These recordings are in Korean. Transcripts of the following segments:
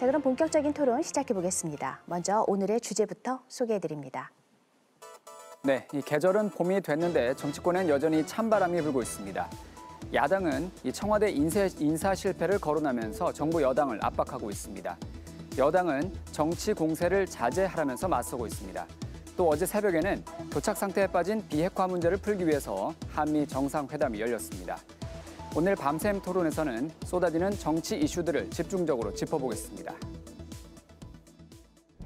자, 그럼 본격적인 토론 시작해 보겠습니다. 먼저 오늘의 주제부터 소개해 드립니다. 네, 이 계절은 봄이 됐는데 정치권엔 여전히 찬바람이 불고 있습니다. 야당은 이 청와대 인쇄, 인사 실패를 거론하면서 정부 여당을 압박하고 있습니다. 여당은 정치 공세를 자제하라면서 맞서고 있습니다. 또 어제 새벽에는 도착 상태에 빠진 비핵화 문제를 풀기 위해서 한미 정상회담이 열렸습니다. 오늘 밤샘 토론에서는 쏟아지는 정치 이슈들을 집중적으로 짚어보겠습니다.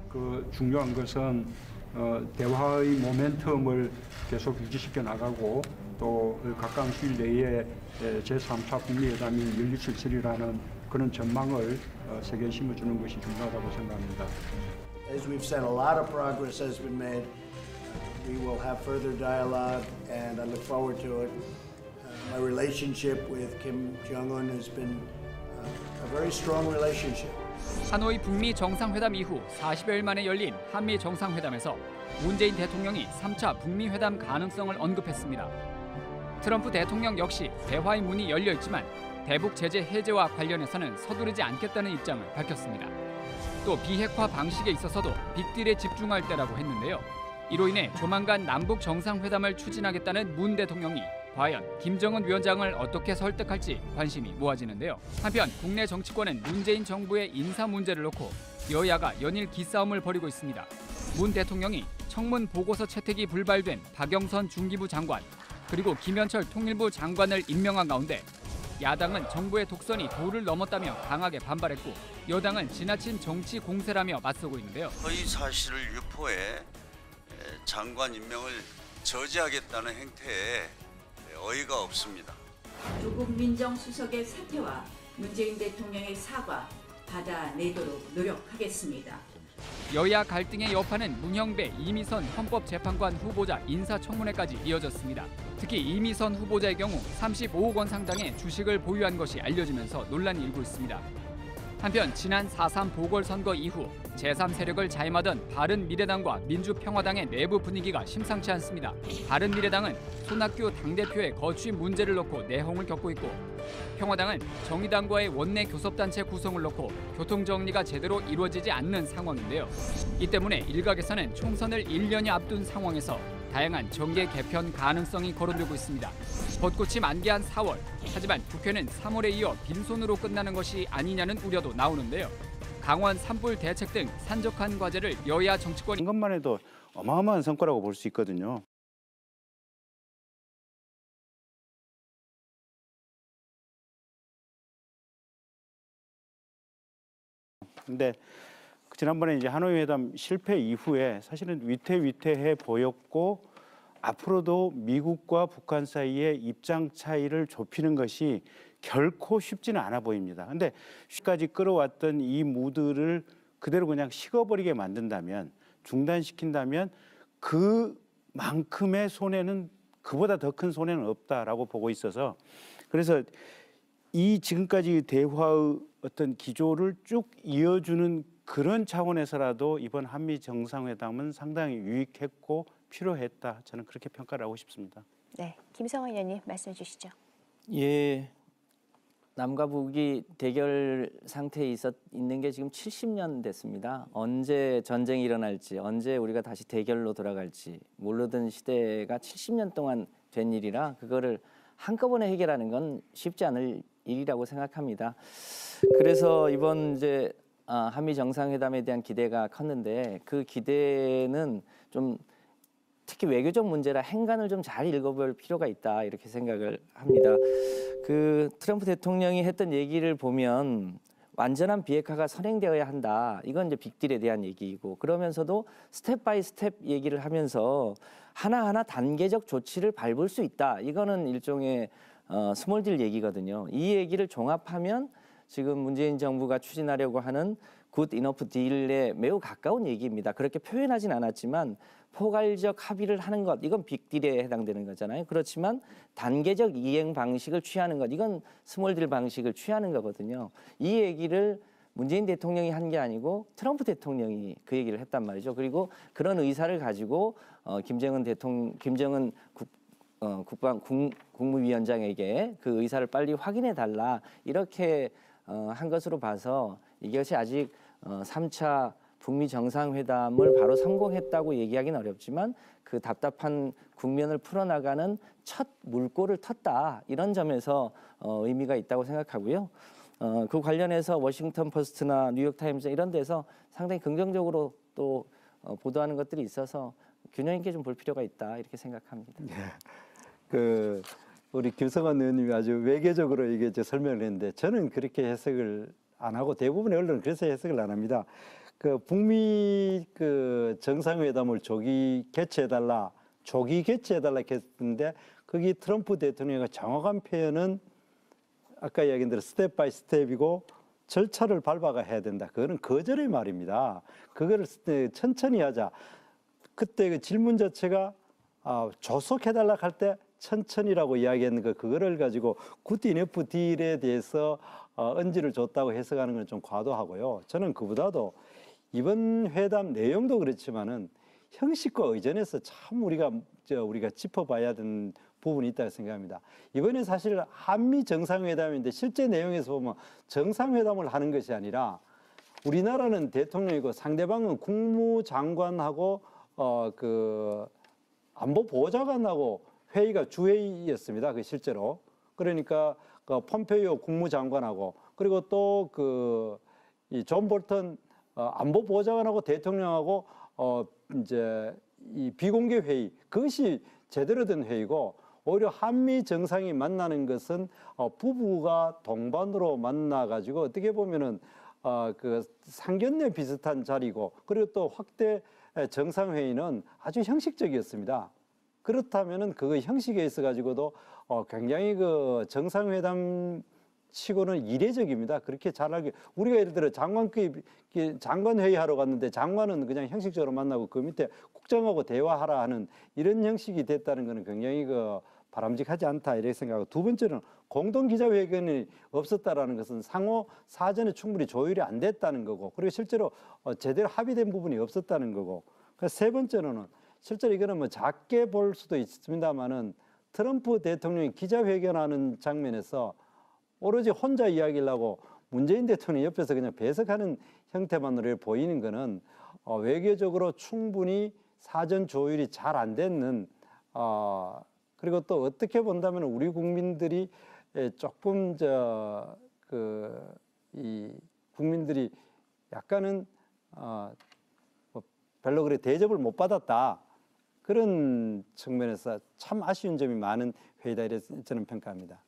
그 중요한 것은 어, 대화의 모멘텀을 계속 유지시켜 나가고 또 가까운 시일 내에 제3차 북미회담이 열릴 수 있으리라는 그런 전망을 어, 세계에 심어주는 것이 중요하다고 생각합니다. As we've said, a lot of progress has been made. We will have further dialogue, and I look forward to it. My relationship with Kim Jong-un has been uh, a very strong relationship. 하노이 북미 정상회담 이후 40여일 만에 열린 한미 정상회담에서 문재인 대통령이 3차 북미 회담 가능성을 언급했습니다. 트럼프 대통령 역시 대화의 문이 열려 있지만 대북 제재 해제와 관련해서는 서두르지 않겠다는 입장을 밝혔습니다. 또 비핵화 방식에 있어서도 빅딜에 집중할 때라고 했는데요. 이로 인해 조만간 남북 정상회담을 추진하겠다는 문 대통령이 과연 김정은 위원장을 어떻게 설득할지 관심이 모아지는데요. 한편 국내 정치권은 문재인 정부의 인사 문제를 놓고 여야가 연일 기싸움을 벌이고 있습니다. 문 대통령이 청문 보고서 채택이 불발된 박영선 중기부 장관 그리고 김현철 통일부 장관을 임명한 가운데 야당은 정부의 독선이 도를 넘었다며 강하게 반발했고 여당은 지나친 정치 공세라며 맞서고 있는데요. 허위 사실을 유포해 장관 임명을 저지하겠다는 행태에 어이가 없습니다. 조국 민정수석의 사퇴와 문재인 대통령의 사과 받아내도록 노력하겠습니다. 여야 갈등의 여파는 문영배, 이미선 헌법재판관 후보자 인사청문회까지 이어졌습니다. 특히 이미선 후보자의 경우 35억 원 상당의 주식을 보유한 것이 알려지면서 논란이 일고 있습니다. 한편 지난 4.3 보궐선거 이후 제3세력을 자임하던 바른미래당과 민주평화당의 내부 분위기가 심상치 않습니다. 바른미래당은 손학규 당대표의 거취 문제를 놓고 내홍을 겪고 있고 평화당은 정의당과의 원내 교섭단체 구성을 놓고 교통정리가 제대로 이루어지지 않는 상황인데요. 이 때문에 일각에서는 총선을 1년이 앞둔 상황에서 다양한 정계 개편 가능성이 거론되고 있습니다. 벚꽃이 만개한 4월, 하지만 국회는 3월에 이어 빈손으로 끝나는 것이 아니냐는 우려도 나오는데요. 강원 산불 대책 등 산적한 과제를 여야 정치권이 이것만 해도 어마어마한 성과라고 볼 수 있거든요. 근데 지난번에 이제 하노이 회담 실패 이후에 사실은 위태위태해 보였고 앞으로도 미국과 북한 사이의 입장 차이를 좁히는 것이 결코 쉽지는 않아 보입니다. 근데 쉽까지 끌어왔던 이 무드를 그대로 그냥 식어버리게 만든다면 중단시킨다면 그만큼의 손해는 그보다 더 큰 손해는 없다라고 보고 있어서 그래서 이 지금까지 대화의 어떤 기조를 쭉 이어주는 그런 차원에서라도 이번 한미 정상회담은 상당히 유익했고 필요했다. 저는 그렇게 평가를 하고 싶습니다. 네, 김성원 의원님 말씀해 주시죠. 예, 남과 북이 대결 상태에 있었, 있는 게 지금 70년 됐습니다. 언제 전쟁이 일어날지, 언제 우리가 다시 대결로 돌아갈지 모르던 시대가 70년 동안 된 일이라 그거를 한꺼번에 해결하는 건 쉽지 않을 일이라고 생각합니다. 그래서 이번 이제 아, 한미 정상회담에 대한 기대가 컸는데 그 기대는 좀 특히 외교적 문제라 행간을 좀 잘 읽어볼 필요가 있다 이렇게 생각을 합니다. 그 트럼프 대통령이 했던 얘기를 보면 완전한 비핵화가 선행되어야 한다. 이건 이제 빅딜에 대한 얘기이고 그러면서도 스텝 바이 스텝 얘기를 하면서 하나하나 단계적 조치를 밟을 수 있다. 이거는 일종의 어, 스몰딜 얘기거든요. 이 얘기를 종합하면 지금 문재인 정부가 추진하려고 하는 굿 이너프 딜에 매우 가까운 얘기입니다. 그렇게 표현하진 않았지만 포괄적 합의를 하는 것 이건 빅딜에 해당되는 거잖아요. 그렇지만 단계적 이행 방식을 취하는 것 이건 스몰딜 방식을 취하는 거거든요. 이 얘기를 문재인 대통령이 한 게 아니고 트럼프 대통령이 그 얘기를 했단 말이죠. 그리고 그런 의사를 가지고 어, 김정은 대통령 김정은 국, 어, 국방 국, 국무위원장에게 그 의사를 빨리 확인해 달라 이렇게 어, 한 것으로 봐서 이것이 아직 어, 3차 북미 정상회담을 바로 성공했다고 얘기하기는 어렵지만 그 답답한 국면을 풀어나가는 첫 물꼬를 텄다 이런 점에서 어, 의미가 있다고 생각하고요. 어, 그 관련해서 워싱턴 포스트나 뉴욕 타임즈 이런 데서 상당히 긍정적으로 또 어, 보도하는 것들이 있어서 균형 있게 좀 볼 필요가 있다 이렇게 생각합니다. 네. 그 우리 김성환 의원님이 아주 외교적으로 이게 이제 설명을 했는데 저는 그렇게 해석을 안 하고 대부분의 언론은 그래서 해석을 안 합니다. 그 북미 그 정상회담을 조기 개최해달라, 조기 개최해달라 했는데 거기 트럼프 대통령의 정확한 표현은 아까 이야기한 대로 스텝 바이 스텝이고 절차를 밟아가 해야 된다. 그거는 거절의 말입니다. 그거를 네, 천천히 하자. 그때 그 질문 자체가 아, 조속해달라 할때 천천히라고 이야기했는거 그, 그거를 가지고 굿 이너프 딜에 대해서 어, 은지를 줬다고 해석하는 건 좀 과도하고요. 저는 그보다도 이번 회담 내용도 그렇지만은 형식과 의전에서 참 우리가 저 우리가 짚어봐야 되는 부분이 있다고 생각합니다. 이번에 사실 한미 정상회담인데 실제 내용에서 보면 정상회담을 하는 것이 아니라 우리나라는 대통령이고 그 상대방은 국무장관하고 어그 안보 보좌관하고 회의가 주회의였습니다. 그 실제로. 그러니까 그 폼페이오 국무장관하고 그리고 또 그이 존 볼턴 어, 안보 보좌관하고 대통령하고 어 이제 이 비공개 회의 그것이 제대로 된 회의고 오히려 한미 정상이 만나는 것은 어, 부부가 동반으로 만나 가지고 어떻게 보면은 어, 그 상견례 비슷한 자리고 그리고 또 확대 정상회의는 아주 형식적이었습니다. 그렇다면은 그거 형식에 있어 가지고도 어 굉장히 그 정상회담 치고는 이례적입니다. 그렇게 잘하게 우리가 예를 들어 장관급 장관 회의하러 갔는데 장관은 그냥 형식적으로 만나고 그 밑에 국장하고 대화하라 하는 이런 형식이 됐다는 것은 굉장히 그 바람직하지 않다 이렇게 생각하고 두 번째는 공동 기자회견이 없었다라는 것은 상호 사전에 충분히 조율이 안 됐다는 거고 그리고 실제로 어, 제대로 합의된 부분이 없었다는 거고 그러니까 세 번째로는 실제로 이거는 뭐 작게 볼 수도 있습니다만은 트럼프 대통령이 기자회견하는 장면에서 오로지 혼자 이야기를 하고 문재인 대통령 옆에서 그냥 배석하는 형태만으로 보이는 거는 어, 외교적으로 충분히 사전 조율이 잘 안 됐는 어, 그리고 또 어떻게 본다면 우리 국민들이 조금 저그이 국민들이 약간은 어, 뭐 별로 그래 대접을 못 받았다 그런 측면에서 참 아쉬운 점이 많은 회의다 이래 저는 평가합니다.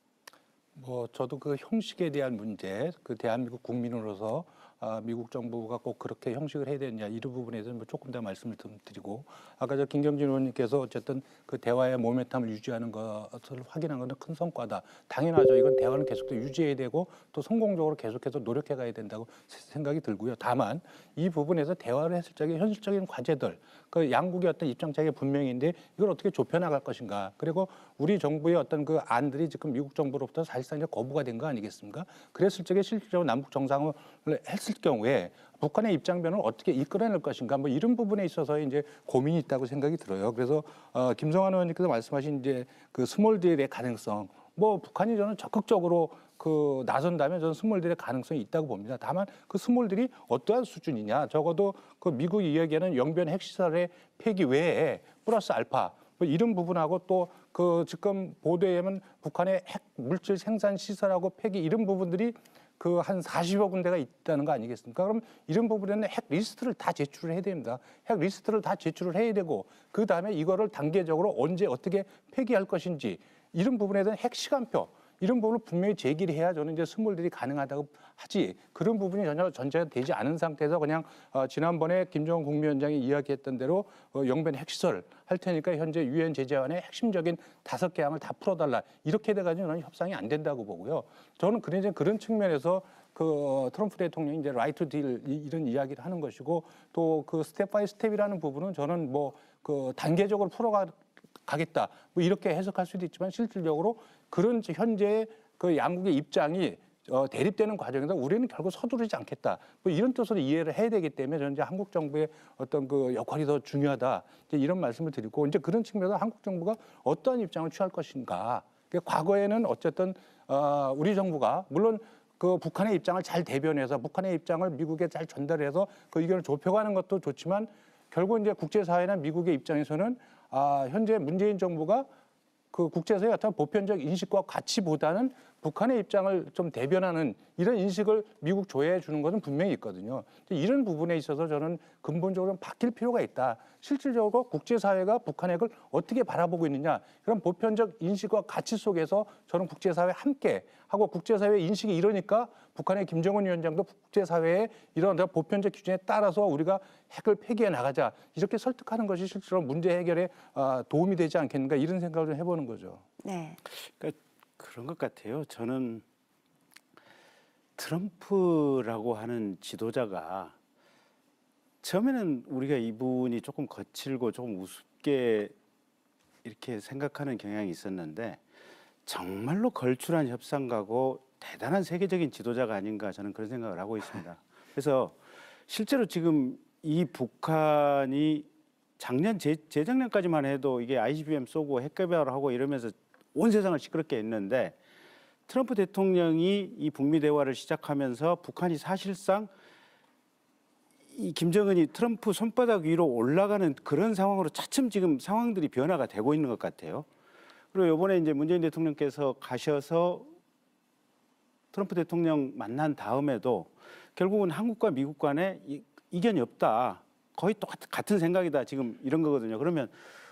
뭐 저도 그 형식에 대한 문제, 그 대한민국 국민으로서 아, 미국 정부가 꼭 그렇게 형식을 해야 되느냐 이런 부분에 대해서 뭐 조금 더 말씀을 좀 드리고 아까 저 김경진 의원님께서 어쨌든 그 대화의 모멘텀을 유지하는 것을 확인한 것은 큰 성과다. 당연하죠. 이건 대화는 계속 또 유지해야 되고 또 성공적으로 계속해서 노력해 가야 된다고 생각이 들고요. 다만 이 부분에서 대화를 했을 적에 현실적인 과제들 그 양국의 어떤 입장 차이가 분명인데 이걸 어떻게 좁혀 나갈 것인가. 그리고 우리 정부의 어떤 그 안들이 지금 미국 정부로부터 사실상 이제 거부가 된 거 아니겠습니까? 그랬을 적에 실질적으로 남북 정상을 했을 경우에 북한의 입장 변을 어떻게 이끌어낼 것인가 뭐 이런 부분에 있어서 이제 고민이 있다고 생각이 들어요. 그래서 어, 김성환 의원님께서 말씀하신 이제 그 스몰 딜의 가능성 뭐 북한이 저는 적극적으로 그 나선다면 저는 스몰들의 가능성이 있다고 봅니다. 다만 그 스몰들이 어떠한 수준이냐 적어도 그 미국 이야기에는 영변 핵시설의 폐기 외에 플러스 알파 뭐 이런 부분하고 또 그 지금 보도에 의하면 북한의 핵 물질 생산 시설하고 폐기 이런 부분들이 그 한 40여 군데가 있다는 거 아니겠습니까? 그럼 이런 부분에는 핵 리스트를 다 제출을 해야 됩니다. 핵 리스트를 다 제출을 해야 되고 그 다음에 이거를 단계적으로 언제 어떻게 폐기할 것인지 이런 부분에 대한 핵 시간표 이런 부분을 분명히 제기를 해야 저는 이제 스몰들이 가능하다고 하지 그런 부분이 전혀 전제되지 않은 상태에서 그냥 어, 지난번에 김정은 국무위원장이 이야기했던 대로 어, 영변 핵시설 할 테니까 현재 유엔 제재안의 핵심적인 다섯 개항을 다 풀어달라 이렇게 돼가지고 는 협상이 안 된다고 보고요. 저는 그런 이제 그런 측면에서 그 어, 트럼프 대통령이 이제 라이트 딜 이런 이야기를 하는 것이고 또 그 스텝 바이 스텝이라는 부분은 저는 뭐 그 단계적으로 풀어가 가겠다. 뭐 이렇게 해석할 수도 있지만 실질적으로 그런 현재의 그 양국의 입장이 어, 대립되는 과정에서 우리는 결국 서두르지 않겠다. 뭐 이런 뜻으로 이해를 해야 되기 때문에 저는 이제 한국 정부의 어떤 그 역할이 더 중요하다. 이제 이런 말씀을 드리고 이제 그런 측면에서 한국 정부가 어떠한 입장을 취할 것인가. 그 과거에는 어쨌든 어, 우리 정부가 물론 그 북한의 입장을 잘 대변해서 북한의 입장을 미국에 잘 전달해서 그 의견을 좁혀가는 것도 좋지만 결국 이제 국제사회나 미국의 입장에서는 아, 현재 문재인 정부가 그 국제사회에 나타 보편적 인식과 가치보다는 북한의 입장을 좀 대변하는 이런 인식을 미국 조회해 주는 것은 분명히 있거든요. 이런 부분에 있어서 저는 근본적으로 바뀔 필요가 있다. 실질적으로 국제사회가 북한핵을 어떻게 바라보고 있느냐 그런 보편적 인식과 가치 속에서 저는 국제사회 함께 하고 국제사회 인식이 이러니까 북한의 김정은 위원장도 국제사회의 이런 보편적 기준에 따라서 우리가 핵을 폐기해 나가자 이렇게 설득하는 것이 실제로 문제 해결에 아, 도움이 되지 않겠는가 이런 생각을 좀 해보는 거죠. 네. 그러니까 그런 것 같아요. 저는 트럼프라고 하는 지도자가 처음에는 우리가 이분이 조금 거칠고 조금 우습게 이렇게 생각하는 경향이 있었는데 정말로 걸출한 협상가고 대단한 세계적인 지도자가 아닌가 저는 그런 생각을 하고 있습니다. 그래서 실제로 지금 이 북한이 작년 재, 재작년까지만 해도 이게 ICBM 쏘고 핵개발 하고 이러면서 온 세상을 시끄럽게 했는데 트럼프 대통령이 이 북미 대화를 시작하면서 북한이 사실상 이 김정은이 트럼프 손바닥 위로 올라가는 그런 상황으로 차츰 지금 상황들이 변화가 되고 있는 것 같아요. 그리고 이번에 이제 문재인 대통령께서 가셔서 트럼프 대통령 만난 다음에도 결국은 한국과 미국 간의 이견이 없다. 거의 똑같은 같은 생각이다. 지금 이런 거거든요. 그러면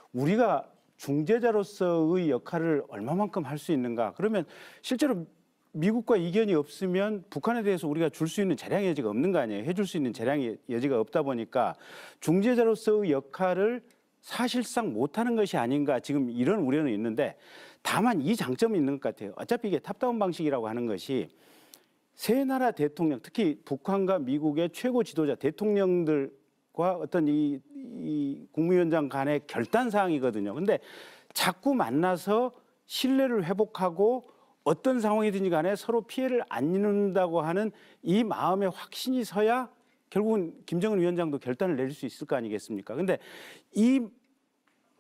우리가 중재자로서의 역할을 얼마만큼 할 수 있는가? 그러면 실제로 미국과 이견이 없으면 북한에 대해서 우리가 줄 수 있는 재량의 여지가 없는 거 아니에요? 해줄 수 있는 재량의 여지가 없다 보니까 중재자로서의 역할을 사실상 못하는 것이 아닌가 지금 이런 우려는 있는데 다만 이 장점이 있는 것 같아요. 어차피 이게 탑다운 방식이라고 하는 것이 세 나라 대통령, 특히 북한과 미국의 최고 지도자 대통령들과 어떤 이, 이 국무위원장 간의 결단 사항이거든요. 근데 자꾸 만나서 신뢰를 회복하고 어떤 상황이든지 간에 서로 피해를 안 입는다고 하는 이 마음에 확신이 서야 결국은 김정은 위원장도 결단을 내릴 수 있을 거 아니겠습니까? 근데 이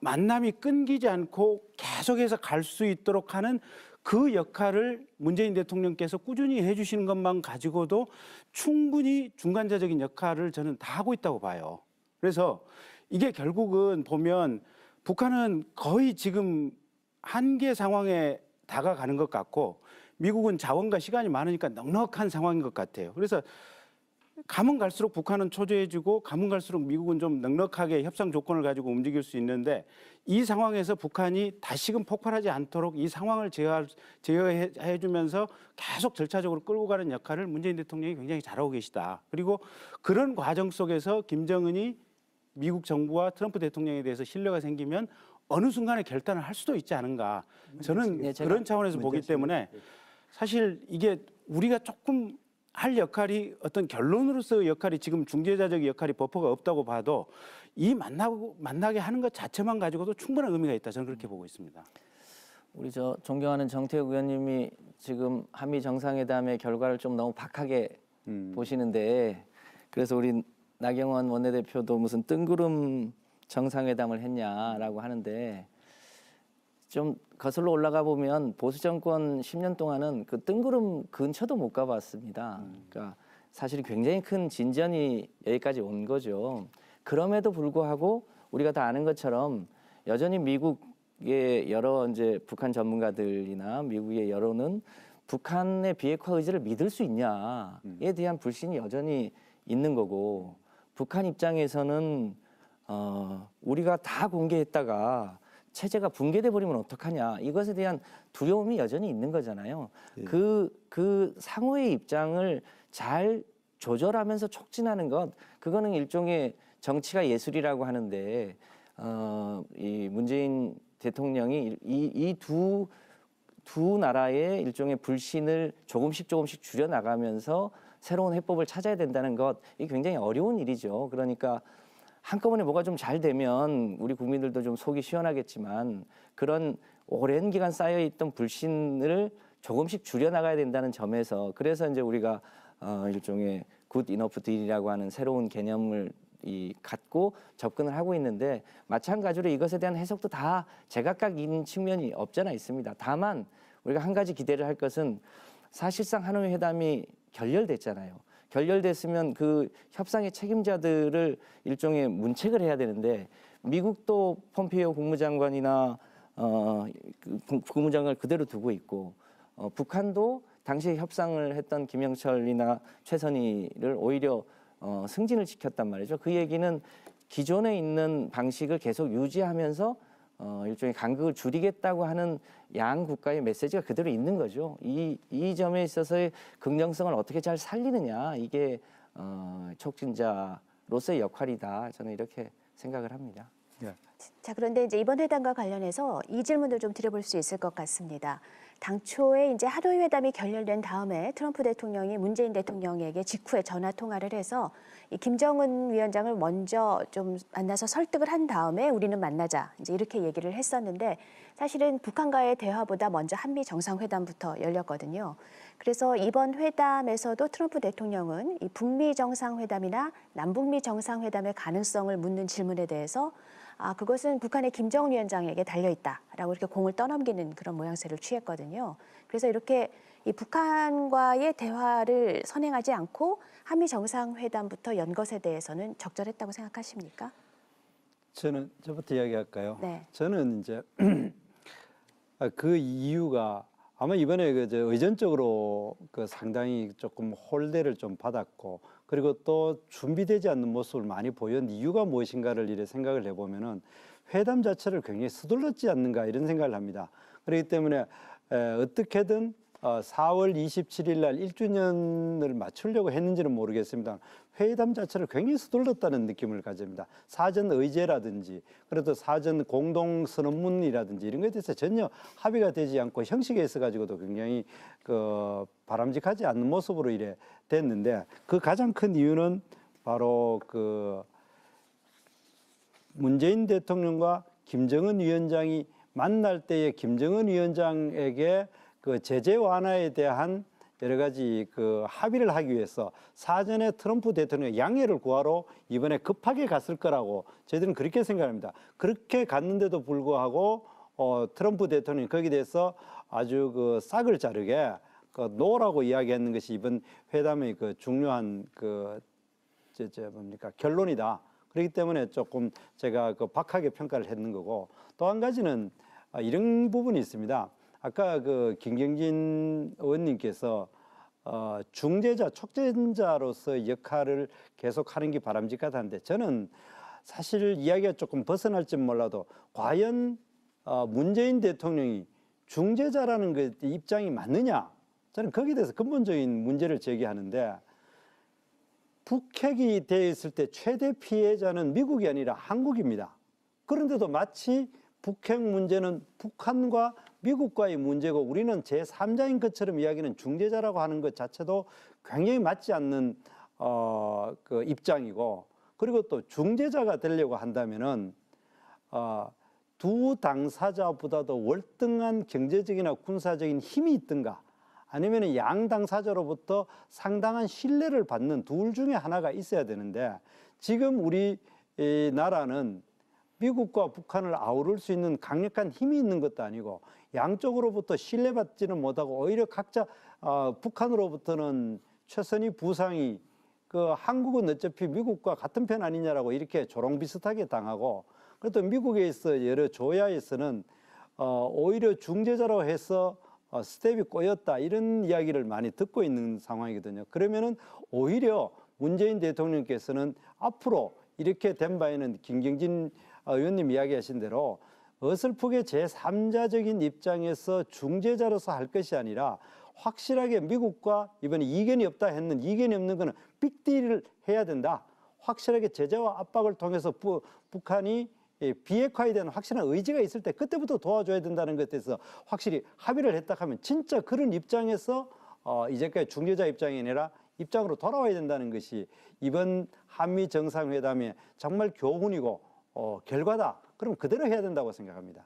만남이 끊기지 않고 계속해서 갈 수 있도록 하는 그 역할을 문재인 대통령께서 꾸준히 해주시는 것만 가지고도 충분히 중간자적인 역할을 저는 다 하고 있다고 봐요. 그래서 이게 결국은 보면 북한은 거의 지금 한계 상황에 다가가는 것 같고 미국은 자원과 시간이 많으니까 넉넉한 상황인 것 같아요. 그래서 가면 갈수록 북한은 초조해지고 가면 갈수록 미국은 좀 넉넉하게 협상 조건을 가지고 움직일 수 있는데 이 상황에서 북한이 다시금 폭발하지 않도록 이 상황을 제어, 제어해 주면서 계속 절차적으로 끌고 가는 역할을 문재인 대통령이 굉장히 잘하고 계시다. 그리고 그런 과정 속에서 김정은이 미국 정부와 트럼프 대통령에 대해서 신뢰가 생기면 어느 순간에 결단을 할 수도 있지 않은가. 저는 네, 그런 차원에서 보기 때문에 사실 이게 우리가 조금 할 역할이 어떤 결론으로서의 역할이 지금 중재자적 역할이 버퍼가 없다고 봐도 이 만나고 만나게 하는 것 자체만 가지고도 충분한 의미가 있다 저는 그렇게 보고 있습니다. 우리 저 존경하는 정태욱 의원님이 지금 한미 정상회담의 결과를 좀 너무 박하게 음. 보시는데 그래서 우리 나경원 원내대표도 무슨 뜬구름 정상회담을 했냐라고 하는데 좀 거슬러 올라가 보면 보수 정권 10년 동안은 그 뜬구름 근처도 못 가봤습니다. 음. 그러니까 사실 굉장히 큰 진전이 여기까지 온 거죠. 그럼에도 불구하고 우리가 다 아는 것처럼 여전히 미국의 여러 이제 북한 전문가들이나 미국의 여론은 북한의 비핵화 의지를 믿을 수 있냐에 음. 대한 불신이 여전히 있는 거고 북한 입장에서는 어, 우리가 다 공개했다가 체제가 붕괴돼 버리면 어떡하냐 이것에 대한 두려움이 여전히 있는 거잖아요. 그그 예. 그, 그 상호의 입장을 잘 조절하면서 촉진하는 것 그거는 일종의 정치가 예술이라고 하는데 어, 이 문재인 대통령이 이두두 두 나라의 일종의 불신을 조금씩 조금씩 줄여 나가면서 새로운 해법을 찾아야 된다는 것이 굉장히 어려운 일이죠. 그러니까 한꺼번에 뭐가 좀 잘 되면 우리 국민들도 좀 속이 시원하겠지만 그런 오랜 기간 쌓여 있던 불신을 조금씩 줄여 나가야 된다는 점에서 그래서 이제 우리가 어, 일종의 굿 이너프 딜이라고 하는 새로운 개념을 이 갖고 접근을 하고 있는데 마찬가지로 이것에 대한 해석도 다 제각각인 측면이 없잖아 있습니다. 다만 우리가 한 가지 기대를 할 것은 사실상 하노이 회담이 결렬됐잖아요. 결렬됐으면 그 협상의 책임자들을 일종의 문책을 해야 되는데 미국도 폼페이오 국무장관이나 어, 그 국무장관을 그대로 두고 있고 어, 북한도 당시에 협상을 했던 김영철이나 최선희를 오히려 어, 승진을 시켰단 말이죠. 그 얘기는 기존에 있는 방식을 계속 유지하면서 어, 일종의 간극을 줄이겠다고 하는 양 국가의 메시지가 그대로 있는 거죠. 이, 이 점에 있어서의 긍정성을 어떻게 잘 살리느냐 이게 어, 촉진자로서의 역할이다. 저는 이렇게 생각을 합니다. 네. 자 그런데 이제 이번 회담과 관련해서 이질문을좀 드려볼 수 있을 것 같습니다. 당초에 이제 하노이 회담이 결렬된 다음에 트럼프 대통령이 문재인 대통령에게 직후에 전화 통화를 해서 이 김정은 위원장을 먼저 좀 만나서 설득을 한 다음에 우리는 만나자 이제 이렇게 얘기를 했었는데 사실은 북한과의 대화보다 먼저 한미 정상회담부터 열렸거든요. 그래서 이번 회담에서도 트럼프 대통령은 이 북미 정상회담이나 남북미 정상회담의 가능성을 묻는 질문에 대해서 아, 그것은 북한의 김정은 위원장에게 달려있다라고 이렇게 공을 떠넘기는 그런 모양새를 취했거든요. 그래서 이렇게 이 북한과의 대화를 선행하지 않고 한미 정상회담부터 연 것에 대해서는 적절했다고 생각하십니까? 저는 저부터 이야기할까요? 네. 저는 이제 아, 그 이유가 아마 이번에 그 의전적으로 그 상당히 조금 홀대를 좀 받았고 그리고 또 준비되지 않는 모습을 많이 보였는 이유가 무엇인가를 이래 생각을 해보면은 회담 자체를 굉장히 서둘렀지 않는가 이런 생각을 합니다. 그렇기 때문에 에, 어떻게든 어, 4월 27일 날 1주년을 맞추려고 했는지는 모르겠습니다. 회담 자체를 굉장히 서둘렀다는 느낌을 가집니다. 사전 의제라든지 그래도 사전 공동 선언문이라든지 이런 것에 대해서 전혀 합의가 되지 않고 형식에 있어 가지고도 굉장히 그 바람직하지 않는 모습으로 이래 됐는데 그 가장 큰 이유는 바로 그 문재인 대통령과 김정은 위원장이 만날 때에 김정은 위원장에게 그 제재 완화에 대한 여러 가지 그 합의를 하기 위해서 사전에 트럼프 대통령 의 양해를 구하러 이번에 급하게 갔을 거라고 저희들은 그렇게 생각합니다. 그렇게 갔는데도 불구하고 어, 트럼프 대통령이 거기에 대해서 아주 그 싹을 자르게 그 노라고 이야기하는 것이 이번 회담의 그 중요한 그, 저, 저 뭡니까 결론이다. 그렇기 때문에 조금 제가 그 박하게 평가를 했는 거고 또 한 가지는 아, 이런 부분이 있습니다. 아까 그 김경진 의원님께서 어, 중재자, 촉진자로서 역할을 계속 하는 게 바람직하다는데 저는 사실 이야기가 조금 벗어날지 몰라도 과연 어, 문재인 대통령이 중재자라는 그 입장이 맞느냐 저는 거기에 대해서 근본적인 문제를 제기하는데 북핵이 돼 있을 때 최대 피해자는 미국이 아니라 한국입니다. 그런데도 마치 북핵 문제는 북한과 미국과의 문제고 우리는 제3자인 것처럼 이야기는 중재자라고 하는 것 자체도 굉장히 맞지 않는 어, 그 입장이고 그리고 또 중재자가 되려고 한다면은 어, 두 당사자보다도 월등한 경제적이나 군사적인 힘이 있든가 아니면 은양 당사자로부터 상당한 신뢰를 받는 둘 중에 하나가 있어야 되는데 지금 우리 이 나라는 미국과 북한을 아우를 수 있는 강력한 힘이 있는 것도 아니고 양쪽으로부터 신뢰받지는 못하고 오히려 각자 어, 북한으로부터는 최선희 부상이 그 한국은 어차피 미국과 같은 편 아니냐라고 이렇게 조롱 비슷하게 당하고 그래도 미국에 있어 여러 조야에서는 어, 오히려 중재자로 해서 어, 스텝이 꼬였다 이런 이야기를 많이 듣고 있는 상황이거든요. 그러면은 오히려 문재인 대통령께서는 앞으로 이렇게 된 바에는 김경진 어, 의원님 이야기하신 대로 어설프게 제3자적인 입장에서 중재자로서 할 것이 아니라 확실하게 미국과 이번에 이견이 없다 했는 이견이 없는 거는 빅딜을 해야 된다. 확실하게 제재와 압박을 통해서 부, 북한이 예, 비핵화에 대한 확실한 의지가 있을 때 그때부터 도와줘야 된다는 것에 대해서 확실히 합의를 했다 하면 진짜 그런 입장에서 어, 이제까지 중재자 입장이 아니라 입장으로 돌아와야 된다는 것이 이번 한미 정상회담의 정말 교훈이고 어, 결과다. 그럼 그대로 해야 된다고 생각합니다.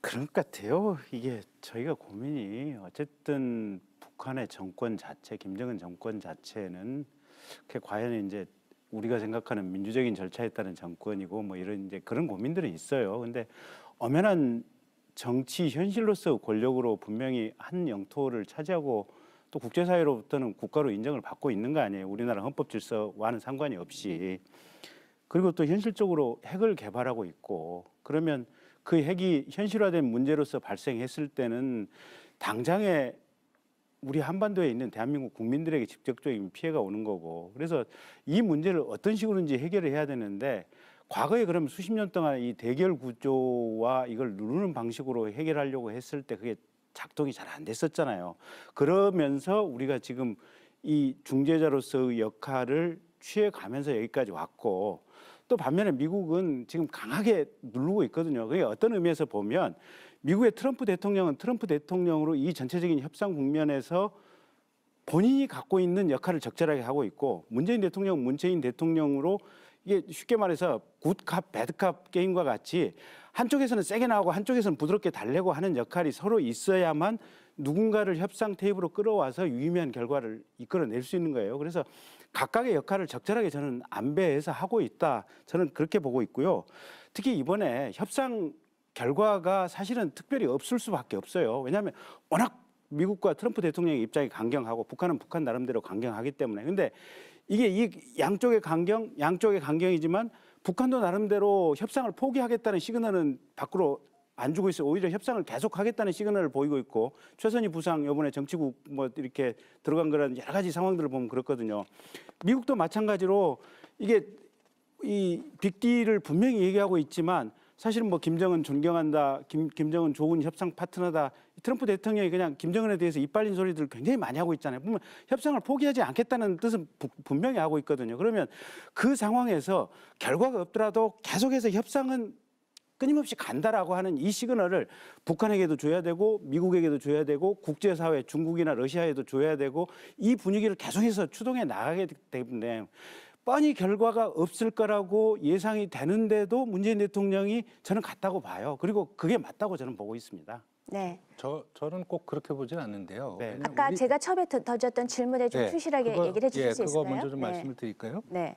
그런 것 같아요. 이게 저희가 고민이 어쨌든 북한의 정권 자체, 김정은 정권 자체는 그 과연 이제 우리가 생각하는 민주적인 절차에 따른 정권이고 뭐 이런 이제 그런 고민들이 있어요. 근데 엄연한 정치 현실로서 권력으로 분명히 한 영토를 차지하고 또 국제사회로부터는 국가로 인정을 받고 있는 거 아니에요. 우리나라 헌법 질서와는 상관이 없이. 음. 그리고 또 현실적으로 핵을 개발하고 있고 그러면 그 핵이 현실화된 문제로서 발생했을 때는 당장에 우리 한반도에 있는 대한민국 국민들에게 직접적인 피해가 오는 거고 그래서 이 문제를 어떤 식으로든지 해결을 해야 되는데 과거에 그러면 수십 년 동안 이 대결 구조와 이걸 누르는 방식으로 해결하려고 했을 때 그게 작동이 잘 안 됐었잖아요. 그러면서 우리가 지금 이 중재자로서의 역할을 취해가면서 여기까지 왔고 또 반면에 미국은 지금 강하게 누르고 있거든요. 그게 어떤 의미에서 보면 미국의 트럼프 대통령은 트럼프 대통령으로 이 전체적인 협상 국면에서 본인이 갖고 있는 역할을 적절하게 하고 있고 문재인 대통령 은 문재인 대통령으로 이게 쉽게 말해서 굿캅 배드캅 게임과 같이 한쪽에서는 세게 나오고 한쪽에서는 부드럽게 달래고 하는 역할이 서로 있어야만 누군가를 협상 테이블로 끌어와서 유의미한 결과를 이끌어낼 수 있는 거예요. 그래서 각각의 역할을 적절하게 저는 안배해서 하고 있다. 저는 그렇게 보고 있고요. 특히 이번에 협상 결과가 사실은 특별히 없을 수밖에 없어요. 왜냐하면 워낙 미국과 트럼프 대통령의 입장이 강경하고 북한은 북한 나름대로 강경하기 때문에 근데 이게 이 양쪽의 강경, 양쪽의 강경이지만 북한도 나름대로 협상을 포기하겠다는 시그널은 밖으로 안 주고 있어요. 오히려 협상을 계속하겠다는 시그널을 보이고 있고 최선희 부상 이번에 정치국 뭐 이렇게 들어간 거 그런 여러 가지 상황들을 보면 그렇거든요. 미국도 마찬가지로 이게 이 빅딜을 분명히 얘기하고 있지만 사실은 뭐 김정은 존경한다, 김, 김정은 좋은 협상 파트너다. 트럼프 대통령이 그냥 김정은에 대해서 이빨린 소리들을 굉장히 많이 하고 있잖아요. 보면 협상을 포기하지 않겠다는 뜻은 부, 분명히 하고 있거든요. 그러면 그 상황에서 결과가 없더라도 계속해서 협상은 끊임없이 간다라고 하는 이 시그널을 북한에게도 줘야 되고 미국에게도 줘야 되고 국제사회 중국이나 러시아에도 줘야 되고 이 분위기를 계속해서 추동해 나가게 되기 때문에 뻔히 결과가 없을 거라고 예상이 되는데도 문재인 대통령이 저는 같다고 봐요. 그리고 그게 맞다고 저는 보고 있습니다. 네. 저 저는 꼭 그렇게 보진 않는데요. 네. 아까 우리... 제가 처음에 던졌던 질문에 좀 네. 출실하게 그거, 얘기를 해주실 예, 수 있을까요? 그거 먼저 좀 네. 말씀을 드릴까요? 네.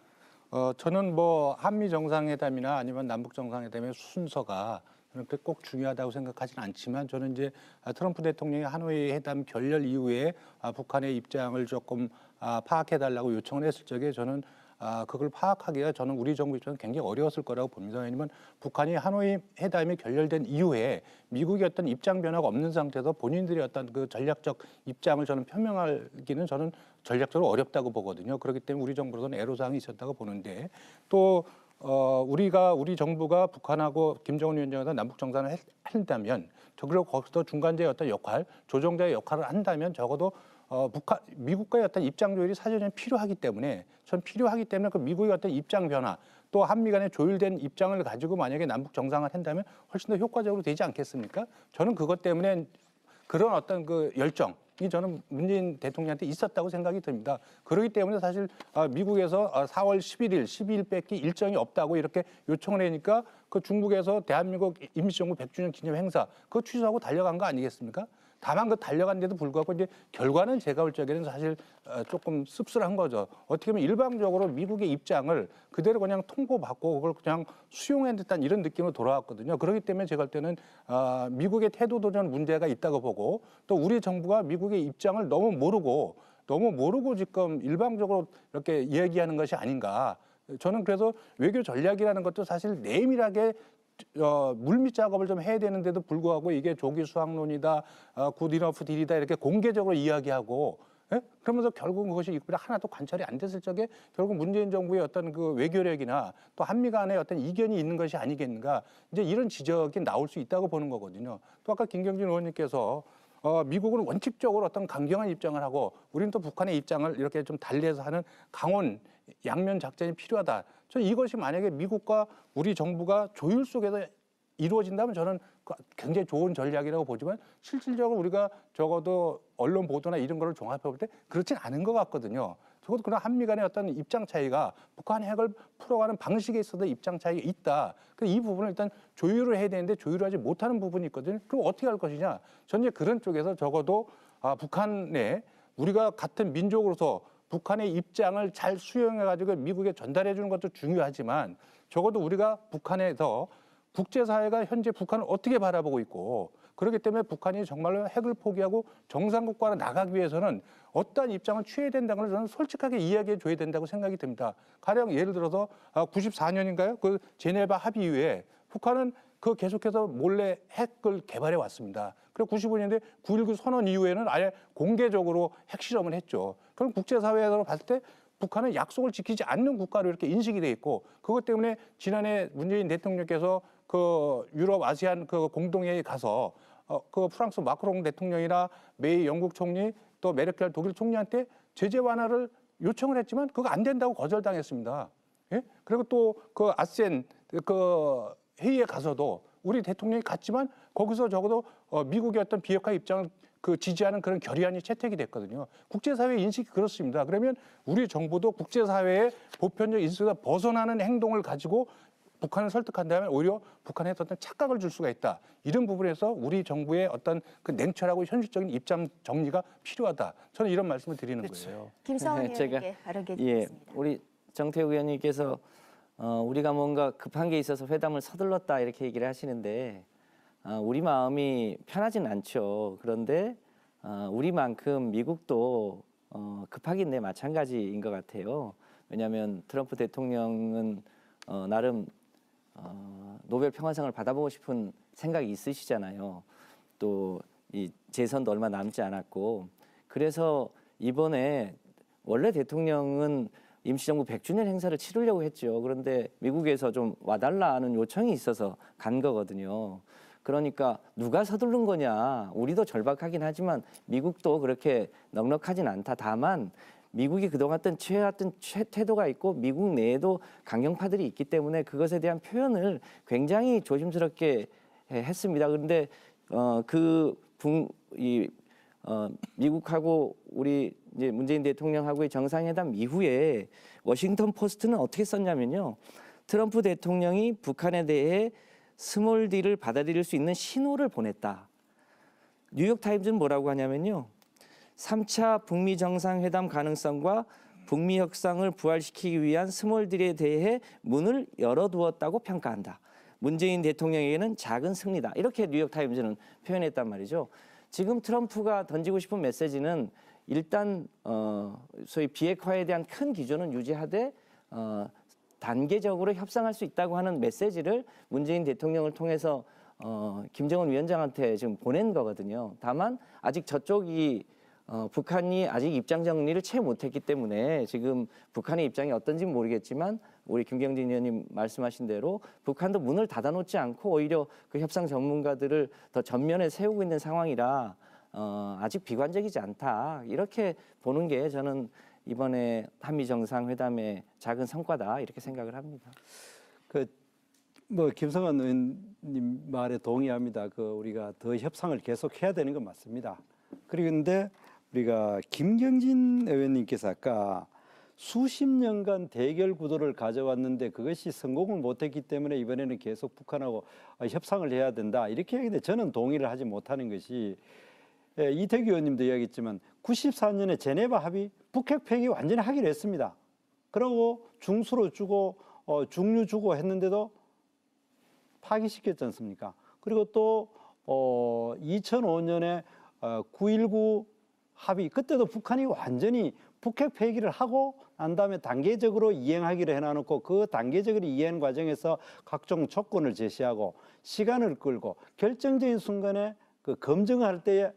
어, 저는 뭐 한미 정상회담이나 아니면 남북 정상회담의 순서가 그렇게 꼭 중요하다고 생각하지는 않지만 저는 이제 트럼프 대통령이 하노이 회담 결렬 이후에 아, 북한의 입장을 조금 아, 파악해 달라고 요청을 했을 적에 저는 아, 그걸 파악하기가 저는 우리 정부 입장에서 굉장히 어려웠을 거라고 봅니다. 왜냐하면 북한이 하노이 회담이 결렬된 이후에 미국이 어떤 입장 변화가 없는 상태에서 본인들이 어떤 그 전략적 입장을 저는 표명하기는 저는 전략적으로 어렵다고 보거든요. 그렇기 때문에 우리 정부로서는 애로사항이 있었다고 보는데 또 어, 우리가 우리 정부가 북한하고 김정은 위원장에서 남북 정상을 한다면 그리고 거기서 중간재의 어떤 역할, 조정자의 역할을 한다면 적어도 어, 북한, 미국과의 어떤 입장 조율이 사전에 필요하기 때문에 전 필요하기 때문에 그 미국의 어떤 입장 변화 또 한미 간의 조율된 입장을 가지고 만약에 남북 정상을 한다면 훨씬 더 효과적으로 되지 않겠습니까? 저는 그것 때문에 그런 어떤 그 열정 이 저는 문재인 대통령한테 있었다고 생각이 듭니다. 그러기 때문에 사실 어, 미국에서 4월 11일, 12일 뺏기 일정이 없다고 이렇게 요청을 하니까 그 중국에서 대한민국 임시정부 100주년 기념 행사 그거 취소하고 달려간 거 아니겠습니까? 다만 그달려는데도 불구하고 이제 결과는 제가 볼 적에는 사실 어, 조금 씁쓸한 거죠. 어떻게 보면 일방적으로 미국의 입장을 그대로 그냥 통보받고 그걸 그냥 수용한 듯한 이런 느낌으로 돌아왔거든요. 그렇기 때문에 제가 볼 때는 아, 미국의 태도도 전 문제가 있다고 보고 또 우리 정부가 미국의 입장을 너무 모르고 너무 모르고 지금 일방적으로 이렇게 얘기하는 것이 아닌가. 저는 그래서 외교 전략이라는 것도 사실 내밀하게 어, 물밑 작업을 좀 해야 되는데도 불구하고 이게 조기 수학론이다, 어, 굿이너프 딜이다 이렇게 공개적으로 이야기하고 에? 예? 그러면서 결국 그것이 이번에 하나도 관찰이 안 됐을 적에 결국 문재인 정부의 어떤 그 외교력이나 또 한미 간의 어떤 이견이 있는 것이 아니겠는가 이제 이런 지적이 나올 수 있다고 보는 거거든요. 또 아까 김경진 의원님께서 어, 미국은 원칙적으로 어떤 강경한 입장을 하고 우리는 또 북한의 입장을 이렇게 좀 달리해서 하는 강원 양면 작전이 필요하다. 저는 이것이 만약에 미국과 우리 정부가 조율 속에서 이루어진다면 저는 그 굉장히 좋은 전략이라고 보지만 실질적으로 우리가 적어도 언론 보도나 이런 거를 종합해 볼 때 그렇진 않은 것 같거든요. 적어도 그런 한미 간의 어떤 입장 차이가 북한 핵을 풀어가는 방식에 있어서 입장 차이가 있다. 이 부분을 일단 조율을 해야 되는데 조율하지 못하는 부분이 있거든요. 그럼 어떻게 할 것이냐? 전혀 그런 쪽에서 적어도 아, 북한에 우리가 같은 민족으로서 북한의 입장을 잘 수용해 가지고 미국에 전달해 주는 것도 중요하지만 적어도 우리가 북한에서 국제사회가 현재 북한을 어떻게 바라보고 있고 그렇기 때문에 북한이 정말로 핵을 포기하고 정상국가로 나가기 위해서는 어떠한 입장을 취해야 된다는 걸 저는 솔직하게 이야기해 줘야 된다고 생각이 듭니다. 가령 예를 들어서 94년인가요? 아, 그 제네바 합의 이후에 북한은 그 계속해서 몰래 핵을 개발해 왔습니다. 그래서 95년대 9.19 선언 이후에는 아예 공개적으로 핵실험을 했죠. 그럼 국제사회에서 봤을 때 북한은 약속을 지키지 않는 국가로 이렇게 인식이 돼 있고 그것 때문에 지난해 문재인 대통령께서 그 유럽 아시안 그 공동회에 가서 어, 그 프랑스 마크롱 대통령이나 메이 영국 총리 또 메르켈 독일 총리한테 제재 완화를 요청을 했지만 그거 안 된다고 거절당했습니다. 예? 그리고 또 그 아센 그 회의에 가서도 우리 대통령이 갔지만 거기서 적어도 어, 미국의 어떤 비핵화 입장을 그 지지하는 그런 결의안이 채택이 됐거든요. 국제사회 인식이 그렇습니다. 그러면 우리 정부도 국제사회의 보편적 인식에서 벗어나는 행동을 가지고 북한을 설득한다면 오히려 북한에 어떤 착각을 줄 수가 있다. 이런 부분에서 우리 정부의 어떤 그 냉철하고 현실적인 입장 정리가 필요하다. 저는 이런 말씀을 드리는 그렇죠. 거예요. 김성훈 의원님께 제가, 발언 예, 우리 정태욱 의원님께서 어, 우리가 뭔가 급한 게 있어서 회담을 서둘렀다 이렇게 얘기를 하시는데 어, 우리 마음이 편하진 않죠. 그런데 어, 우리만큼 미국도 어, 급하긴 내 마찬가지인 것 같아요. 왜냐하면 트럼프 대통령은 어, 나름 어, 노벨 평화상을 받아보고 싶은 생각이 있으시잖아요. 또 이 재선도 얼마 남지 않았고 그래서 이번에 원래 대통령은 임시정부 100주년 행사를 치르려고 했죠. 그런데 미국에서 좀 와달라는 요청이 있어서 간 거거든요. 그러니까 누가 서두른 거냐. 우리도 절박하긴 하지만 미국도 그렇게 넉넉하진 않다. 다만 미국이 그동안 했 취해왔던 태도가 있고 미국 내에도 강경파들이 있기 때문에 그것에 대한 표현을 굉장히 조심스럽게 했습니다. 그런데 어, 그 붕, 이, 어, 미국하고 우리 이제 문재인 대통령하고의 정상회담 이후에 워싱턴 포스트는 어떻게 썼냐면요. 트럼프 대통령이 북한에 대해 스몰 딜을 받아들일 수 있는 신호를 보냈다. 뉴욕 타임즈는 뭐라고 하냐면요. 3차 북미 정상회담 가능성과 북미 협상을 부활시키기 위한 스몰 딜에 대해 문을 열어두었다고 평가한다. 문재인 대통령에게는 작은 승리다. 이렇게 뉴욕 타임즈는 표현했단 말이죠. 지금 트럼프가 던지고 싶은 메시지는 일단 어, 소위 비핵화에 대한 큰 기조는 유지하되 어, 단계적으로 협상할 수 있다고 하는 메시지를 문재인 대통령을 통해서 어, 김정은 위원장한테 지금 보낸 거거든요. 다만 아직 저쪽이 어, 북한이 아직 입장 정리를 채 못했기 때문에 지금 북한의 입장이 어떤지 모르겠지만 우리 김경진 의원님 말씀하신 대로 북한도 문을 닫아놓지 않고 오히려 그 협상 전문가들을 더 전면에 세우고 있는 상황이라 어, 아직 비관적이지 않다 이렇게 보는 게 저는 이번에 한미 정상회담의 작은 성과다 이렇게 생각을 합니다. 그 뭐 김성환 의원님 말에 동의합니다. 그 우리가 더 협상을 계속해야 되는 건 맞습니다. 그런데 우리가 김경진 의원님께서 아까 수십 년간 대결 구도를 가져왔는데 그것이 성공을 못했기 때문에 이번에는 계속 북한하고 협상을 해야 된다 이렇게 얘기했는데 저는 동의를 하지 못하는 것이 예, 이태규 의원님도 이야기했지만 94년에 제네바 합의 북핵 폐기 완전히 하기로 했습니다. 그러고 중수로 주고 어, 중류 주고 했는데도 파기시켰지 않습니까? 그리고 또 어, 2005년에 어, 9.19 합의 그때도 북한이 완전히 북핵 폐기를 하고 난 다음에 단계적으로 이행하기로 해놔놓고 그 단계적으로 이행 과정에서 각종 조건을 제시하고 시간을 끌고 결정적인 순간에 그 검증할 때에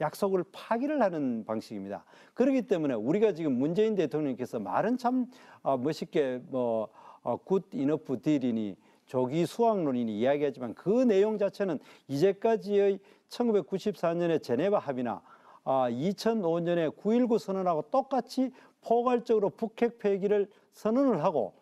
약속을 파기를 하는 방식입니다. 그렇기 때문에 우리가 지금 문재인 대통령께서 말은 참 어, 멋있게 뭐굿 이너프 딜이니 조기 수학론이니 이야기하지만 그 내용 자체는 이제까지의 1994년의 제네바 합의나 2005년에 어, 9.19 선언하고 똑같이 포괄적으로 북핵 폐기를 선언을 하고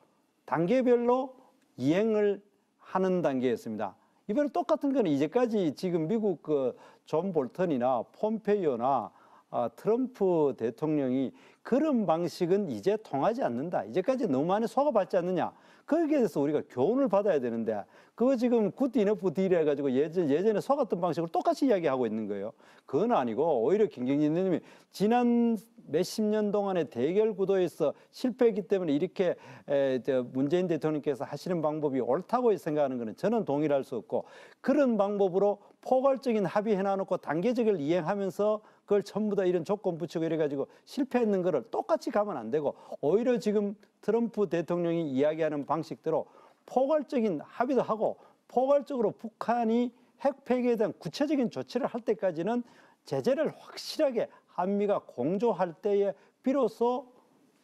단계별로 이행을 하는 단계였습니다. 이번에 똑같은 거는 이제까지 지금 미국 그 존 볼턴이나 폼페이오나 아, 트럼프 대통령이 그런 방식은 이제 통하지 않는다. 이제까지 너무 많이 속아봤지 않느냐. 거기에 대해서 우리가 교훈을 받아야 되는데 그거 지금 굿디 이너프 딜 해가지고 예전, 예전에 속았던 방식을 똑같이 이야기하고 있는 거예요. 그건 아니고 오히려 김경진님이 지난 몇 십 년 동안의 대결 구도에서 실패했기 때문에 이렇게 에, 저 문재인 대통령께서 하시는 방법이 옳다고 생각하는 것은 저는 동의할 수 없고 그런 방법으로 포괄적인 합의해놔놓고 단계적을 이행하면서 그걸 전부 다 이런 조건 붙이고 이래가지고 실패했는 거를 똑같이 가면 안 되고 오히려 지금 트럼프 대통령이 이야기하는 방식대로 포괄적인 합의도 하고 포괄적으로 북한이 핵폐기에 대한 구체적인 조치를 할 때까지는 제재를 확실하게 한미가 공조할 때에 비로소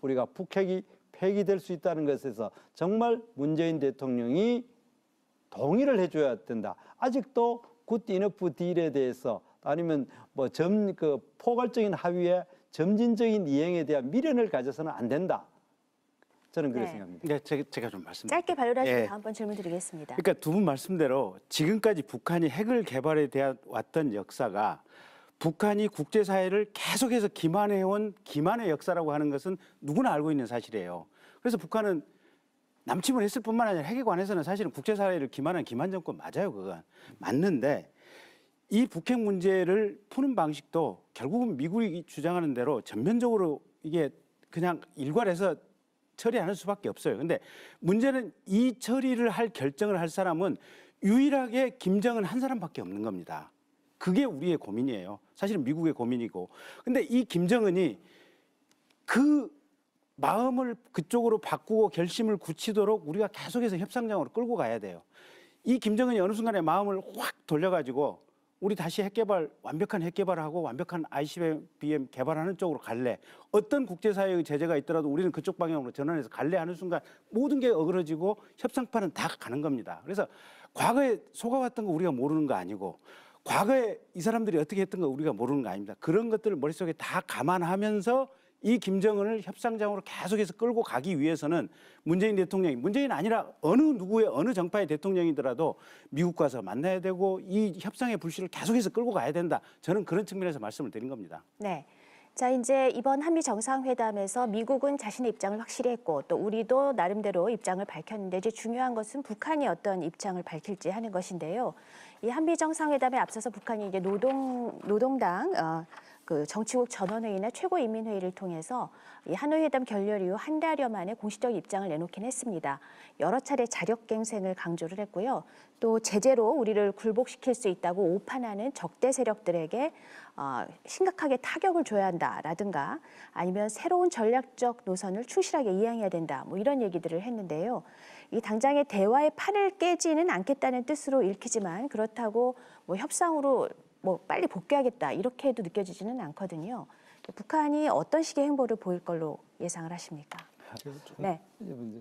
우리가 북핵이 폐기될 수 있다는 것에서 정말 문재인 대통령이 동의를 해줘야 된다. 아직도 굿 이너프 딜에 대해서 아니면 뭐점그 포괄적인 합의에 점진적인 이행에 대한 미련을 가져서는 안 된다. 저는 그렇게 네. 생각합니다. 네, 제가, 제가 좀 말씀. 짧게 발언하시고 예. 다음번 질문 드리겠습니다. 그러니까 두 분 말씀대로 지금까지 북한이 핵을 개발에 대한 왔던 역사가 북한이 국제사회를 계속해서 기만해온 기만의 역사라고 하는 것은 누구나 알고 있는 사실이에요. 그래서 북한은 남침을 했을 뿐만 아니라 핵에 관해서는 사실은 국제사회를 기만한 기만 정권 맞아요, 그건. 맞는데 이 북핵 문제를 푸는 방식도 결국은 미국이 주장하는 대로 전면적으로 이게 그냥 일괄해서 처리하는 수밖에 없어요. 근데 문제는 이 처리를 할 결정을 할 사람은 유일하게 김정은 한 사람밖에 없는 겁니다. 그게 우리의 고민이에요. 사실은 미국의 고민이고. 근데 이 김정은이 그 마음을 그쪽으로 바꾸고 결심을 굳히도록 우리가 계속해서 협상장으로 끌고 가야 돼요. 이 김정은이 어느 순간에 마음을 확 돌려가지고 우리 다시 핵개발 완벽한 핵개발하고 완벽한 ICBM 개발하는 쪽으로 갈래. 어떤 국제사회의 제재가 있더라도 우리는 그쪽 방향으로 전환해서 갈래 하는 순간 모든 게 어그러지고 협상판은 다 가는 겁니다. 그래서 과거에 속아왔던 거 우리가 모르는 거 아니고 과거에 이 사람들이 어떻게 했던 거 우리가 모르는 거 아닙니다. 그런 것들을 머릿속에 다 감안하면서 이 김정은을 협상장으로 계속해서 끌고 가기 위해서는 문재인 대통령이 문재인 아니라 어느 누구의 어느 정파의 대통령이더라도 미국 가서 만나야 되고 이 협상의 불씨를 계속해서 끌고 가야 된다. 저는 그런 측면에서 말씀을 드린 겁니다. 네. 자, 이제 이번 한미 정상회담에서 미국은 자신의 입장을 확실히 했고 또 우리도 나름대로 입장을 밝혔는데 이제 중요한 것은 북한이 어떤 입장을 밝힐지 하는 것인데요. 이 한미 정상회담에 앞서서 북한이 이제 노동 노동당 어, 그 정치국 전원회의나 최고인민회의를 통해서 이 하노이회담 결렬 이후 한 달여 만에 공식적 입장을 내놓긴 했습니다. 여러 차례 자력갱생을 강조를 했고요. 또 제재로 우리를 굴복시킬 수 있다고 오판하는 적대 세력들에게 어, 심각하게 타격을 줘야 한다라든가 아니면 새로운 전략적 노선을 충실하게 이행해야 된다 뭐 이런 얘기들을 했는데요. 이 당장의 대화의 판을 깨지는 않겠다는 뜻으로 읽히지만 그렇다고 뭐 협상으로 뭐 빨리 복귀하겠다 이렇게도 해 느껴지지는 않거든요. 북한이 어떤 식의 행보를 보일 걸로 예상을 하십니까? 네. 뭐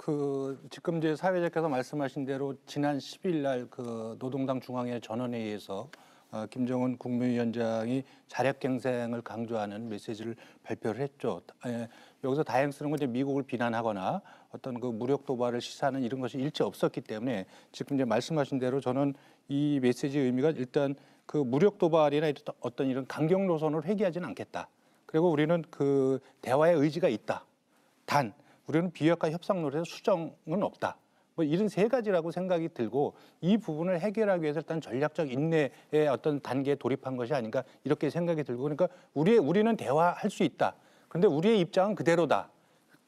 그 지금 이제 사회자께서 말씀하신 대로 지난 10일 날 그 노동당 중앙회 전원회의에서 어, 김정은 국무위원장이 자력갱생을 강조하는 메시지를 발표를 했죠. 에, 예, 여기서 다행스러운 건 미국을 비난하거나 어떤 그 무력 도발을 시사하는 이런 것이 일체 없었기 때문에 지금 이제 말씀하신 대로 저는 이 메시지의 의미가 일단 그 무력 도발이나 어떤 이런 강경 노선을 회귀하지는 않겠다. 그리고 우리는 그 대화의 의지가 있다. 단 우리는 비핵화 협상 노릇에 수정은 없다. 뭐 이런 세 가지라고 생각이 들고 이 부분을 해결하기 위해서 일단 전략적 인내의 어떤 단계에 돌입한 것이 아닌가 이렇게 생각이 들고 그러니까 우리의 우리는 대화할 수 있다. 그런데 우리의 입장은 그대로다.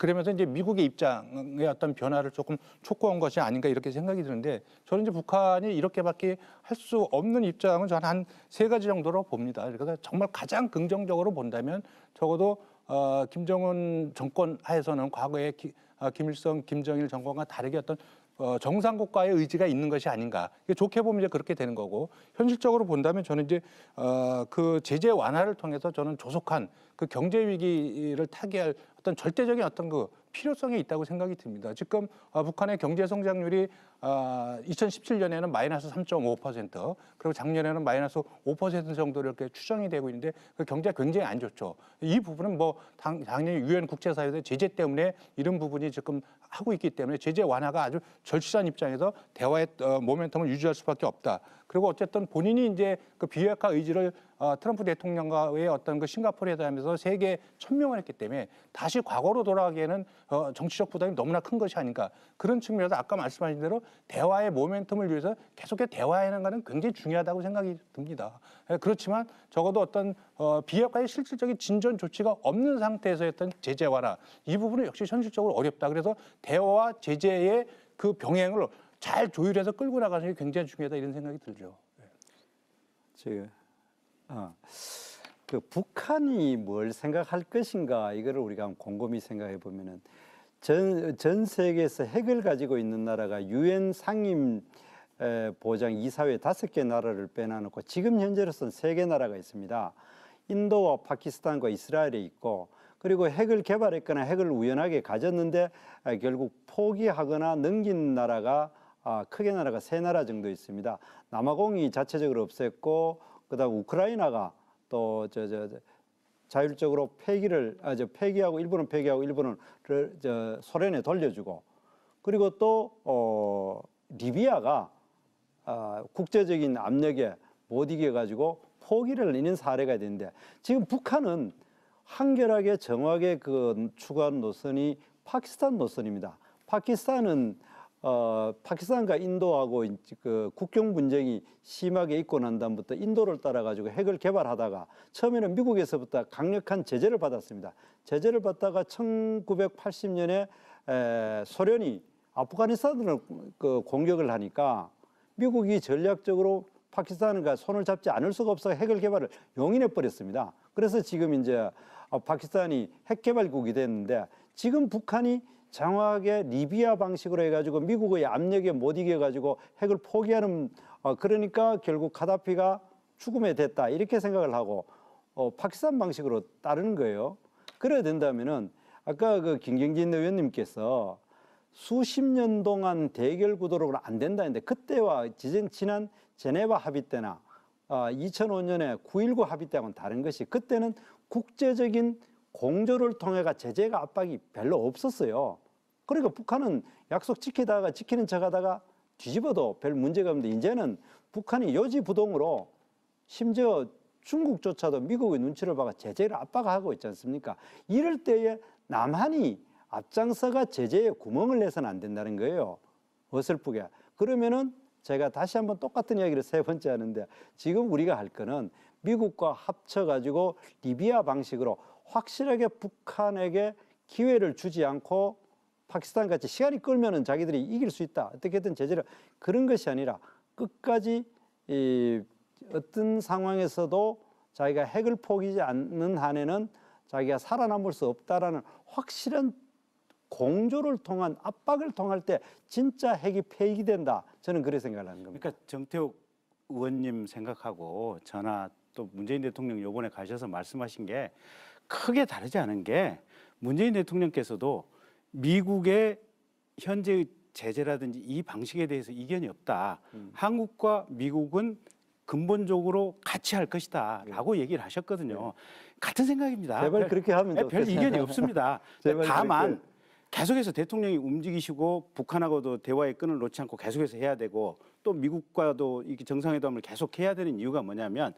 그러면서 이제 미국의 입장의 어떤 변화를 조금 촉구한 것이 아닌가 이렇게 생각이 드는데 저는 이제 북한이 이렇게밖에 할 수 없는 입장은 저는 한 세 가지 정도로 봅니다. 그러니까 정말 가장 긍정적으로 본다면 적어도 어, 김정은 정권 하에서는 과거에 기, 어, 김일성, 김정일 정권과 다르게 어떤 어, 정상국가의 의지가 있는 것이 아닌가. 이게 좋게 보면 이제 그렇게 되는 거고 현실적으로 본다면 저는 이제 어, 그 제재 완화를 통해서 저는 조속한 그 경제 위기를 타개할 어떤 절대적인 어떤 그 필요성이 있다고 생각이 듭니다. 지금 어, 북한의 경제 성장률이 어, 2017년에는 마이너스 3.5% 그리고 작년에는 마이너스 5% 정도로 이렇게 추정이 되고 있는데 그 경제가 굉장히 안 좋죠. 이 부분은 뭐 당, 당연히 유엔 국제사회에서 제재 때문에 이런 부분이 지금 하고 있기 때문에 제재 완화가 아주 절실한 입장에서 대화의 어, 모멘텀을 유지할 수밖에 없다. 그리고 어쨌든 본인이 이제 그 비핵화 의지를 어, 트럼프 대통령과의 어떤 그 싱가포르 회담에서 세계 천명을 했기 때문에 다시 과거로 돌아가기에는 어, 정치적 부담이 너무나 큰 것이 아닌가 그런 측면에서 아까 말씀하신 대로 대화의 모멘텀을 위해서 계속해 대화해 는가는 굉장히 중요하다고 생각이 듭니다. 예, 그렇지만 적어도 어떤 어, 비핵화의 실질적인 진전 조치가 없는 상태에서 했던 제재 완화 이 부분은 역시 현실적으로 어렵다. 그래서 대화와 제재의 그 병행을 잘 조율해서 끌고 나가는 게 굉장히 중요하다 이런 생각이 들죠. 지금 예. 어. 그 북한이 뭘 생각할 것인가 이거를 우리가 곰곰이 생각해 보면은 전, 전 세계에서 핵을 가지고 있는 나라가 유엔 상임 보장 이사회 다섯 개 나라를 빼놔놓고 지금 현재로서는 세개 나라가 있습니다. 인도와 파키스탄과 이스라엘에 있고 그리고 핵을 개발했거나 핵을 우연하게 가졌는데 아, 결국 포기하거나 넘긴 나라가 아, 크게 나라가 세 나라 정도 있습니다. 남아공이 자체적으로 없앴고 그다음 우크라이나가 또저저 저, 자율적으로 폐기를 아, 저 폐기하고 일부는 폐기하고 일부는 저 소련에 돌려주고 그리고 또 어, 리비아가 아, 국제적인 압력에 못 이겨 가지고 포기를 내는 사례가 되는데 지금 북한은 한결하게 정확하게 그 추구한 노선이 파키스탄 노선입니다. 파키스탄은 어, 파키스탄과 인도하고 그 국경 분쟁이 심하게 있고 난 다음부터 인도를 따라 가지고 핵을 개발하다가 처음에는 미국에서부터 강력한 제재를 받았습니다. 제재를 받다가 1980년에 에, 소련이 아프가니스탄을 그 공격을 하니까 미국이 전략적으로 파키스탄과 손을 잡지 않을 수가 없어 핵을 개발을 용인해 버렸습니다. 그래서 지금 이제 어, 파키스탄이 핵 개발국이 됐는데 지금 북한이 장화하게 리비아 방식으로 해가지고 미국의 압력에 못 이겨가지고 핵을 포기하는 어, 그러니까 결국 카다피가 죽음에 됐다 이렇게 생각을 하고 어, 파키스탄 방식으로 따르는 거예요. 그래야 된다면은 아까 그 김경진 의원님께서 수십 년 동안 대결 구도로 안 된다는데 그때와 지난 진지 제네바 합의 때나 2005년에 아, 9.19 합의 때하고는 다른 것이 그때는 국제적인 공조를 통해가 제재가 압박이 별로 없었어요. 그러니까 북한은 약속 지키다가 지키는 척하다가 뒤집어도 별 문제가 없는데 이제는 북한이 요지부동으로 심지어 중국조차도 미국의 눈치를 봐가 제재를 압박하고 있지 않습니까? 이럴 때에 남한이 앞장서가 제재에 구멍을 내서는 안 된다는 거예요. 어설프게. 그러면은 제가 다시 한번 똑같은 이야기를 세 번째 하는데 지금 우리가 할 거는 미국과 합쳐가지고 리비아 방식으로 확실하게 북한에게 기회를 주지 않고 파키스탄 같이 시간이 끌면은 자기들이 이길 수 있다. 어떻게든 제재를 그런 것이 아니라 끝까지 이 어떤 상황에서도 자기가 핵을 포기하지 않는 한에는 자기가 살아남을 수 없다라는 확실한 공조를 통한 압박을 통할 때 진짜 핵이 폐기된다. 저는 그렇게 생각을 하는 겁니다. 그러니까 정태욱 의원님 생각하고 전화 또 문재인 대통령 요번에 가셔서 말씀하신 게 크게 다르지 않은 게 문재인 대통령께서도 미국의 현재의 제재라든지 이 방식에 대해서 이견이 없다. 음. 한국과 미국은 근본적으로 같이 할 것이다라고 음. 네. 얘기를 하셨거든요. 네. 같은 생각입니다. 제발 별, 그렇게 하면 네, 별 이견이 없습니다. 다만 그렇게. 계속해서 대통령이 움직이시고 북한하고도 대화의 끈을 놓지 않고 계속해서 해야 되고 또 미국과도 이렇게 정상회담을 계속 해야 되는 이유가 뭐냐면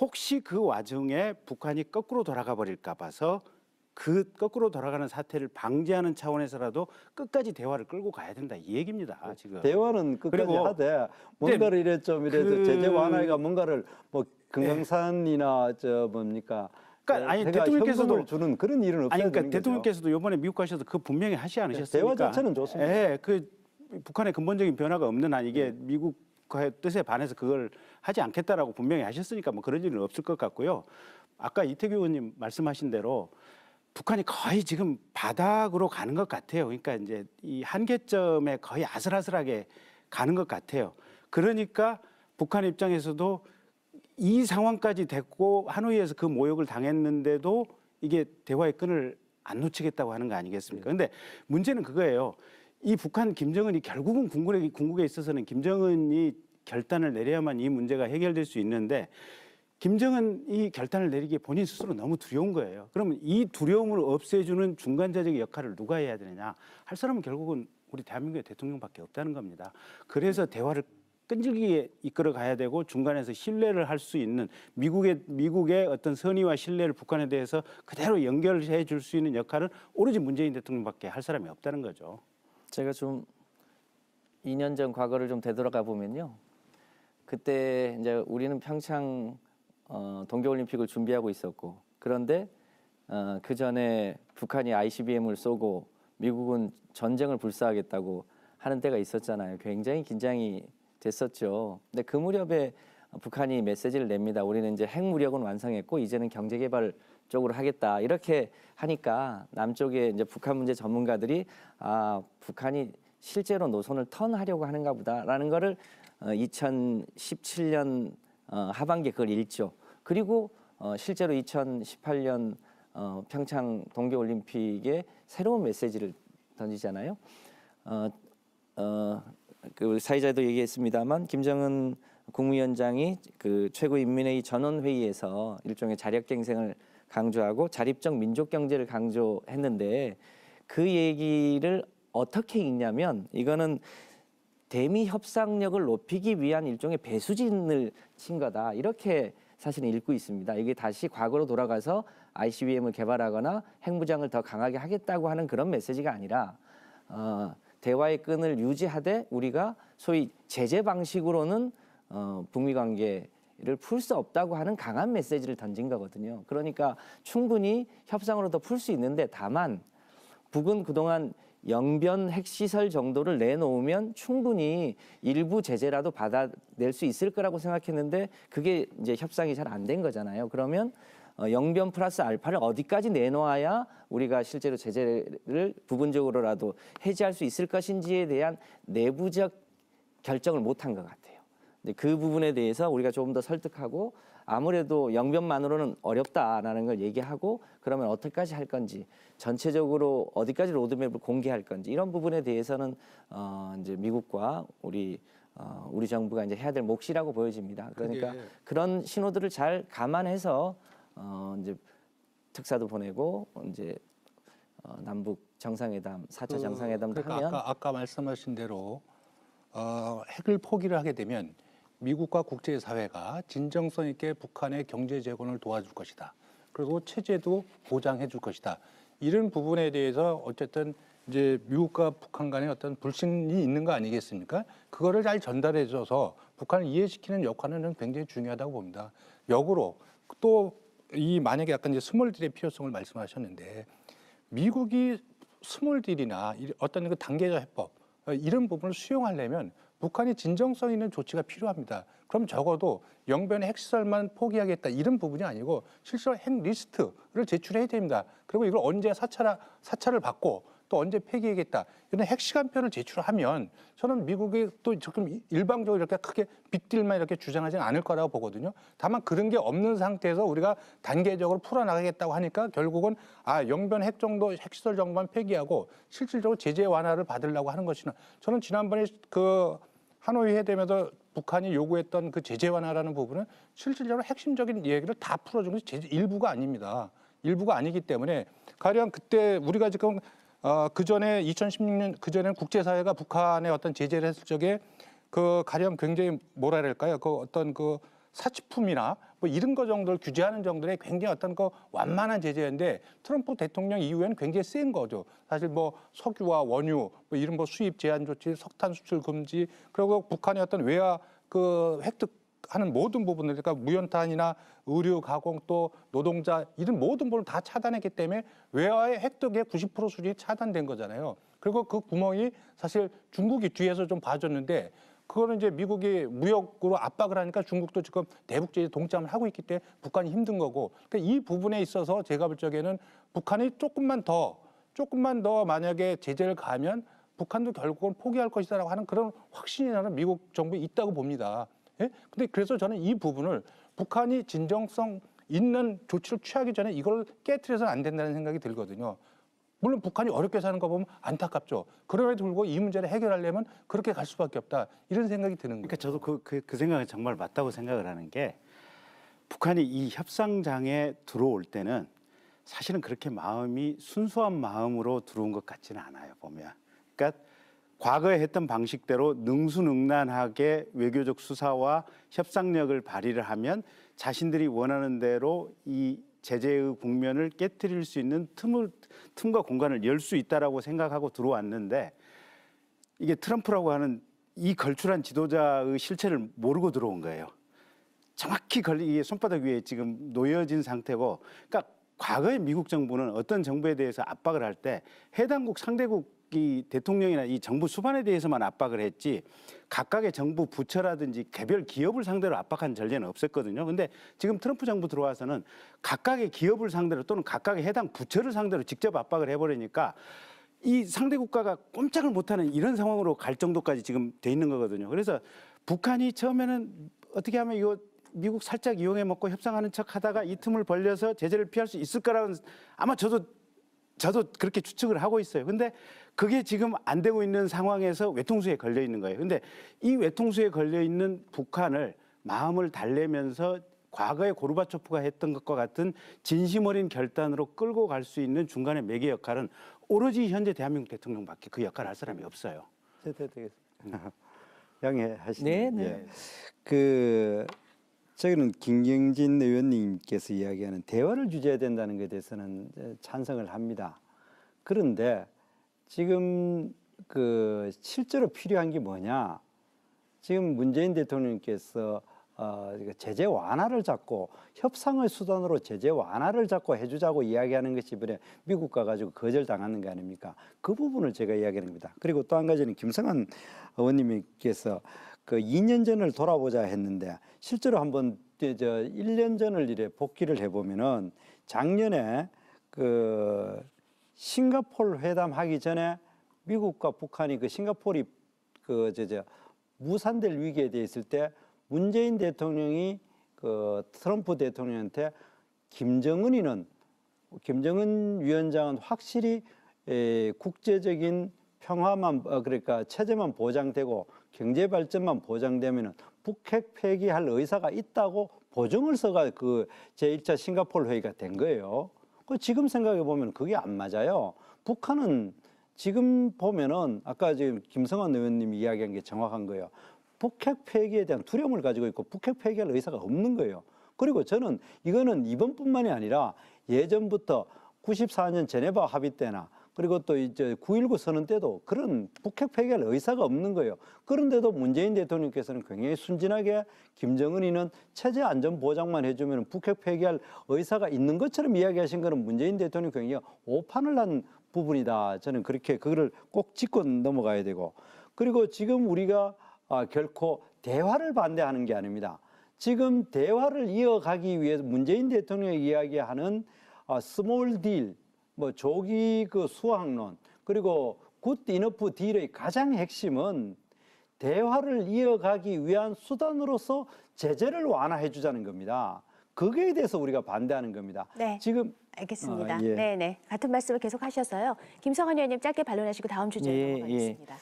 혹시 그 와중에 북한이 거꾸로 돌아가 버릴까 봐서 그 거꾸로 돌아가는 사태를 방지하는 차원에서라도 끝까지 대화를 끌고 가야 된다 이 얘기입니다. 지금 대화는 끝까지 하되 네. 뭔가를 이래 좀이래 그... 제재 완화가 뭔가를 뭐 네. 금강산이나 네. 저 뭡니까 그러니까 네, 아니 대통령께서도 주는 그런 일은 없어야 아 그러니까 대통령께서도 요번에 미국 가셔서 그 분명히 하시 네, 않으셨습니까? 대화 자체는 좋습니다. 예, 그 북한의 근본적인 변화가 없는 한 이게 네. 미국 과의 뜻에 반해서 그걸 하지 않겠다라고 분명히 하셨으니까 뭐 그런 일은 없을 것 같고요. 아까 이태규 의원님 말씀하신 대로 북한이 거의 지금 바닥으로 가는 것 같아요. 그러니까 이제 이 한계점에 거의 아슬아슬하게 가는 것 같아요. 그러니까 북한 입장에서도 이 상황까지 됐고 하노이에서 그 모욕을 당했는데도 이게 대화의 끈을 안 놓치겠다고 하는 거 아니겠습니까? 근데 문제는 그거예요. 이 북한 김정은이 결국은 궁극에, 궁극에 있어서는 김정은이 결단을 내려야만 이 문제가 해결될 수 있는데 김정은이 결단을 내리기에 본인 스스로 너무 두려운 거예요. 그러면 이 두려움을 없애주는 중간자적 역할을 누가 해야 되느냐? 할 사람은 결국은 우리 대한민국의 대통령밖에 없다는 겁니다. 그래서 대화를 끈질기게 이끌어 가야 되고 중간에서 신뢰를 할 수 있는 미국의 미국의 어떤 선의와 신뢰를 북한에 대해서 그대로 연결해 줄 수 있는 역할은 오로지 문재인 대통령밖에 할 사람이 없다는 거죠. 제가 좀 2년 전 과거를 좀 되돌아가 보면요. 그때 이제 우리는 평창 어, 동계올림픽을 준비하고 있었고 그런데 어, 그 전에 북한이 ICBM을 쏘고 미국은 전쟁을 불사하겠다고 하는 때가 있었잖아요. 굉장히 긴장이 됐었죠. 근데 그 무렵에 북한이 메시지를 냅니다. 우리는 이제 핵무력은 완성했고 이제는 경제 개발 쪽으로 하겠다. 이렇게 하니까 남쪽에 이제 북한 문제 전문가들이 아, 북한이 실제로 노선을 턴하려고 하는가 보다라는 거를 어, 2017년 어, 하반기에 그걸 읽죠. 그리고 어, 실제로 2018년 어, 평창 동계올림픽에 새로운 메시지를 던지잖아요. 어, 어, 그 사회자도 얘기했습니다만 김정은 국무위원장이 그 최고인민회의 전원회의에서 일종의 자력갱생을 강조하고 자립적 민족 경제를 강조했는데 그 얘기를 어떻게 읽냐면 이거는 대미 협상력을 높이기 위한 일종의 배수진을 친 거다 이렇게 사실은 읽고 있습니다. 이게 다시 과거로 돌아가서 ICBM을 개발하거나 핵무장을 더 강하게 하겠다고 하는 그런 메시지가 아니라 어, 대화의 끈을 유지하되 우리가 소위 제재 방식으로는 어, 북미 관계 를풀 수 없다고 하는 강한 메시지를 던진 거거든요. 그러니까 충분히 협상으로 더 풀 수 있는데 다만 북은 그동안 영변 핵시설 정도를 내놓으면 충분히 일부 제재라도 받아낼 수 있을 거라고 생각했는데 그게 이제 협상이 잘 안 된 거잖아요. 그러면 어, 영변 플러스 알파를 어디까지 내놓아야 우리가 실제로 제재를 부분적으로라도 해제할 수 있을 것인지에 대한 내부적 결정을 못 한 것 같아요. 근데 그 부분에 대해서 우리가 조금 더 설득하고 아무래도 영변만으로는 어렵다라는 걸 얘기하고 그러면 어떻게까지 할 건지 전체적으로 어디까지 로드맵을 공개할 건지 이런 부분에 대해서는 어 이제 미국과 우리 어 우리 정부가 이제 해야 될 몫이라고 보여집니다. 그러니까 그게... 그런 신호들을 잘 감안해서 어 이제 특사도 보내고 이제 어, 남북 정상회담, 사차 그 정상회담도 그러니까 하면 아까, 아까 말씀하신 대로 어, 핵을 포기를 하게 되면 미국과 국제사회가 진정성 있게 북한의 경제 재건을 도와줄 것이다. 그리고 체제도 보장해 줄 것이다. 이런 부분에 대해서 어쨌든 이제 미국과 북한 간에 어떤 불신이 있는 거 아니겠습니까? 그거를 잘 전달해 줘서 북한을 이해시키는 역할은 굉장히 중요하다고 봅니다. 역으로 또이 만약에 약간 이제 스몰딜의 필요성을 말씀하셨는데 미국이 스몰딜이나 어떤 그 단계적 해법 어, 이런 부분을 수용하려면 북한이 진정성 있는 조치가 필요합니다. 그럼 적어도 영변의 핵시설만 포기하겠다 이런 부분이 아니고 실제로 핵 리스트를 제출해야 됩니다. 그리고 이걸 언제 사찰 사찰을 받고 또 언제 폐기하겠다 이런 핵시간표를 제출하면 저는 미국이 또 조금 일방적으로 이렇게 크게 빅딜만 이렇게 주장하지 않을 거라고 보거든요. 다만 그런 게 없는 상태에서 우리가 단계적으로 풀어나가겠다고 하니까 결국은 아 영변 핵 정도 핵시설 정도만 폐기하고 실질적으로 제재 완화를 받으려고 하는 것이나 저는 지난번에 그 하노이 회담에서 북한이 요구했던 그 제재 완화라는 부분은 실질적으로 핵심적인 얘기를 다 풀어준 것이 제재 일부가 아닙니다. 일부가 아니기 때문에 가령 그때 우리가 지금 어, 그 전에 2016년 그 전에는 국제사회가 북한에 어떤 제재를 했을 적에 그 가령 굉장히 뭐라 그럴까요? 그 어떤 그 사치품이나 뭐 이런 거 정도를 규제하는 정도의 굉장히 어떤 그 완만한 제재인데 트럼프 대통령 이후에는 굉장히 센 거죠. 사실 뭐 석유와 원유 뭐 이런 뭐 수입 제한 조치, 석탄 수출 금지, 그리고 북한의 어떤 외화 그 획득 하는 모든 부분을 그러니까 무연탄이나 의류 가공 또 노동자 이런 모든 부분을 다 차단했기 때문에 외화의 획득의 90% 수준이 차단된 거잖아요. 그리고 그 구멍이 사실 중국이 뒤에서 좀 봐줬는데 그거는 이제 미국이 무역으로 압박을 하니까 중국도 지금 대북제재 동참을 하고 있기 때문에 북한이 힘든 거고 그러니까 이 부분에 있어서 제가 볼 적에는 북한이 조금만 더 조금만 더 만약에 제재를 가면 북한도 결국은 포기할 것이다라고 하는 그런 확신이 나는 미국 정부에 있다고 봅니다. 예? 근데 그래서 저는 이 부분을 북한이 진정성 있는 조치를 취하기 전에 이걸 깨트려서는 안 된다는 생각이 들거든요. 물론 북한이 어렵게 사는 거 보면 안타깝죠. 그럼에도 불구하고 이 문제를 해결하려면 그렇게 갈 수밖에 없다. 이런 생각이 드는 거예요. 그러니까 저도 그, 그, 그생각이 정말 맞다고 생각을 하는 게 북한이 이 협상장에 들어올 때는 사실은 그렇게 마음이 순수한 마음으로 들어온 것 같지는 않아요 보면 그러니까 과거에 했던 방식대로 능수능란하게 외교적 수사와 협상력을 발휘를 하면 자신들이 원하는 대로 이 제재의 국면을 깨뜨릴 수 있는 틈을 틈과 공간을 열 수 있다라고 생각하고 들어왔는데 이게 트럼프라고 하는 이 걸출한 지도자의 실체를 모르고 들어온 거예요. 정확히 걸리 손바닥 위에 지금 놓여진 상태고, 그러니까 과거의 미국 정부는 어떤 정부에 대해서 압박을 할 때 해당국 상대국 이 대통령이나 이 정부 수반에 대해서만 압박을 했지 각각의 정부 부처라든지 개별 기업을 상대로 압박한 전례는 없었거든요. 근데 지금 트럼프 정부 들어와서는 각각의 기업을 상대로 또는 각각의 해당 부처를 상대로 직접 압박을 해버리니까 이 상대 국가가 꼼짝을 못하는 이런 상황으로 갈 정도까지 지금 돼 있는 거거든요. 그래서 북한이 처음에는 어떻게 하면 이거 미국 살짝 이용해 먹고 협상하는 척 하다가 이 틈을 벌려서 제재를 피할 수 있을 까라는 아마 저도 저도 그렇게 추측을 하고 있어요. 근데 그게 지금 안 되고 있는 상황에서 외통수에 걸려 있는 거예요. 근데 이 외통수에 걸려 있는 북한을 마음을 달래면서 과거에 고르바초프가 했던 것과 같은 진심 어린 결단으로 끌고 갈 수 있는 중간의 매개 역할은 오로지 현재 대한민국 대통령밖에 그 역할을 할 사람이 없어요. 되겠습니다. 양해하시죠. 네, 네. 예. 그 저기는 김경진 의원님께서 이야기하는 대화를 주제해야 된다는 것에 대해서는 찬성을 합니다. 그런데 지금 그 실제로 필요한 게 뭐냐? 지금 문재인 대통령께서 어, 제재 완화를 잡고 협상을 수단으로 제재 완화를 잡고 해주자고 이야기하는 것이 이번에 미국 가가지고 거절당하는 거 아닙니까? 그 부분을 제가 이야기하는 겁니다. 그리고 또 한 가지는 김성한 의원님께서 그 2년 전을 돌아보자 했는데 실제로 한번 저 1년 전을 이래 복귀를 해보면은 작년에 그 싱가폴 회담하기 전에 미국과 북한이 그 싱가폴이 그저저 무산될 위기에 돼 있을 때 문재인 대통령이 그 트럼프 대통령한테 김정은이는 김정은 위원장은 확실히 에, 국제적인 평화만 어, 그러니까 체제만 보장되고 경제 발전만 보장되면은 북핵 폐기할 의사가 있다고 보증을 써가 그 제1차 싱가포르 회의가 된 거예요. 그 지금 생각해 보면 그게 안 맞아요. 북한은 지금 보면은 아까 지금 김성환 의원님이 야기한게 정확한 거예요. 북핵 폐기에 대한 두려움을 가지고 있고 북핵 폐기할 의사가 없는 거예요. 그리고 저는 이거는 이번뿐만이 아니라 예전부터 94년 제네바 합의 때나 그리고 또 이제 9.19 선언 때도 그런 북핵 폐기할 의사가 없는 거예요. 그런데도 문재인 대통령께서는 굉장히 순진하게 김정은이는 체제 안전 보장만 해주면 북핵 폐기할 의사가 있는 것처럼 이야기하신 거는 문재인 대통령 이 굉장히 오판을 한 부분이다. 저는 그렇게 그거를 꼭 짚고 넘어가야 되고 그리고 지금 우리가 아, 결코 대화를 반대하는 게 아닙니다. 지금 대화를 이어가기 위해서 문재인 대통령이 이야기하는 아, 스몰 딜, 뭐 조기 그 수학론 그리고 굿 이너프 딜의 가장 핵심은 대화를 이어가기 위한 수단으로서 제재를 완화해 주자는 겁니다. 그거에 대해서 우리가 반대하는 겁니다. 네. 지금 알겠습니다. 어, 예. 네, 네. 같은 말씀을 계속 하셔서요. 김성환 의원님 짧게 반론하시고 다음 주제로 예, 예. 넘어가겠습니다. 예.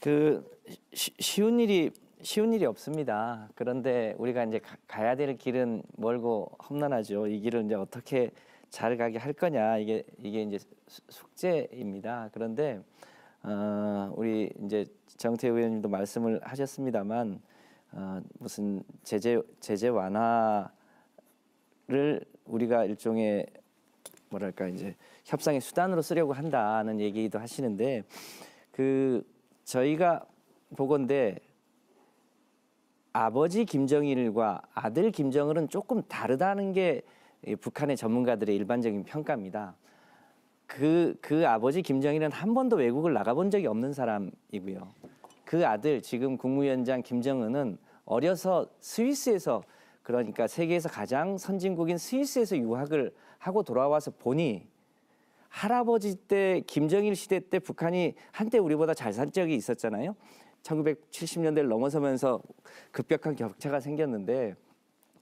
그 쉬, 쉬운 일이 쉬운 일이 없습니다. 그런데 우리가 이제 가, 가야 될 길은 멀고 험난하죠. 이 길을 이제 어떻게 잘 가게 할 거냐 이게 이게 이제 숙제입니다. 그런데 어, 우리 이제 정태 의원님도 말씀을 하셨습니다만 어, 무슨 제재 제재 완화를 우리가 일종의 뭐랄까 이제 협상의 수단으로 쓰려고 한다는 얘기도 하시는데 그 저희가 보건데 아버지 김정일과 아들 김정일은 조금 다르다는 게 북한의 전문가들의 일반적인 평가입니다. 그, 그 아버지 김정일은 한 번도 외국을 나가본 적이 없는 사람이고요. 그 아들, 지금 국무위원장 김정은은 어려서 스위스에서 그러니까 세계에서 가장 선진국인 스위스에서 유학을 하고 돌아와서 보니 할아버지 때 김정일 시대 때 북한이 한때 우리보다 잘 산 적이 있었잖아요. 1970년대를 넘어서면서 급격한 격차가 생겼는데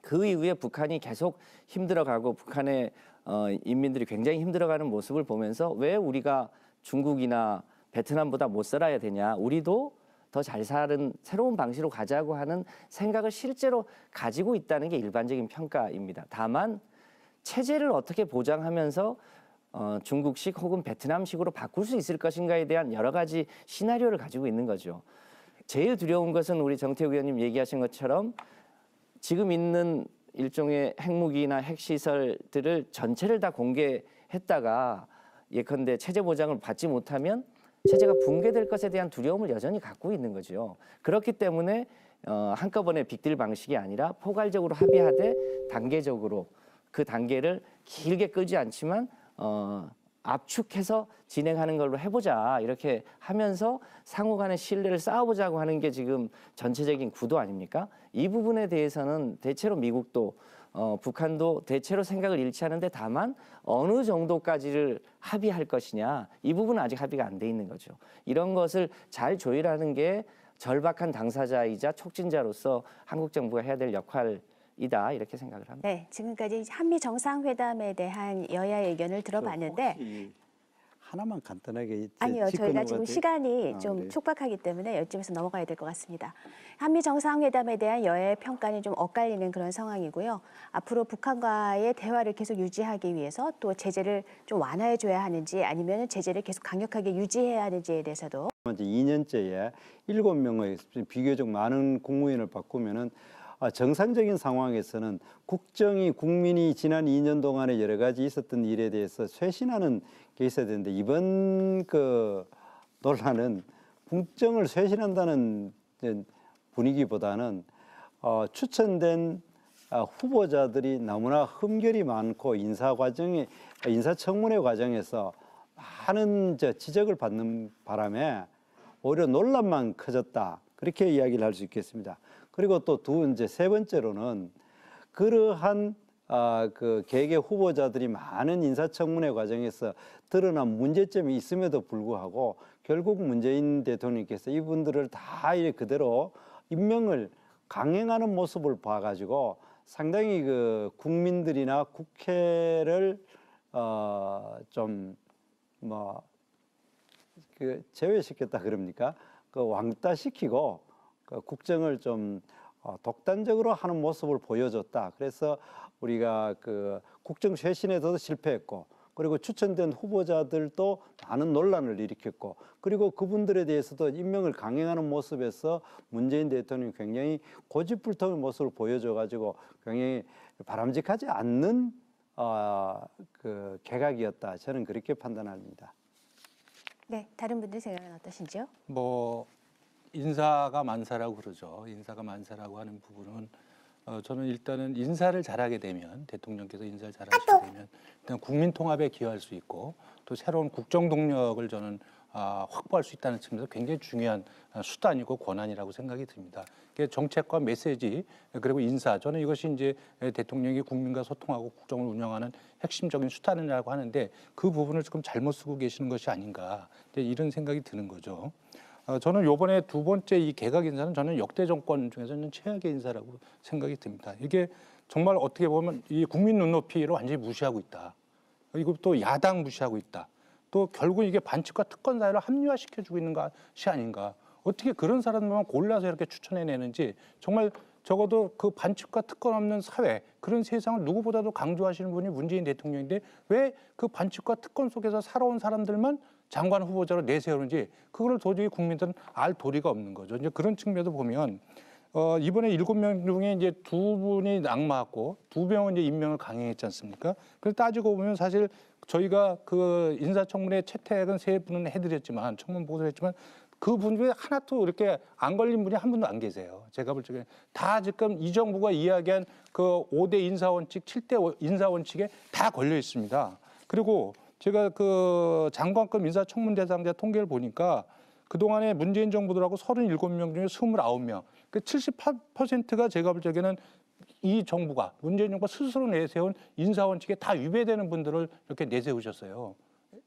그 이후에 북한이 계속 힘들어가고 북한의 어, 인민들이 굉장히 힘들어가는 모습을 보면서 왜 우리가 중국이나 베트남보다 못 살아야 되냐 우리도 더 잘 사는 새로운 방식으로 가자고 하는 생각을 실제로 가지고 있다는 게 일반적인 평가입니다. 다만 체제를 어떻게 보장하면서 어, 중국식 혹은 베트남식으로 바꿀 수 있을 것인가에 대한 여러 가지 시나리오를 가지고 있는 거죠. 제일 두려운 것은 우리 정태욱 의원님 얘기하신 것처럼 지금 있는 일종의 핵무기나 핵시설들을 전체를 다 공개했다가 예컨대 체제 보장을 받지 못하면 체제가 붕괴될 것에 대한 두려움을 여전히 갖고 있는 거죠. 그렇기 때문에 어, 한꺼번에 빅딜 방식이 아니라 포괄적으로 합의하되 단계적으로 그 단계를 길게 끌지 않지만 어, 압축해서 진행하는 걸로 해보자 이렇게 하면서 상호 간의 신뢰를 쌓아보자고 하는 게 지금 전체적인 구도 아닙니까? 이 부분에 대해서는 대체로 미국도 어, 북한도 대체로 생각을 잃지 않은데 다만 어느 정도까지를 합의할 것이냐 이 부분은 아직 합의가 안 돼 있는 거죠. 이런 것을 잘 조율하는 게 절박한 당사자이자 촉진자로서 한국 정부가 해야 될 역할 이다 이렇게 생각을 합니다. 네, 지금까지 한미 정상회담에 대한 여야 의견을 들어봤는데 하나만 간단하게 아니요 저희가 지금 시간이 아, 좀 네. 촉박하기 때문에 여쯤에서 넘어가야 될 것 같습니다. 한미 정상회담에 대한 여야의 평가는 좀 엇갈리는 그런 상황이고요. 앞으로 북한과의 대화를 계속 유지하기 위해서 또 제재를 좀 완화해 줘야 하는지 아니면 제재를 계속 강력하게 유지해야 하는지에 대해서도 먼저 2년째에 7명의 비교적 많은 국무원을 바꾸면은 아, 정상적인 상황에서는 국정이 국민이 지난 2년 동안에 여러 가지 있었던 일에 대해서 쇄신하는 게 있어야 되는데 이번 그 논란은 국정을 쇄신한다는 분위기보다는 어, 추천된 아, 후보자들이 너무나 흠결이 많고 인사 과정에 인사청문회 과정에서 많은 저 지적을 받는 바람에 오히려 논란만 커졌다 그렇게 이야기를 할 수 있겠습니다. 그리고 또 두 이제 세 번째로는 그러한 아, 그 개개 후보자들이 많은 인사청문회 과정에서 드러난 문제점이 있음에도 불구하고 결국 문재인 대통령께서 이분들을 다이렇 그대로 임명을 강행하는 모습을 봐가지고 상당히 그 국민들이나 국회를 어, 좀뭐 그 제외시켰다 그럽니까? 그 왕따시키고 그러니까 국정을 좀 어, 독단적으로 하는 모습을 보여줬다. 그래서 우리가 그 국정 쇄신에서도 실패했고 그리고 추천된 후보자들도 많은 논란을 일으켰고 그리고 그분들에 대해서도 임명을 강행하는 모습에서 문재인 대통령이 굉장히 고집불통의 모습을 보여줘 가지고 굉장히 바람직하지 않는 어, 그 개각이었다 저는 그렇게 판단합니다. 네, 다른 분들 생각은 어떠신지요? 뭐 인사가 만사라고 그러죠. 인사가 만사라고 하는 부분은 어, 저는 일단은 인사를 잘하게 되면 대통령께서 인사를 잘하게 되면 일단 국민 통합에 기여할 수 있고 또 새로운 국정 동력을 저는 아, 확보할 수 있다는 측면에서 굉장히 중요한 아, 수단이고 권한이라고 생각이 듭니다. 정책과 메시지 그리고 인사 저는 이것이 이제 대통령이 국민과 소통하고 국정을 운영하는 핵심적인 수단이라고 하는데 그 부분을 지금 잘못 쓰고 계시는 것이 아닌가 이런 생각이 드는 거죠. 어, 저는 요번에 두 번째 이 개각 인사는 저는 역대 정권 중에서는 최악의 인사라고 생각이 듭니다. 이게 정말 어떻게 보면 이 국민 눈높이를 완전히 무시하고 있다. 그리고 또 야당 무시하고 있다. 또 결국 이게 반칙과 특권 사회를 합리화시켜주고 있는 것이 아닌가. 어떻게 그런 사람들만 골라서 이렇게 추천해내는지 정말 적어도 그 반칙과 특권 없는 사회 그런 세상을 누구보다도 강조하시는 분이 문재인 대통령인데 왜 그 반칙과 특권 속에서 살아온 사람들만 장관 후보자로 내세우는지 그걸 도저히 국민들은 알 도리가 없는 거죠. 이제 그런 측면에서 보면 어, 이번에 일곱 명 중에 이제 두 분이 낙마했고 두 명은 이제 임명을 강행했지 않습니까? 그래서 따지고 보면 사실 저희가 그 인사청문회 채택은 세 분은 해드렸지만 청문 보고를 했지만 그 분 중에 하나도 이렇게 안 걸린 분이 한 분도 안 계세요. 제가 볼 적에 다 지금 이 정부가 이야기한 그 5대 인사원칙, 7대 인사원칙에 다 걸려 있습니다. 그리고 제가 그 장관급 인사청문 대상자 통계를 보니까 그동안에 문재인 정부들하고 37명 중에 29명, 그 78%가 제가 볼 적에는 이 정부가 문재인 정부가 스스로 내세운 인사 원칙에 다 위배되는 분들을 이렇게 내세우셨어요.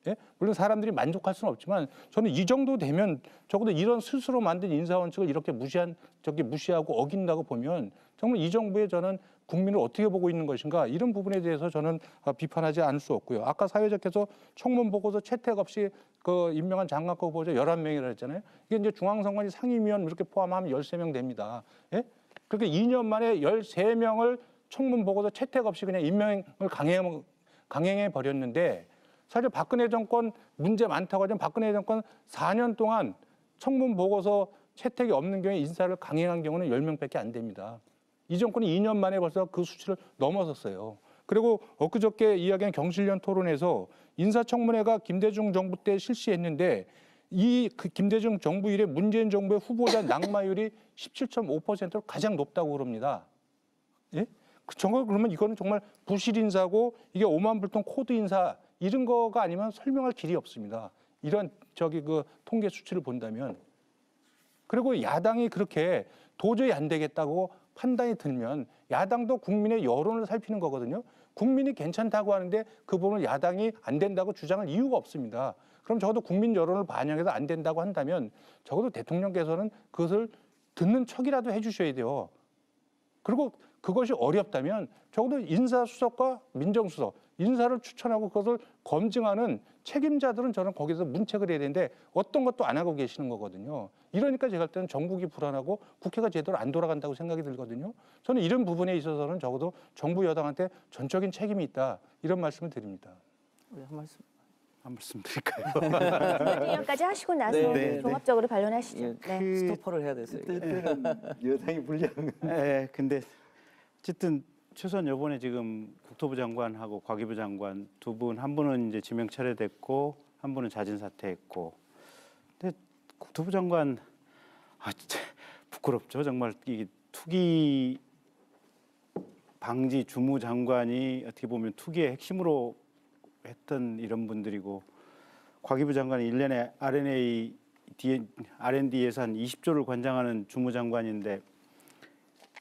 예? 물론 사람들이 만족할 수는 없지만 저는 이 정도 되면 적어도 이런 스스로 만든 인사 원칙을 이렇게 무시한 저기 무시하고 어긴다고 보면 정말 이 정부에 저는 국민을 어떻게 보고 있는 것인가 이런 부분에 대해서 저는 어, 비판하지 않을 수 없고요. 아까 사회적께서 청문 보고서 채택 없이 그 임명한 장관 후보자 열한 명이라 했잖아요. 이게 이제 중앙선관위 상임위원 이렇게 포함하면 열세 명 됩니다. 예? 그렇게 이 년 만에 열세 명을 청문 보고서 채택 없이 그냥 임명을 강행 강행해 버렸는데 사실 박근혜 정권 문제 많다고 하지 박근혜 정권 4년 동안 청문 보고서 채택이 없는 경우에 인사를 강행한 경우는 10명밖에 안 됩니다. 이 정권이 2년 만에 벌써 그 수치를 넘어섰어요. 그리고 엊그저께 이야기한 경실련 토론에서 인사청문회가 김대중 정부 때 실시했는데 이그 김대중 정부 이래 문재인 정부의 후보자 낙마율이 17.5%로 가장 높다고 그럽니다. 예? 그 정말 그러면 이거는 정말 부실 인사고 이게 오만불통 코드 인사 이런 거가 아니면 설명할 길이 없습니다. 이런 저기 그 통계 수치를 본다면 그리고 야당이 그렇게 도저히 안 되겠다고 판단이 들면 야당도 국민의 여론을 살피는 거거든요. 국민이 괜찮다고 하는데 그 부분을 야당이 안 된다고 주장할 이유가 없습니다. 그럼 적어도 국민 여론을 반영해서 안 된다고 한다면 적어도 대통령께서는 그것을 듣는 척이라도 해주셔야 돼요. 그리고 그것이 어렵다면 적어도 인사수석과 민정수석 인사를 추천하고 그것을 검증하는 책임자들은 저는 거기서 문책을 해야 되는데 어떤 것도 안 하고 계시는 거거든요. 이러니까 제가 할 때는 전국이 불안하고 국회가 제대로 안 돌아간다고 생각이 들거든요. 저는 이런 부분에 있어서는 적어도 정부 여당한테 전적인 책임이 있다 이런 말씀을 드립니다. 네, 한 말씀 한 말씀 드릴까요? 의견까지 네, 하시고 나서 네, 네, 네. 종합적으로 예, 네. 반론하시죠. 예, 그 네. 스토퍼를 해야 되어요 여당이 불리한. 예, 예, 근데 어쨌든 최소한 요번에 지금 국토부 장관하고 과기부 장관 두 분, 한 분은 이제 지명 철회됐고, 한 분은 자진 사퇴했고. 근데 국토부 장관, 아, 진짜 부끄럽죠. 정말 이 투기 방지 주무 장관이 어떻게 보면 투기의 핵심으로 했던 이런 분들이고, 과기부 장관이 1년에 R&A, R&D 예산 20조를 관장하는 주무 장관인데,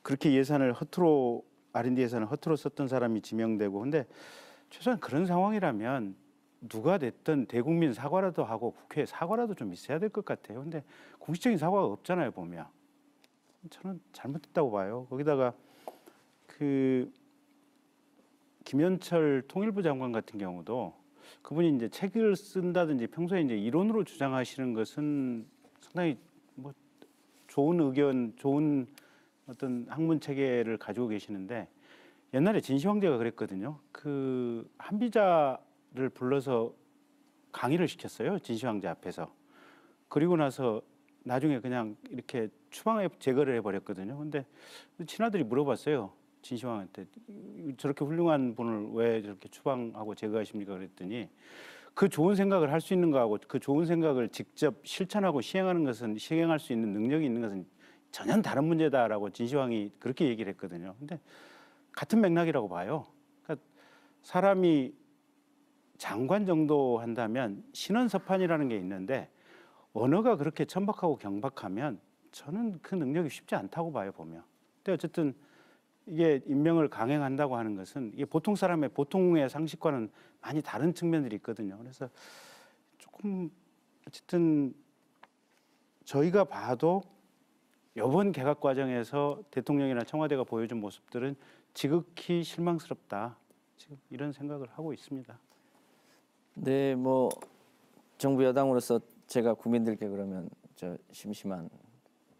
그렇게 예산을 허투루 R&D에서는 허투루 썼던 사람이 지명되고 근데 최소한 그런 상황이라면 누가 됐든 대국민 사과라도 하고 국회에 사과라도 좀 있어야 될 것 같아요. 근데 공식적인 사과가 없잖아요, 보면. 저는 잘못됐다고 봐요. 거기다가 그 김현철 통일부 장관 같은 경우도 그분이 이제 책을 쓴다든지 평소에 이제 이론으로 주장하시는 것은 상당히 뭐 좋은 의견, 좋은 어떤 학문 체계를 가지고 계시는데 옛날에 진시 황제가 그랬거든요. 그 한비자를 불러서 강의를 시켰어요. 진시 황제 앞에서. 그리고 나서 나중에 그냥 이렇게 추방에 제거를 해버렸거든요. 근데 친아들이 물어봤어요. 진시황한테 저렇게 훌륭한 분을 왜 저렇게 추방하고 제거하십니까? 그랬더니 그 좋은 생각을 할 수 있는 거하고 그 좋은 생각을 직접 실천하고 시행하는 것은 시행할 수 있는 능력이 있는 것은 전혀 다른 문제다라고 진시황이 그렇게 얘기를 했거든요. 근데 같은 맥락이라고 봐요. 그러니까 사람이 장관 정도 한다면 신원서판이라는 게 있는데 언어가 그렇게 천박하고 경박하면 저는 그 능력이 쉽지 않다고 봐요 보면. 근데 어쨌든 이게 임명을 강행한다고 하는 것은 이게 보통 사람의 보통의 상식과는 많이 다른 측면들이 있거든요. 그래서 조금 어쨌든 저희가 봐도 이번 개각 과정에서 대통령이나 청와대가 보여준 모습들은 지극히 실망스럽다. 지금 이런 생각을 하고 있습니다. 네, 뭐 정부 여당으로서 제가 국민들께 그러면 저 심심한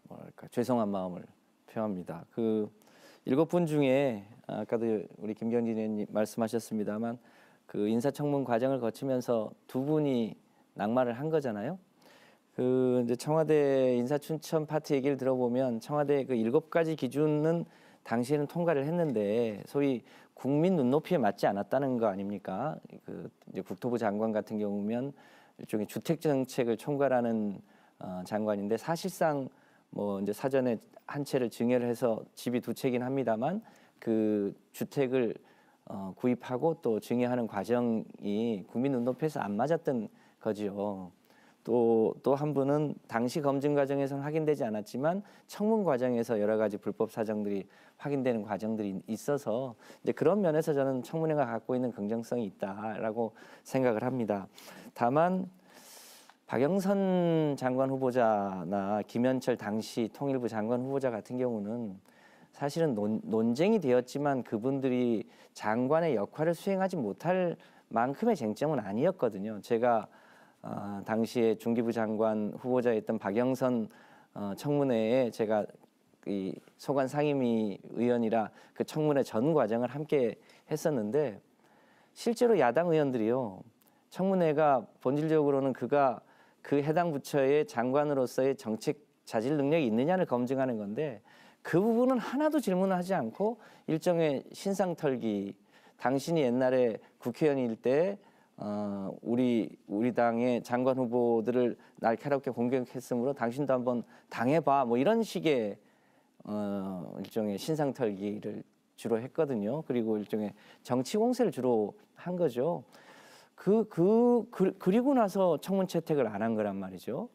뭐랄까 죄송한 마음을 표합니다. 그 일곱 분 중에 아까도 우리 김경진 의원님 말씀하셨습니다만 그 인사청문 과정을 거치면서 두 분이 낙마를 한 거잖아요. 그 이제 청와대 인사춘천 파트 얘기를 들어보면 청와대 그 일곱 가지 기준은 당시에는 통과를 했는데 소위 국민 눈높이에 맞지 않았다는 거 아닙니까? 그 이제 국토부 장관 같은 경우면 일종의 주택 정책을 총괄하는 어, 장관인데 사실상 뭐 이제 사전에 한 채를 증여를 해서 집이 두 채긴 합니다만 그 주택을 어, 구입하고 또 증여하는 과정이 국민 눈높이에서 안 맞았던 거지요. 또또한 분은 당시 검증 과정에서는 확인되지 않았지만 청문 과정에서 여러 가지 불법 사정들이 확인되는 과정들이 있어서 이제 그런 면에서 저는 청문회가 갖고 있는 긍정성이 있다라고 생각을 합니다. 다만 박영선 장관 후보자나 김현철 당시 통일부 장관 후보자 같은 경우는 사실은 논, 쟁이 되었지만 그분들이 장관의 역할을 수행하지 못할 만큼의 쟁점은 아니었거든요. 제가 어, 당시에 중기부 장관 후보자였던 박영선 어, 청문회에 제가 이 소관 상임위 의원이라 그 청문회 전 과정을 함께 했었는데 실제로 야당 의원들이요 청문회가 본질적으로는 그가 그 해당 부처의 장관으로서의 정책 자질 능력이 있느냐를 검증하는 건데 그 부분은 하나도 질문하지 않고 일종의 신상 털기 당신이 옛날에 국회의원일 때 어, 우리 우리 당의 장관 후보들을 날카롭게 공격했으므로 당신도 한번 당해봐 뭐 이런 식의 어, 일종의 신상털기를 주로 했거든요. 그리고 일종의 정치 공세를 주로 한 거죠. 그, 그, 그 그리고 나서 청문 채택을 안 한 거란 말이죠.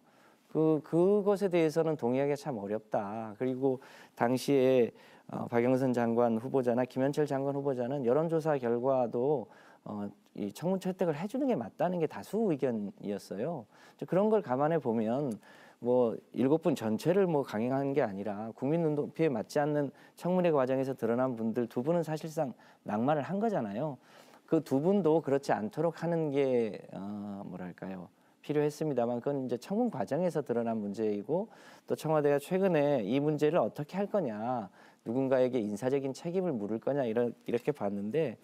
그, 그것에 대해서는 동의하기참 어렵다. 그리고 당시에 어, 박영선 장관 후보자나 김현철 장관 후보자는 여론조사 결과도 어, 이 청문 채택을 해주는 게 맞다는 게 다수 의견이었어요. 그런 걸 감안해 보면 뭐 일곱 분 전체를 뭐 강행한 게 아니라 국민 눈높이에 맞지 않는 청문회 과정에서 드러난 분들 두 분은 사실상 낙마를 한 거잖아요. 그 두 분도 그렇지 않도록 하는 게 어, 뭐랄까요 필요했습니다만 그건 이제 청문 과정에서 드러난 문제이고 또 청와대가 최근에 이 문제를 어떻게 할 거냐 누군가에게 인사적인 책임을 물을 거냐 이런 이렇게 봤는데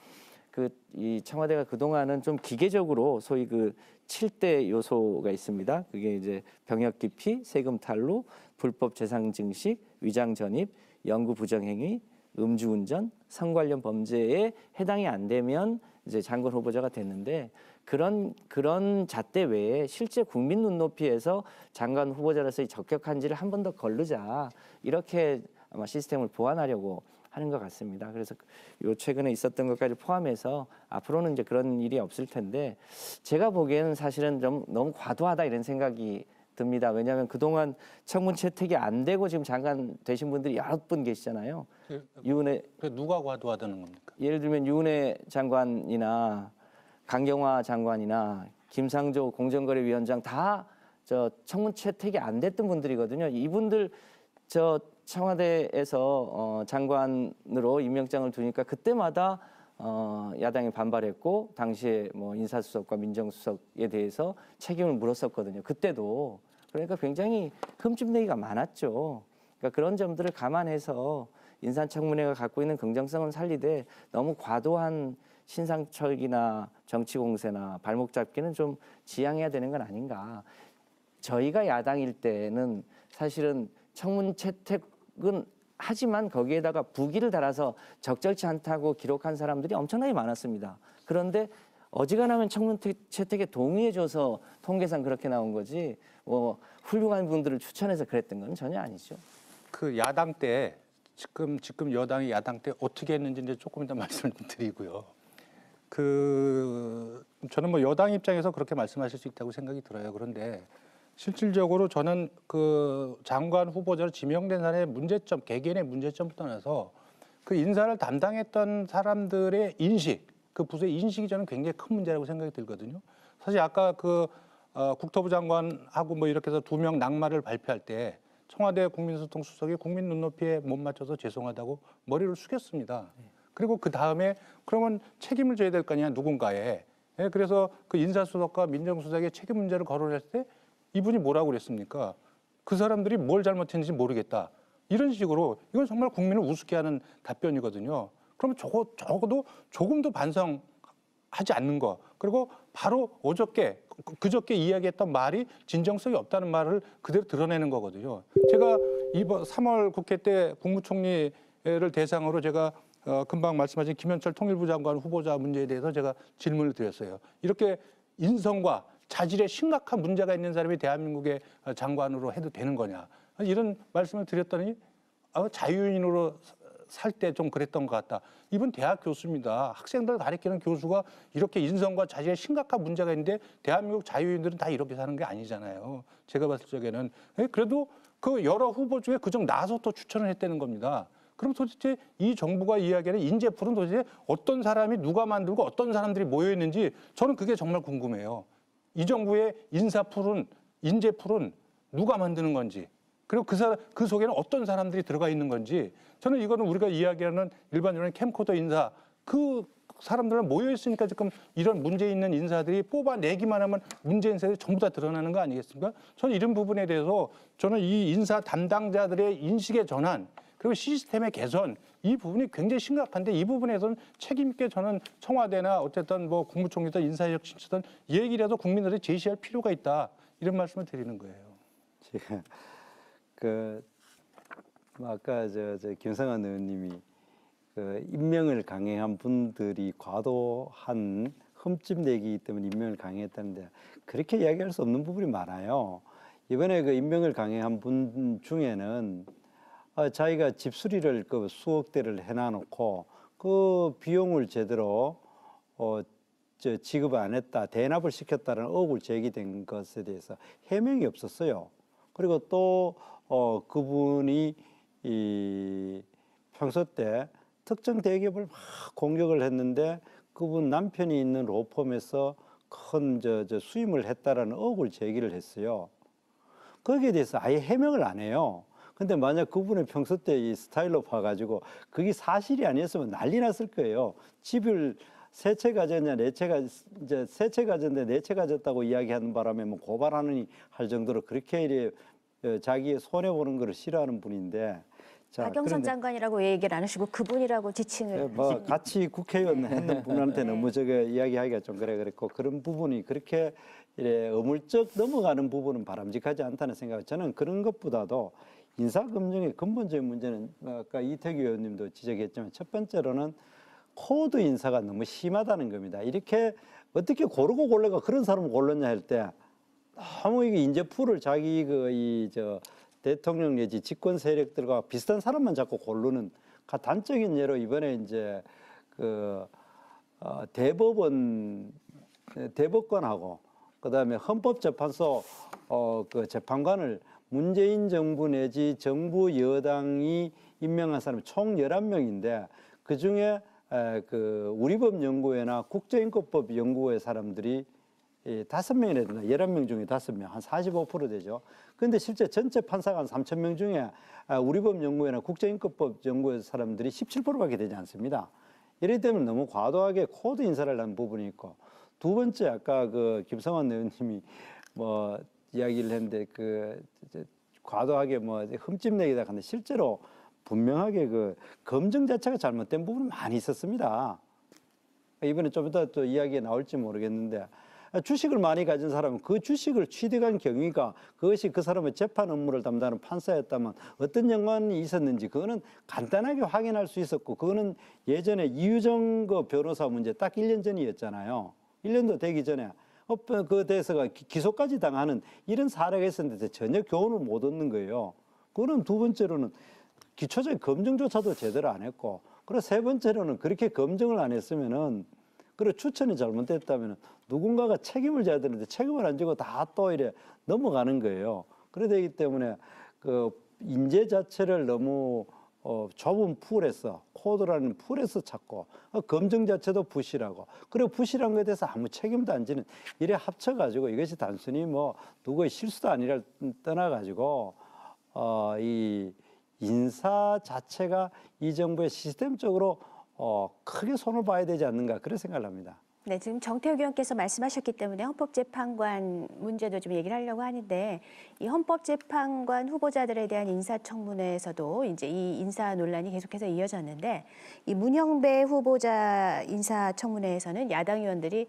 그이 청와대가 그동안은 좀 기계적으로 소위 그 7대 요소가 있습니다. 그게 이제 병역 기피, 세금 탈루, 불법 재산 증식, 위장 전입, 연구 부정 행위, 음주운전, 성 관련 범죄에 해당이 안 되면 이제 장관 후보자가 됐는데 그런 그런 잣대 외에 실제 국민 눈높이에서 장관 후보자로서의 적격한지를 한 번 더 걸르자 이렇게 아마 시스템을 보완하려고 하는 것 같습니다. 그래서 요 최근에 있었던 것까지 포함해서 앞으로는 이제 그런 일이 없을 텐데 제가 보기에는 사실은 좀 너무 과도하다 이런 생각이 듭니다. 왜냐하면 그동안 청문 채택이 안 되고 지금 장관 되신 분들이 여러 분 계시잖아요. 그, 유은혜 그 누가 과도하다는 겁니까? 예를 들면 유은혜 장관이나 강경화 장관이나 김상조 공정거래위원장 다 저 청문 채택이 안 됐던 분들이거든요. 이분들 저 청와대에서 어, 장관으로 임명장을 두니까 그때마다 어, 야당이 반발했고 당시에 뭐 인사수석과 민정수석에 대해서 책임을 물었었거든요. 그때도 그러니까 굉장히 흠집내기가 많았죠. 그러니까 그런 점들을 감안해서 인사청문회가 갖고 있는 긍정성은 살리되 너무 과도한 신상철이나 정치공세나 발목 잡기는 좀 지양해야 되는 건 아닌가. 저희가 야당일 때는 사실은 청문 채택 기록은 하지만 거기에다가 부기를 달아서 적절치 않다고 기록한 사람들이 엄청나게 많았습니다. 그런데 어지간하면 청문 채택에 동의해줘서 통계상 그렇게 나온 거지 뭐 훌륭한 분들을 추천해서 그랬던 건 전혀 아니죠. 그 야당 때 지금 지금 여당이 야당 때 어떻게 했는지 이제 조금 이 말씀드리고요. 그 저는 뭐 여당 입장에서 그렇게 말씀하실 수 있다고 생각이 들어요. 그런데 실질적으로 저는 그 장관 후보자로 지명된 사람의 문제점, 개개인의 문제점을 떠나서 그 인사를 담당했던 사람들의 인식, 그 부서의 인식이 저는 굉장히 큰 문제라고 생각이 들거든요. 사실 아까 그 어, 국토부 장관하고 뭐 이렇게 해서 두 명 낙마를 발표할 때 청와대 국민소통 수석이 국민 눈높이에 못 맞춰서 죄송하다고 머리를 숙였습니다. 그리고 그 다음에 그러면 책임을 져야 될 거 아니냐 누군가에. 예, 그래서 그 인사수석과 민정수석의 책임 문제를 거론했을 때 이분이 뭐라고 그랬습니까? 그 사람들이 뭘 잘못했는지 모르겠다. 이런 식으로 이건 정말 국민을 우습게 하는 답변이거든요. 그러면 저거 적어도 조금 도 반성하지 않는 거. 그리고 바로 어저께 그, 그저께 이야기했던 말이 진정성이 없다는 말을 그대로 드러내는 거거든요. 제가 이번 3월 국회 때 국무총리를 대상으로 제가 어, 금방 말씀하신 김현철 통일부 장관 후보자 문제에 대해서 제가 질문을 드렸어요. 이렇게 인성과 자질에 심각한 문제가 있는 사람이 대한민국의 어, 장관으로 해도 되는 거냐 이런 말씀을 드렸더니 아, 자유인으로 살 때 좀 그랬던 것 같다. 이분 대학 교수입니다. 학생들 가르치는 교수가 이렇게 인성과 자질에 심각한 문제가 있는데 대한민국 자유인들은 다 이렇게 사는 게 아니잖아요. 제가 봤을 적에는 예, 그래도 그 여러 후보 중에 그 중 나서또 추천을 했다는 겁니다. 그럼 도대체 이 정부가 이야기하는 인재풀은 도대체 어떤 사람이 누가 만들고 어떤 사람들이 모여 있는지 저는 그게 정말 궁금해요. 이 정부의 인사풀은 인재풀은 누가 만드는 건지 그리고 그, 사람, 그 속에는 어떤 사람들이 들어가 있는 건지 저는 이거는 우리가 이야기하는 일반적인 캠코더 인사 그 사람들은 모여 있으니까 지금 이런 문제 있는 인사들이 뽑아내기만 하면 문제 인사들이 전부 다 드러나는 거 아니겠습니까? 저는 이런 부분에 대해서 저는 이 인사 담당자들의 인식의 전환 그리고 시스템의 개선 이 부분이 굉장히 심각한데 이 부분에서는 책임 있게 저는 청와대나 어쨌든 뭐 국무총리든 인사혁신처든 얘기라도 국민들이 제시할 필요가 있다 이런 말씀을 드리는 거예요. 제가 그 뭐 아까 저, 저 김성환 의원님이 그 임명을 강행한 분들이 과도한 흠집 내기 때문에 임명을 강행했다는데 그렇게 이야기할 수 없는 부분이 많아요. 이번에 그 임명을 강행한 분 중에는 어, 자기가 집 수리를 그 수억 대를 해놔놓고 그 비용을 제대로 어, 저 지급 안 했다, 대납을 시켰다는 억울 제기된 것에 대해서 해명이 없었어요. 그리고 또 어, 그분이 이 평소 때 특정 대기업을 막 공격을 했는데 그분 남편이 있는 로펌에서 큰 저, 저 수임을 했다라는 억울 제기를 했어요. 거기에 대해서 아예 해명을 안 해요. 근데 만약 그분의 평소 때 이 스타일로 봐가지고 그게 사실이 아니었으면 난리 났을 거예요. 집을 세 채 가졌냐 네채가 이제 세채 가졌는데 네채 가졌다고 이야기하는 바람에 뭐 고발하느니 할 정도로 그렇게 이래 어, 자기의 손해 보는 걸 싫어하는 분인데 자, 박영선 장관이라고 얘기를 안 하시고 그분이라고 지칭을 예, 뭐 같이 국회의원 네. 했던 분한테 네. 너무 저게 이야기하기가 좀 그래 그랬고 그런 부분이 그렇게 이래 어물쩍 넘어가는 부분은 바람직하지 않다는 생각. 을 저는 그런 것보다도 인사검증의 근본적인 문제는 아까 이태규 의원님도 지적했지만 첫 번째로는 코드 인사가 너무 심하다는 겁니다. 이렇게 어떻게 고르고 골라가 그런 사람을 골랐냐 할 때 너무 이게 인재풀을 자기 그 이 저 대통령 내지 집권 세력들과 비슷한 사람만 자꾸 고르는 단적인 예로 이번에 이제 그 어, 대법원 대법관하고 그다음에 헌법재판소 어, 그 재판관을 문재인 정부 내지 정부 여당이 임명한 사람이 총 열한 명인데 그중에 그 우리법연구회나 국제인권법연구회 사람들이 다섯 명이나 된다. 열한 명 중에 다섯 명, 한 사십오 프로 되죠. 근데 실제 전체 판사가 한 삼천 명 중에 우리법연구회나 국제인권법연구회 사람들이 십칠 프로밖에 되지 않습니다. 이렇기 면 너무 과도하게 코드 인사를 하는 부분이 있고 두 번째 아까 그 김성환 의원님이 뭐 이야기를 했는데 그 과도하게 뭐 흠집내기다 하는데 실제로 분명하게 그 검증 자체가 잘못된 부분이 많이 있었습니다. 이번에 좀 이따 또 이야기가 나올지 모르겠는데 주식을 많이 가진 사람은 그 주식을 취득한 경위가 그것이 그 사람의 재판 업무를 담당하는 판사였다면 어떤 연관이 있었는지 그거는 간단하게 확인할 수 있었고 그거는 예전에 이유정 그 변호사 문제 딱일년 전이었잖아요. 일년도 되기 전에 그대해서가 기소까지 당하는 이런 사례가 있었는데 전혀 교훈을 못 얻는 거예요. 그는두 번째로는 기초적인 검증조차도 제대로 안 했고, 그리고 세 번째로는 그렇게 검증을 안 했으면은, 그리고 추천이 잘못됐다면은 누군가가 책임을 져야 되는데 책임을 안 지고 다 또 이래 넘어가는 거예요. 그되기 때문에 그 인재 자체를 너무 어, 좁은 풀에서 코드라는 풀에서 찾고 어, 검증 자체도 부실하고 그리고 부실한 것에 대해서 아무 책임도 안 지는 이래 합쳐가지고 이것이 단순히 뭐 누구의 실수도 아니라 떠나가지고 어, 이 인사 자체가 이 정부의 시스템적으로 어, 크게 손을 봐야 되지 않는가 그런 생각을 합니다. 네, 지금 정태욱 의원께서 말씀하셨기 때문에 헌법재판관 문제도 좀 얘기를 하려고 하는데 이 헌법재판관 후보자들에 대한 인사청문회에서도 이제 이 인사 논란이 계속해서 이어졌는데 이 문영배 후보자 인사청문회에서는 야당 의원들이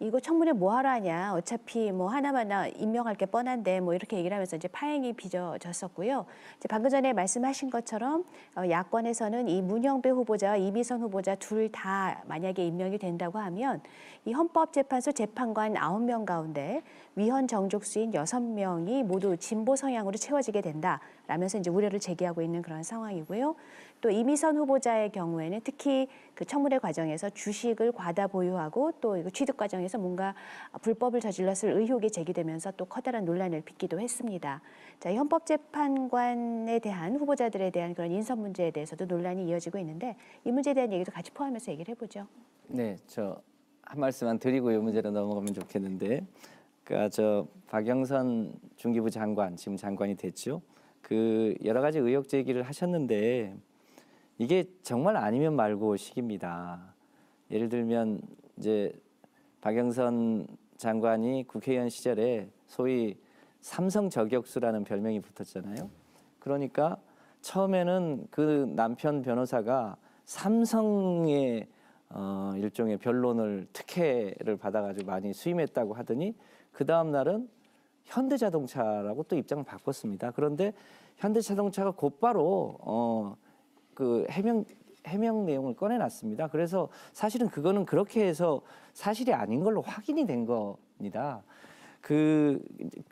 이거 청문회 뭐 하라냐 어차피 뭐 하나마나 임명할 게 뻔한데 뭐 이렇게 얘기를 하면서 이제 파행이 빚어졌었고요. 이제 방금 전에 말씀하신 것처럼 어, 야권에서는 이 문영배 후보자와 이미선 후보자 둘 다 만약에 임명이 된다고 하면 이 헌법재판소 재판관 아홉 명 가운데 위헌 정족수인 여섯 명이 모두 진보 성향으로 채워지게 된다라면서 이제 우려를 제기하고 있는 그런 상황이고요. 또 이미선 후보자의 경우에는 특히 그 청문회 과정에서 주식을 과다 보유하고 또 취득 과정에서 뭔가 불법을 저질렀을 의혹이 제기되면서 또 커다란 논란을 빚기도 했습니다. 자, 헌법재판관에 대한 후보자들에 대한 그런 인선 문제에 대해서도 논란이 이어지고 있는데 이 문제에 대한 얘기도 같이 포함해서 얘기를 해보죠. 네, 저 한 말씀만 드리고 이 문제로 넘어가면 좋겠는데 그러니까 저 박영선 중기부 장관 지금 장관이 됐죠. 그 여러 가지 의혹 제기를 하셨는데 이게 정말 아니면 말고 식입니다. 예를 들면 이제 박영선 장관이 국회의원 시절에 소위 삼성 저격수라는 별명이 붙었잖아요. 그러니까 처음에는 그 남편 변호사가 삼성의 어, 일종의 변론을 특혜를 받아가지고 많이 수임했다고 하더니 그 다음 날은 현대자동차라고 또 입장을 바꿨습니다. 그런데 현대자동차가 곧바로 어, 그 해명 해명 내용을 꺼내놨습니다. 그래서 사실은 그거는 그렇게 해서 사실이 아닌 걸로 확인이 된 겁니다. 그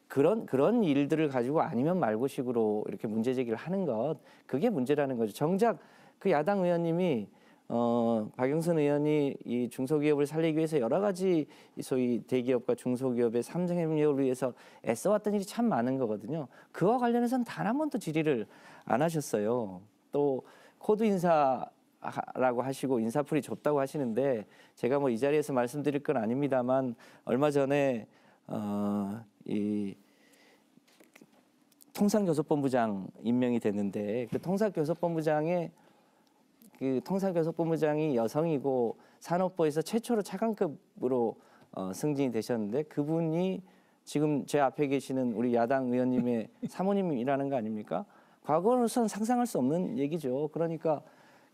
그런 그런 일들을 가지고 아니면 말고식으로 이렇게 문제 제기를 하는 것 그게 문제라는 거죠. 정작 그 야당 의원님이 어, 박영선 의원이 이 중소기업을 살리기 위해서 여러 가지 소위 대기업과 중소기업의 삼성 협력을 위해서 애써왔던 일이 참 많은 거거든요. 그와 관련해서는 단 한 번도 질의를 안 하셨어요. 또 코드 인사라고 하시고 인사풀이 좁다고 하시는데 제가 뭐 이 자리에서 말씀드릴 건 아닙니다만 얼마 전에 어, 이 통상교섭본부장 임명이 됐는데 그 통상교섭본부장의 그 통상교섭본부장이 여성이고 산업부에서 최초로 차관급으로 어, 승진이 되셨는데 그분이 지금 제 앞에 계시는 우리 야당 의원님의 사모님이라는 거 아닙니까? 과거로선 상상할 수 없는 얘기죠. 그러니까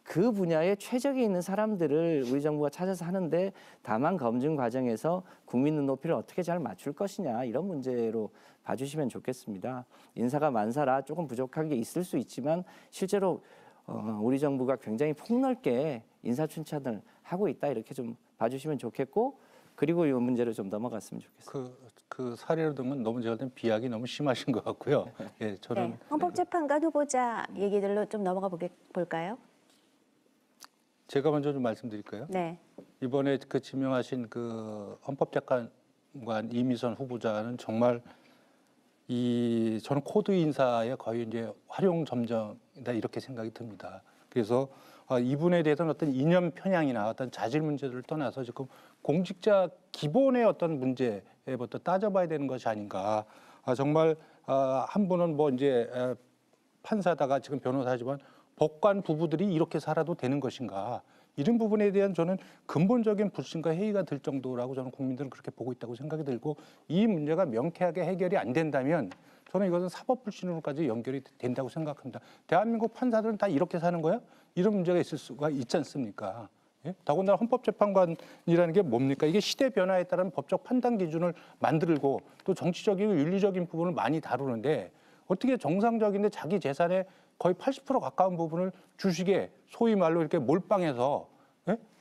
그 분야에 최적에 있는 사람들을 우리 정부가 찾아서 하는데 다만 검증 과정에서 국민 눈높이를 어떻게 잘 맞출 것이냐 이런 문제로 봐주시면 좋겠습니다. 인사가 만사라 조금 부족한 게 있을 수 있지만 실제로 어, 우리 정부가 굉장히 폭넓게 인사춘천을 하고 있다 이렇게 좀 봐주시면 좋겠고 그리고 이 문제를 좀 넘어갔으면 좋겠습니다. 그, 그 사례로 든건 너무 제가 볼땐 비약이 너무 심하신 것 같고요. 예, 저는 네, 헌법재판관 후보자 얘기들로 좀 넘어가 보게, 볼까요? 제가 먼저 좀 말씀드릴까요? 네. 이번에 그 지명하신 그 헌법재판관 이미선 후보자는 정말 이 저는 코드 인사의 거의 이제 활용 점정이다 이렇게 생각이 듭니다. 그래서 아, 이분에 대해서는 어떤 이념 편향이나 어떤 자질 문제를 떠나서 지금 공직자 기본의 어떤 문제부터 따져봐야 되는 것이 아닌가. 아, 정말 아, 한 분은 뭐 이제 판사다가 지금 변호사지만 법관 부부들이 이렇게 살아도 되는 것인가. 이런 부분에 대한 저는 근본적인 불신과 회의가 들 정도라고 저는 국민들은 그렇게 보고 있다고 생각이 들고 이 문제가 명쾌하게 해결이 안 된다면 저는 이것은 사법 불신으로까지 연결이 된다고 생각합니다. 대한민국 판사들은 다 이렇게 사는 거야? 이런 문제가 있을 수가 있지 않습니까? 예? 더군다나 헌법재판관이라는 게 뭡니까? 이게 시대 변화에 따른 법적 판단 기준을 만들고 또 정치적이고 윤리적인 부분을 많이 다루는데 어떻게 정상적인데 자기 재산의 거의 80% 가까운 부분을 주식에 소위 말로 이렇게 몰빵해서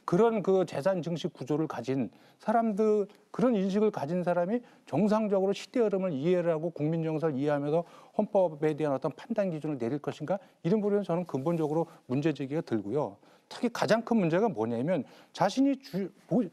그런 그 재산 증식 구조를 가진 사람들 그런 인식을 가진 사람이 정상적으로 시대 흐름을 이해를 하고 국민 정서를 이해하면서 헌법에 대한 어떤 판단 기준을 내릴 것인가 이런 부분에서 저는 근본적으로 문제 제기가 들고요. 특히 가장 큰 문제가 뭐냐면 자신이 주, 보,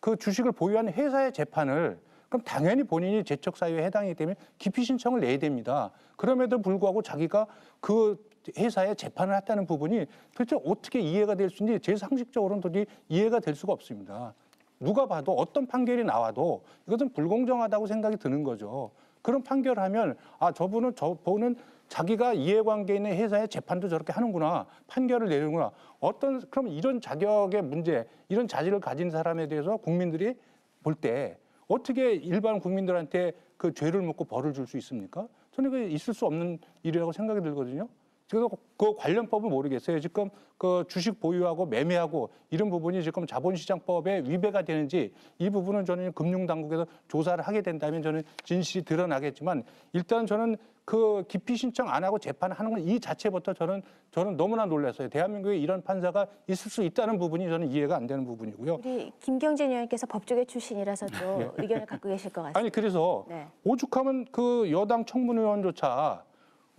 그 주식을 보유한 회사의 재판을 그럼 당연히 본인이 재척 사유에 해당이기 때문에 기피 신청을 내야 됩니다. 그럼에도 불구하고 자기가 그 회사에 재판을 했다는 부분이 도대체 어떻게 이해가 될 수 있는지 제 상식적으로는 도저히 이해가 될 수가 없습니다. 누가 봐도 어떤 판결이 나와도 이것은 불공정하다고 생각이 드는 거죠. 그런 판결을 하면 아 저분은 저분은 자기가 이해관계 있는 회사의 재판도 저렇게 하는구나 판결을 내리는구나 어떤 그럼 이런 자격의 문제 이런 자질을 가진 사람에 대해서 국민들이 볼 때 어떻게 일반 국민들한테 그 죄를 먹고 벌을 줄 수 있습니까? 저는 그 있을 수 없는 일이라고 생각이 들거든요. 그래서 그 관련법을 모르겠어요. 지금 그 주식 보유하고 매매하고 이런 부분이 지금 자본시장법에 위배가 되는지 이 부분은 저는 금융당국에서 조사를 하게 된다면 저는 진실이 드러나겠지만 일단 저는 그 기피 신청 안 하고 재판하는 건 이 자체부터 저는 저는 너무나 놀랐어요. 대한민국에 이런 판사가 있을 수 있다는 부분이 저는 이해가 안 되는 부분이고요. 우리 김경진 의원께서 법조계 출신이라서 또 예. 의견을 갖고 계실 것 같습니다. 아니 그래서 네. 오죽하면 그 여당 청문 의원조차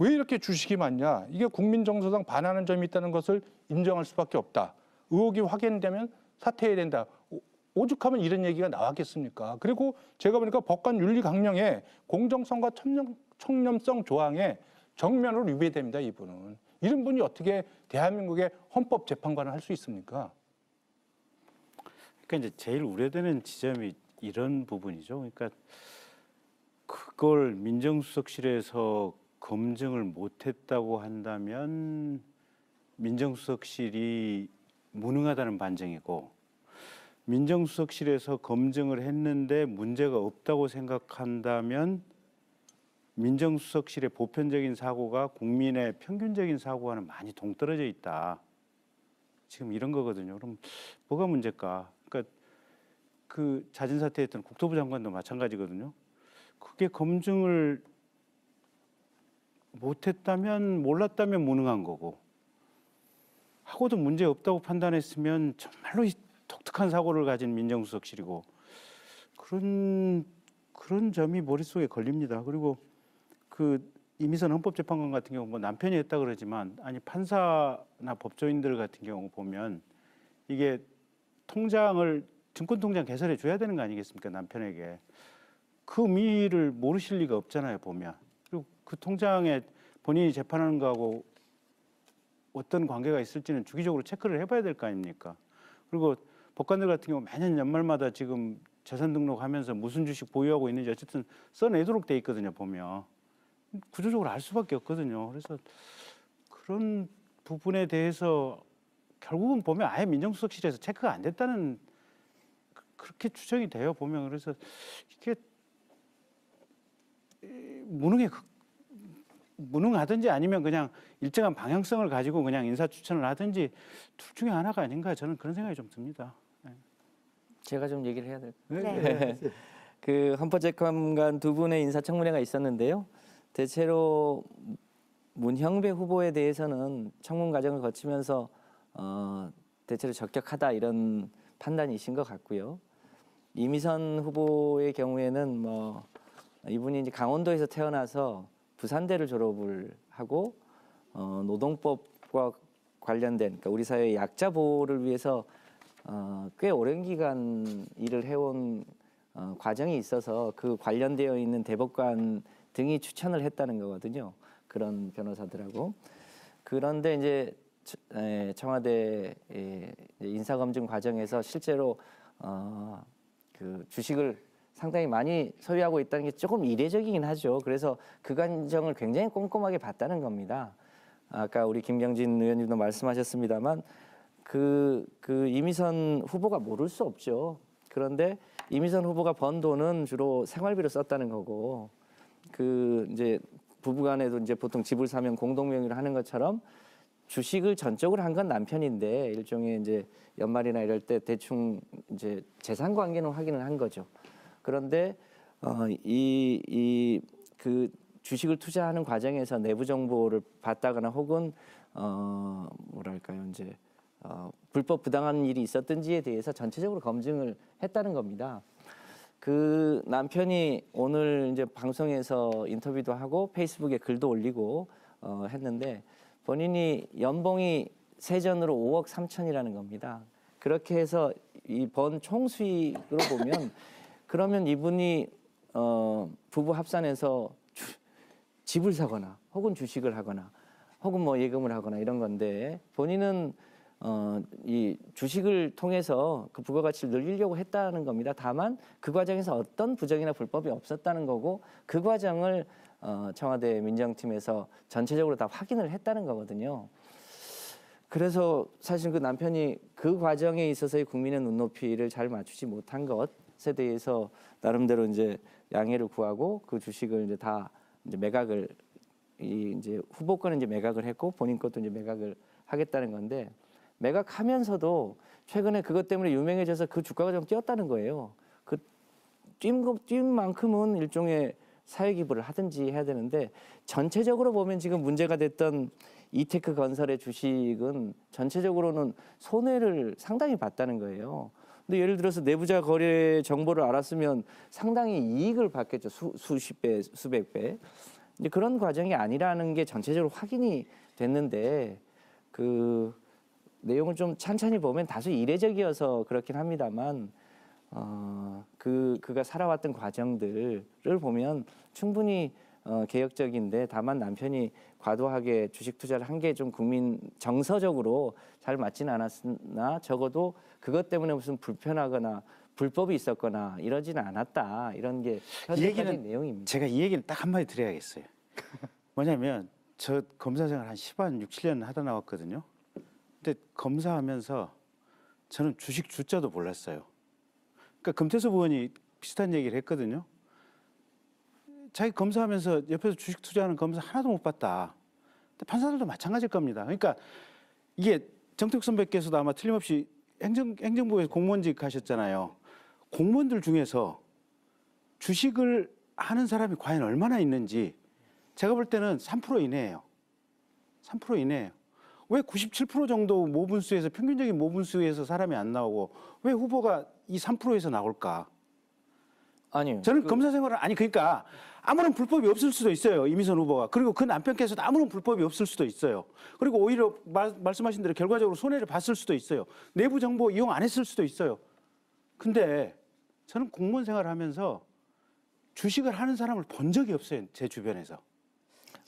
왜 이렇게 주식이 많냐? 이게 국민 정서상 반하는 점이 있다는 것을 인정할 수밖에 없다. 의혹이 확인되면 사퇴해야 된다. 오죽하면 이런 얘기가 나왔겠습니까? 그리고 제가 보니까 법관 윤리 강령에 공정성과 청렴, 성 조항에 정면으로 위배됩니다. 이분은 이런 분이 어떻게 대한민국의 헌법 재판관을 할 수 있습니까? 그러니까 이제 제일 우려되는 지점이 이런 부분이죠. 그러니까 그걸 민정수석실에서 검증을 못했다고 한다면 민정수석실이 무능하다는 반증이고 민정수석실에서 검증을 했는데 문제가 없다고 생각한다면 민정수석실의 보편적인 사고가 국민의 평균적인 사고와는 많이 동떨어져 있다. 지금 이런 거거든요. 그럼 뭐가 문제일까? 그러니까 그 자진 사퇴했던 국토부 장관도 마찬가지거든요. 그게 검증을 못했다면 몰랐다면 무능한 거고 하고도 문제 없다고 판단했으면 정말로 독특한 사고를 가진 민정수석실이고 그런 그런 점이 머릿속에 걸립니다. 그리고 그 이미선 헌법재판관 같은 경우 뭐 남편이 했다 그러지만 아니 판사나 법조인들 같은 경우 보면 이게 통장을 증권 통장 개설해 줘야 되는 거 아니겠습니까 남편에게 그 의미를 모르실 리가 없잖아요 보면 그 통장에 본인이 재판하는 거하고 어떤 관계가 있을지는 주기적으로 체크를 해봐야 될 거 아닙니까? 그리고 법관들 같은 경우 매년 연말마다 지금 재산 등록하면서 무슨 주식 보유하고 있는지 어쨌든 써내도록 돼 있거든요 보면 구조적으로 알 수밖에 없거든요. 그래서 그런 부분에 대해서 결국은 보면 아예 민정수석실에서 체크가 안 됐다는 그, 그렇게 추정이 돼요 보면 그래서 이게 무능의 극 무능하든지 아니면 그냥 일정한 방향성을 가지고 그냥 인사 추천을 하든지 둘 중에 하나가 아닌가 저는 그런 생각이 좀 듭니다. 네. 제가 좀 얘기를 해야 될까요? 네. 네. 네. 그 헌법재 관관 두 분의 인사청문회가 있었는데요. 대체로 문형배 후보에 대해서는 청문 과정을 거치면서 어, 대체로 적격하다 이런 판단이신 것 같고요. 이미선 후보의 경우에는 뭐 이분이 이제 강원도에서 태어나서 부산대를 졸업을 하고 어, 노동법과 관련된 그러니까 우리 사회의 약자 보호를 위해서 어, 꽤 오랜 기간 일을 해온 어, 과정이 있어서 그 관련되어 있는 대법관 등이 추천을 했다는 거거든요. 그런 변호사들하고 그런데 이제 청와대 인사검증 과정에서 실제로 어, 그 주식을 상당히 많이 소유하고 있다는 게 조금 이례적이긴 하죠. 그래서 그 관정을 굉장히 꼼꼼하게 봤다는 겁니다. 아까 우리 김경진 의원님도 말씀하셨습니다만 그, 그 이미선 후보가 모를 수 없죠. 그런데 이미선 후보가 번 돈은 주로 생활비로 썼다는 거고 그 이제 부부간에도 이제 보통 집을 사면 공동명의로 하는 것처럼 주식을 전적으로 한 건 남편인데 일종의 이제 연말이나 이럴 때 대충 이제 재산 관계는 확인을 한 거죠. 그런데 어, 이, 이, 그 주식을 투자하는 과정에서 내부 정보를 봤다거나 혹은 어, 뭐랄까요, 이제 어, 불법 부당한 일이 있었든지에 대해서 전체적으로 검증을 했다는 겁니다. 그 남편이 오늘 이제 방송에서 인터뷰도 하고 페이스북에 글도 올리고 어, 했는데 본인이 연봉이 세전으로 5억 3천이라는 겁니다. 그렇게 해서 이 번 총수익으로 보면 그러면 이분이 어, 부부 합산해서 주, 집을 사거나 혹은 주식을 하거나 혹은 뭐 예금을 하거나 이런 건데 본인은 어, 이 주식을 통해서 그 부가가치를 늘리려고 했다는 겁니다. 다만 그 과정에서 어떤 부정이나 불법이 없었다는 거고 그 과정을 어, 청와대 민정팀에서 전체적으로 다 확인을 했다는 거거든요. 그래서 사실 그 남편이 그 과정에 있어서의 국민의 눈높이를 잘 맞추지 못한 것 세대에서 나름대로 이제 양해를 구하고 그 주식을 이제 다 이제 매각을 이 이제 후보 거는 이제 매각을 했고 본인 것도 이제 매각을 하겠다는 건데 매각하면서도 최근에 그것 때문에 유명해져서 그 주가가 좀 뛰었다는 거예요. 그뛴뛴 만큼은 일종의 사회 기부를 하든지 해야 되는데 전체적으로 보면 지금 문제가 됐던 이테크 건설의 주식은 전체적으로는 손해를 상당히 봤다는 거예요. 근데 예를 들어서 내부자 거래 정보를 알았으면 상당히 이익을 받겠죠. 수, 수십 배, 수백 배. 근데 그런 과정이 아니라는 게 전체적으로 확인이 됐는데 그 내용을 좀 찬찬히 보면 다소 이례적이어서 그렇긴 합니다만 어, 그 그가 살아왔던 과정들을 보면 충분히 어, 개혁적인데 다만 남편이 과도하게 주식 투자를 한 게 좀 국민 정서적으로 잘 맞지는 않았으나 적어도 그것 때문에 무슨 불편하거나 불법이 있었거나 이러지는 않았다 이런 게 얘기는 내용입니다. 제가 이 얘기를 딱 한마디 드려야겠어요. 뭐냐면 저 검사 생활 한 10한 6, 7년 하다 나왔거든요. 근데 검사하면서 저는 주식 주자도 몰랐어요. 그러니까 금태섭 의원이 비슷한 얘기를 했거든요. 자기 검사하면서 옆에서 주식 투자하는 검사 하나도 못 봤다. 판사들도 마찬가지일 겁니다. 그러니까 이게 정택 선배께서도 아마 틀림없이 행정, 행정부에서 공무원직 하셨잖아요. 공무원들 중에서 주식을 하는 사람이 과연 얼마나 있는지 제가 볼 때는 3%이내에요3%이내에요왜 97% 정도 모분수에서 평균적인 모분수에서 사람이 안 나오고 왜 후보가 이 3%에서 나올까? 아니요. 저는 그... 검사 생활을 아니 그러니까 아무런 불법이 없을 수도 있어요. 이미선 후보가. 그리고 그 남편께서도 아무런 불법이 없을 수도 있어요. 그리고 오히려 마, 말씀하신 대로 결과적으로 손해를 봤을 수도 있어요. 내부 정보 이용 안 했을 수도 있어요. 근데 저는 공무원 생활하면서 을 주식을 하는 사람을 본 적이 없어요. 제 주변에서.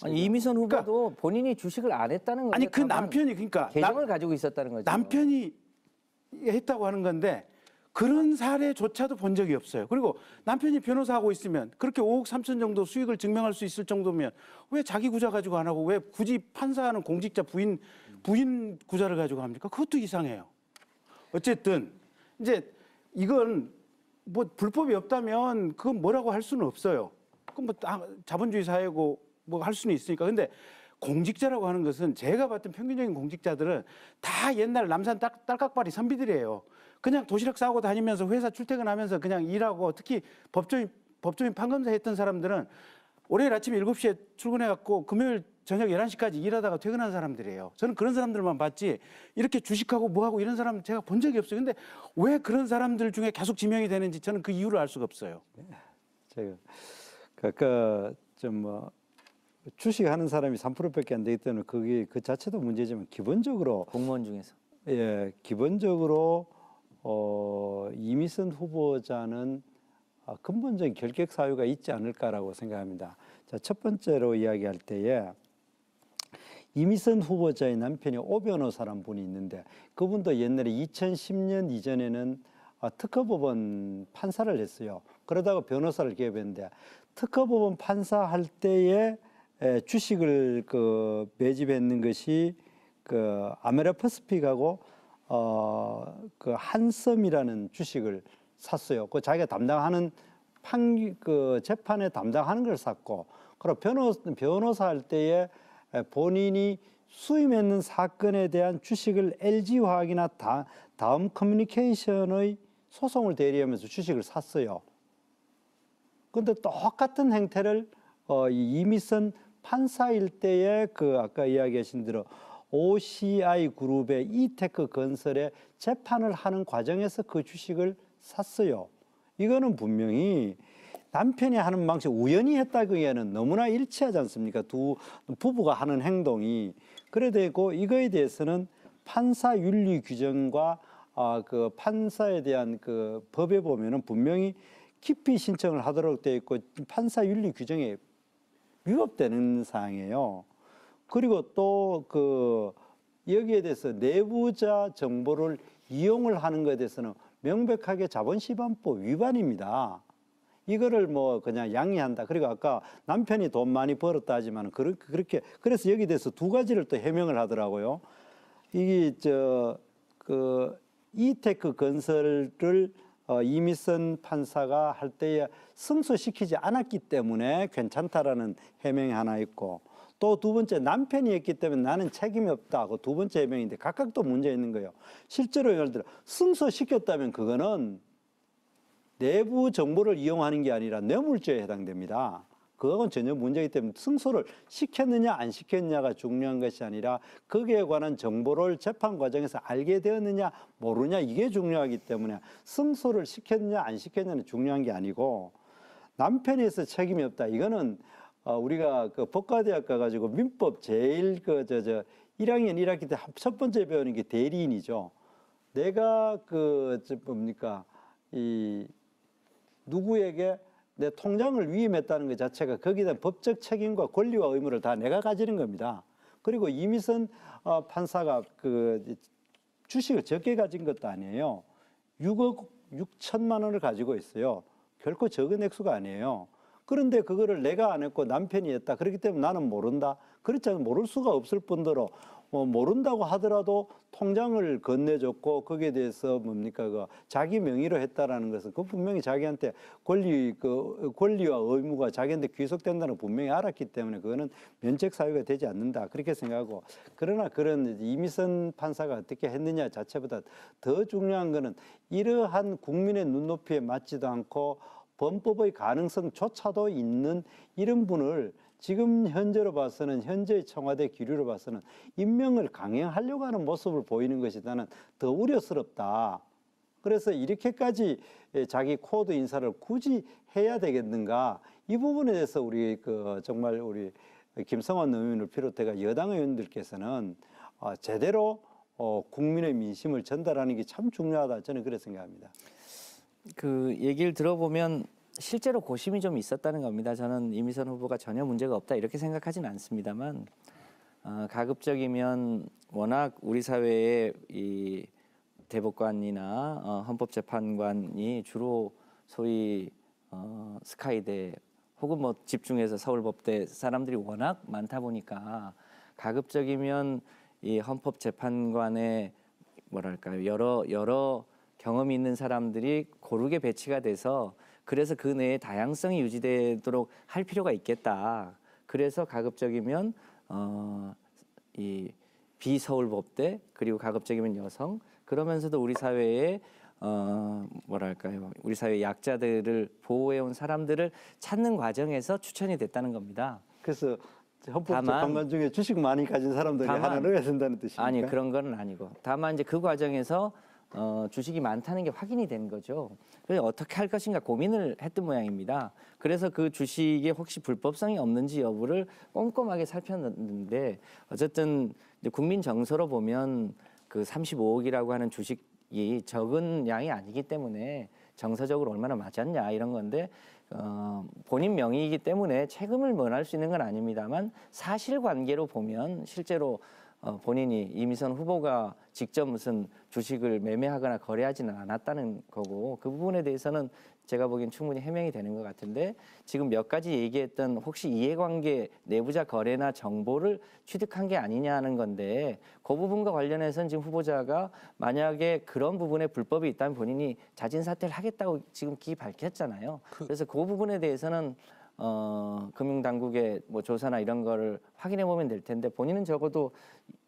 아니 이미선 그러니까 후보도 그러니까, 본인이 주식을 안 했다는 거죠. 아니 그 남편이 그러니까 계정을 남, 가지고 있었다는 거죠. 남편이 했다고 하는 건데 그런 사례조차도 본 적이 없어요. 그리고 남편이 변호사 하고 있으면 그렇게 5억 3천 정도 수익을 증명할 수 있을 정도면 왜 자기 구자 가지고 안 하고 왜 굳이 판사하는 공직자 부인 부인 구자를 가지고 합니까? 그것도 이상해요. 어쨌든 이제 이건 뭐 불법이 없다면 그건 뭐라고 할 수는 없어요. 그건뭐 자본주의 사회고 뭐 할 수는 있으니까. 근데 공직자라고 하는 것은 제가 봤던 평균적인 공직자들은 다 옛날 남산 딸, 딸깍발이 선비들이에요. 그냥 도시락 싸고 다니면서 회사 출퇴근하면서 그냥 일하고 특히 법조인 법조인 판검사 했던 사람들은 월요일 아침 7시에 출근해갖고 금요일 저녁 11시까지 일하다가 퇴근한 사람들이에요. 저는 그런 사람들만 봤지 이렇게 주식하고 뭐하고 이런 사람 제가 본 적이 없어요. 근데 왜 그런 사람들 중에 계속 지명이 되는지 저는 그 이유를 알 수가 없어요. 제가 아까 그, 그, 좀뭐 주식하는 사람이 3%밖에 안 되기 때문에 그게 그 자체도 문제지만 기본적으로 공무원 중에서 예 기본적으로 어, 이미선 후보자는 아, 근본적인 결격 사유가 있지 않을까라고 생각합니다. 자, 첫 번째로 이야기할 때에 이미선 후보자의 남편이 오 변호사란 분이 있는데 그분도 옛날에 2010년 이전에는 아, 특허법원 판사를 했어요. 그러다가 변호사를 개업했는데 특허법원 판사할 때에 주식을 그 매집했는 것이 그 아메라퍼스픽하고 어, 그 한섬이라는 주식을 샀어요. 그 자기가 담당하는 판, 그 재판에 담당하는 걸 샀고, 그리고 변호, 변호사 할 때에 본인이 수임했는 사건에 대한 주식을 LG화학이나 다, 다음 커뮤니케이션의 소송을 대리하면서 주식을 샀어요. 근데 똑같은 행태를 어, 이미선 판사일 때에 그 아까 이야기하신 대로 OCI 그룹의 이테크 건설에 재판을 하는 과정에서 그 주식을 샀어요. 이거는 분명히 남편이 하는 방식 우연히 했다기에는 너무나 일치하지 않습니까? 두 부부가 하는 행동이 그래 되고 이거에 대해서는 판사 윤리 규정과 아, 그 판사에 대한 그 법에 보면은 분명히 기피 신청을 하도록 되어 있고 판사 윤리 규정에 위법되는 사항이에요. 그리고 또 그 여기에 대해서 내부자 정보를 이용을 하는 것에 대해서는 명백하게 자본시반법 위반입니다. 이거를 뭐 그냥 양해한다. 그리고 아까 남편이 돈 많이 벌었다 하지만 그렇게 그래서 여기 대해서 두 가지를 또 해명을 하더라고요. 이게 저그 이테크 건설을 어, 이미선 판사가 할 때에 승소시키지 않았기 때문에 괜찮다라는 해명이 하나 있고 또두 번째 남편이었기 때문에 나는 책임이 없다고 두 번째 해명인데 각각 또 문제 있는 거예요. 실제로 예를 들어 승소시켰다면 그거는 내부 정보를 이용하는 게 아니라 뇌물죄에 해당됩니다. 그건 전혀 문제이기 때문에 승소를 시켰느냐 안 시켰느냐가 중요한 것이 아니라 거기에 관한 정보를 재판 과정에서 알게 되었느냐 모르냐 이게 중요하기 때문에 승소를 시켰느냐 안 시켰느냐는 중요한 게 아니고 남편에서 책임이 없다 이거는 어, 우리가 그 법과대학 가가지고 민법 제일 그 저 저 1학년 1학기 때 첫 번째 배우는 게 대리인이죠. 내가 그저 뭡니까 이 누구에게 내 통장을 위임했다는 것 자체가 거기다 법적 책임과 권리와 의무를 다 내가 가지는 겁니다. 그리고 이미선 어, 판사가 그 주식을 적게 가진 것도 아니에요. 6억 6천만 원을 가지고 있어요. 결코 적은 액수가 아니에요. 그런데 그거를 내가 안 했고 남편이 했다. 그렇기 때문에 나는 모른다. 그렇지 않으면 모를 수가 없을 뿐더러 어, 모른다고 하더라도 통장을 건네줬고 거기에 대해서 뭡니까 그 자기 명의로 했다라는 것은 그 분명히 자기한테 권리 그 권리와 의무가 자기한테 귀속된다는 분명히 알았기 때문에 그거는 면책 사유가 되지 않는다 그렇게 생각하고 그러나 그런 이미선 판사가 어떻게 했느냐 자체보다 더 중요한 거는 이러한 국민의 눈높이에 맞지도 않고 범법의 가능성조차도 있는 이런 분을 지금 현재로 봐서는 현재의 청와대 기류로 봐서는 임명을 강행하려고 하는 모습을 보이는 것이다는 더 우려스럽다. 그래서 이렇게까지 자기 코드 인사를 굳이 해야 되겠는가 이 부분에 대해서 우리 그 정말 우리 김성환 의원을 비롯해가 여당 의원들께서는 아, 제대로 어, 국민의 민심을 전달하는 게 참 중요하다 저는 그렇게 생각합니다. 그 얘기를 들어보면 실제로 고심이 좀 있었다는 겁니다. 저는 이미선 후보가 전혀 문제가 없다 이렇게 생각하진 않습니다만 어, 가급적이면 워낙 우리 사회에이 대법관이나 어, 헌법재판관이 주로 소위 어, 스카이대 혹은 뭐 집중해서 서울법대 사람들이 워낙 많다 보니까 가급적이면 이 헌법재판관의 뭐랄까요 여러 여러 경험이 있는 사람들이 고르게 배치가 돼서 그래서 그 내에 다양성이 유지되도록 할 필요가 있겠다. 그래서 가급적이면 어, 이 비서울법대 그리고 가급적이면 여성 그러면서도 우리 사회에 어, 뭐랄까요 우리 사회 약자들을 보호해온 사람들을 찾는 과정에서 추천이 됐다는 겁니다. 그래서 헌법적 방관 중에 주식 많이 가진 사람들이 다만, 하나 넣어야 된다는 뜻입니까? 아니 그런 건 아니고 다만 이제 그 과정에서 어, 주식이 많다는 게 확인이 된 거죠. 그래서 어떻게 할 것인가 고민을 했던 모양입니다. 그래서 그 주식에 혹시 불법성이 없는지 여부를 꼼꼼하게 살펴봤는데 어쨌든 이제 국민 정서로 보면 그 35억이라고 하는 주식이 적은 양이 아니기 때문에 정서적으로 얼마나 맞았냐 이런 건데 어, 본인 명의이기 때문에 책임을 면할 수 있는 건 아닙니다만 사실관계로 보면 실제로 어, 본인이 이미선 후보가 직접 무슨 주식을 매매하거나 거래하지는 않았다는 거고 그 부분에 대해서는 제가 보기엔 충분히 해명이 되는 것 같은데 지금 몇 가지 얘기했던 혹시 이해관계 내부자 거래나 정보를 취득한 게 아니냐 하는 건데 그 부분과 관련해서는 지금 후보자가 만약에 그런 부분에 불법이 있다면 본인이 자진 사퇴를 하겠다고 지금 기 밝혔잖아요. 그... 래서그 부분에 대해서는 어, 금융당국의 뭐 조사나 이런 거를 확인해 보면 될 텐데 본인은 적어도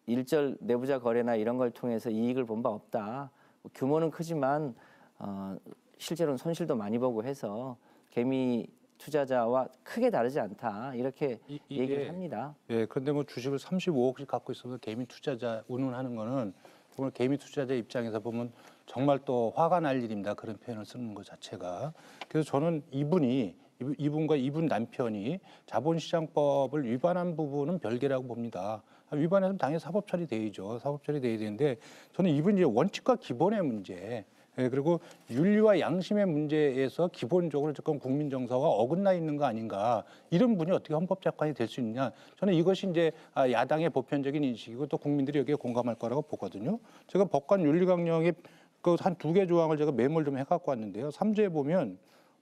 일절 내부자 거래나 이런 걸 통해서 이익을 본 바 없다. 뭐 규모는 크지만 어, 실제로는 손실도 많이 보고 해서 개미 투자자와 크게 다르지 않다 이렇게 이, 이, 얘기를 예, 합니다. 예, 그런데 뭐 주식을 35억씩 갖고 있으면 개미 투자자 운운하는 거는 오늘 개미 투자자 입장에서 보면 정말 또 화가 날 일입니다. 그런 표현을 쓰는 것 자체가. 그래서 저는 이분이 이분과 이분 남편이 자본시장법을 위반한 부분은 별개라고 봅니다. 아, 위반하면 당연히 사법 처리돼야죠. 사법 처리돼야 되는데 저는 이분 이제 원칙과 기본의 문제 예, 그리고 윤리와 양심의 문제에서 기본적으로 조금 국민 정서가 어긋나 있는 거 아닌가 이런 분이 어떻게 헌법 작가이 될 수 있냐 저는 이것이 이제 아, 야당의 보편적인 인식이고 또 국민들이 여기에 공감할 거라고 보거든요. 제가 법관 윤리강령의 그한 두 개 조항을 제가 메모를 좀 해갖고 왔는데요. 삼조에 보면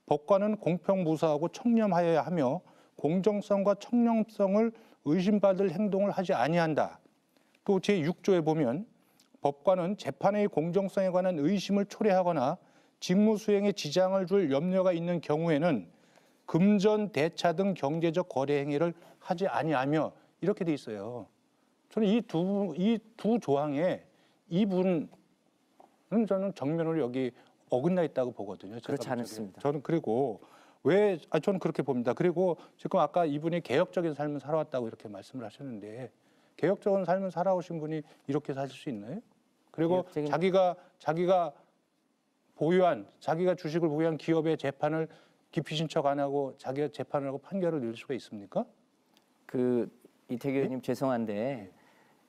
법관은 공평무사하고 청렴하여야 하며 공정성과 청렴성을 의심받을 행동을 하지 아니한다. 또 제6조에 보면 법관은 재판의 공정성에 관한 의심을 초래하거나 직무 수행에 지장을 줄 염려가 있는 경우에는 금전, 대차 등 경제적 거래 행위를 하지 아니하며 이렇게 돼 있어요. 저는 이 두 이 두 조항에 이분은 저는 정면으로 여기 어긋나 있다고 보거든요. 그렇지 않습니다. 저는 그리고 왜 아, 저는 그렇게 봅니다. 그리고 지금 아까 이분이 개혁적인 삶을 살아왔다고 이렇게 말씀을 하셨는데 개혁적인 삶을 살아오신 분이 이렇게 사수 있나요? 그리고 개혁적인... 자기가 자기가 보유한 자기가 주식을 보유한 기업의 재판을 기피 신청 안 하고 자기가 재판을 하고 판결을 낼 수가 있습니까? 그 이태규 님 네? 죄송한데 네.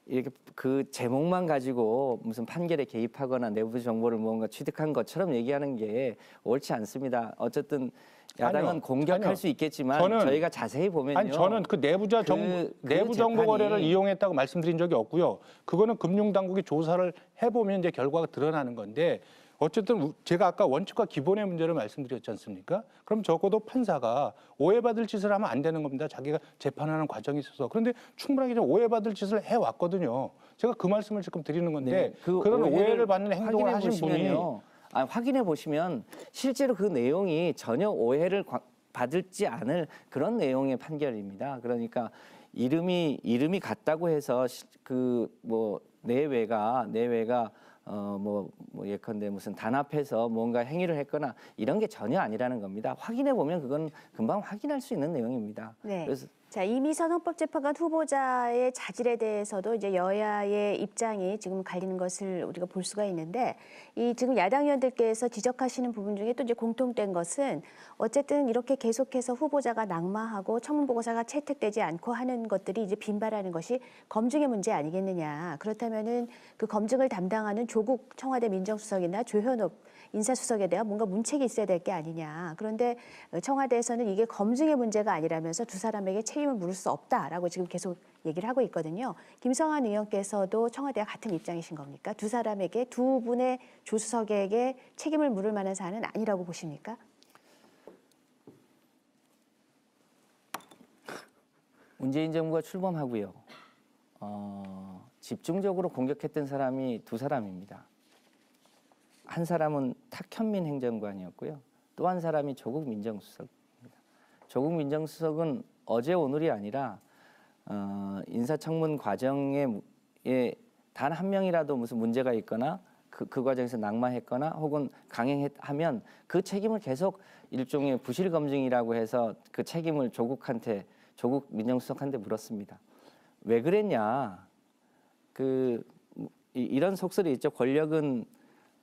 이렇게 그 제목만 가지고 무슨 판결에 개입하거나 내부 정보를 뭔가 취득한 것처럼 얘기하는 게 옳지 않습니다. 어쨌든 야당은 아니요, 공격할 아니요. 수 있겠지만 저는, 저희가 자세히 보면요. 아니 저는 그 내부자 그 정보 그 내부 정보 거래를 이용했다고 말씀드린 적이 없고요. 그거는 금융 당국이 조사를 해보면 이제 결과가 드러나는 건데 어쨌든 제가 아까 원칙과 기본의 문제를 말씀드렸지 않습니까? 그럼 적어도 판사가 오해받을 짓을 하면 안 되는 겁니다. 자기가 재판하는 과정에 있어서. 그런데 충분하게 좀 오해받을 짓을 해왔거든요. 제가 그 말씀을 지금 드리는 건데 네, 그 그런 오해를 받는 행동을 하신 보시면요. 아, 확인해 보시면 실제로 그 내용이 전혀 오해를 받을지 않을 그런 내용의 판결입니다. 그러니까 이름이 이름이 같다고 해서 그 뭐 내외가 내외가 어뭐 뭐 예컨대 무슨 단합해서 뭔가 행위를 했거나 이런 게 전혀 아니라는 겁니다. 확인해 보면 그건 금방 확인할 수 있는 내용입니다. 네. 그래서 자, 이미선 헌법재판관 후보자의 자질에 대해서도 이제 여야의 입장이 지금 갈리는 것을 우리가 볼 수가 있는데 이 지금 야당 의원들께서 지적하시는 부분 중에 또 이제 공통된 것은 어쨌든 이렇게 계속해서 후보자가 낙마하고 청문 보고서가 채택되지 않고 하는 것들이 이제 빈발하는 것이 검증의 문제 아니겠느냐. 그렇다면은 그 검증을 담당하는 조국 청와대 민정수석이나 조현업 인사수석에 대한 뭔가 문책이 있어야 될 게 아니냐. 그런데 어, 청와대에서는 이게 검증의 문제가 아니라면서 두 사람에게 책임을 물을 수 없다라고 지금 계속 얘기를 하고 있거든요. 김성환 의원께서도 청와대와 같은 입장이신 겁니까? 두 사람에게 두 분의 조수석에게 책임을 물을 만한 사안은 아니라고 보십니까? 문재인 정부가 출범하고요. 어, 집중적으로 공격했던 사람이 두 사람입니다. 한 사람은 탁현민 행정관이었고요. 또 한 사람이 조국 민정수석입니다. 조국 민정수석은 어제 오늘이 아니라 어, 인사청문 과정에 예, 단한 명이라도 무슨 문제가 있거나 그, 그 과정에서 낙마했거나 혹은 강행하면 그 책임을 계속 일종의 부실 검증이라고 해서 그 책임을 조국한테 조국 민정수석한테 물었습니다. 왜 그랬냐? 그 이, 이런 속설이 있죠. 권력은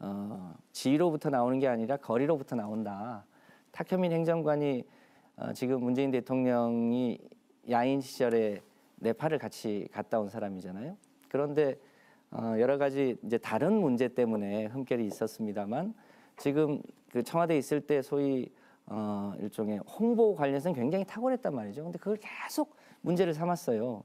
어, 지로부터 나오는 게 아니라 거리로부터 나온다. 탁현민 행정관이 어, 지금 문재인 대통령이 야인 시절에 네팔을 같이 갔다 온 사람이잖아요. 그런데 어, 여러 가지 이제 다른 문제 때문에 흠결이 있었습니다만 지금 그 청와대에 있을 때 소위 어, 일종의 홍보 관련해서는 굉장히 탁월했단 말이죠. 근데 그걸 계속 문제를 삼았어요.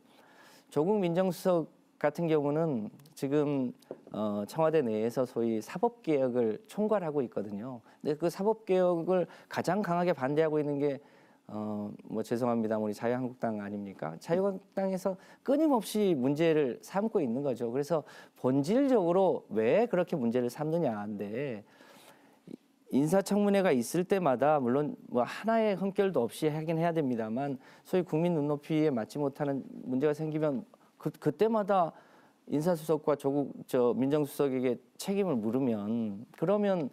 조국 민정수석 같은 경우는 지금 어, 청와대 내에서 소위 사법 개혁을 총괄하고 있거든요. 근데 그 사법 개혁을 가장 강하게 반대하고 있는 게 어, 뭐 죄송합니다. 우리 자유한국당 아닙니까? 자유한국당에서 끊임없이 문제를 삼고 있는 거죠. 그래서 본질적으로 왜 그렇게 문제를 삼느냐인데 인사청문회가 있을 때마다 물론 뭐 하나의 흠결도 없이 하긴 해야 됩니다만 소위 국민 눈높이에 맞지 못하는 문제가 생기면 그 그때마다 인사수석과 조국 저 민정수석에게 책임을 물으면 그러면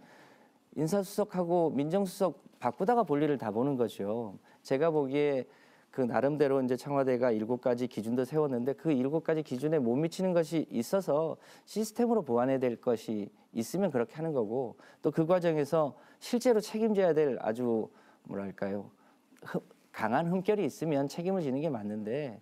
인사수석하고 민정수석 바꾸다가 볼일을 다 보는 거죠. 제가 보기에 그 나름대로 이제 청와대가 일곱 가지 기준도 세웠는데 그 일곱 가지 기준에 못 미치는 것이 있어서 시스템으로 보완해야 될 것이 있으면 그렇게 하는 거고 또 그 과정에서 실제로 책임져야 될 아주 뭐랄까요 흠, 강한 흠결이 있으면 책임을 지는 게 맞는데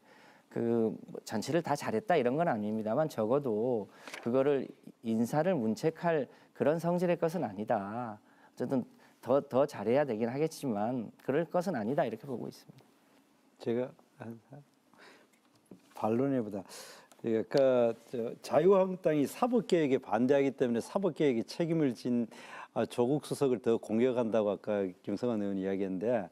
그 잔치를 다 잘했다 이런 건 아닙니다만 적어도 그거를 인사를 문책할 그런 성질의 것은 아니다. 어쨌든 더, 더 잘해야 되긴 하겠지만 그럴 것은 아니다 이렇게 보고 있습니다. 제가 반론해보다 그러니까 자유한국당이 사법개혁에 반대하기 때문에 사법개혁에 책임을 진 아, 조국 수석을 더 공격한다고 아까 김성환 의원이 이야기했는데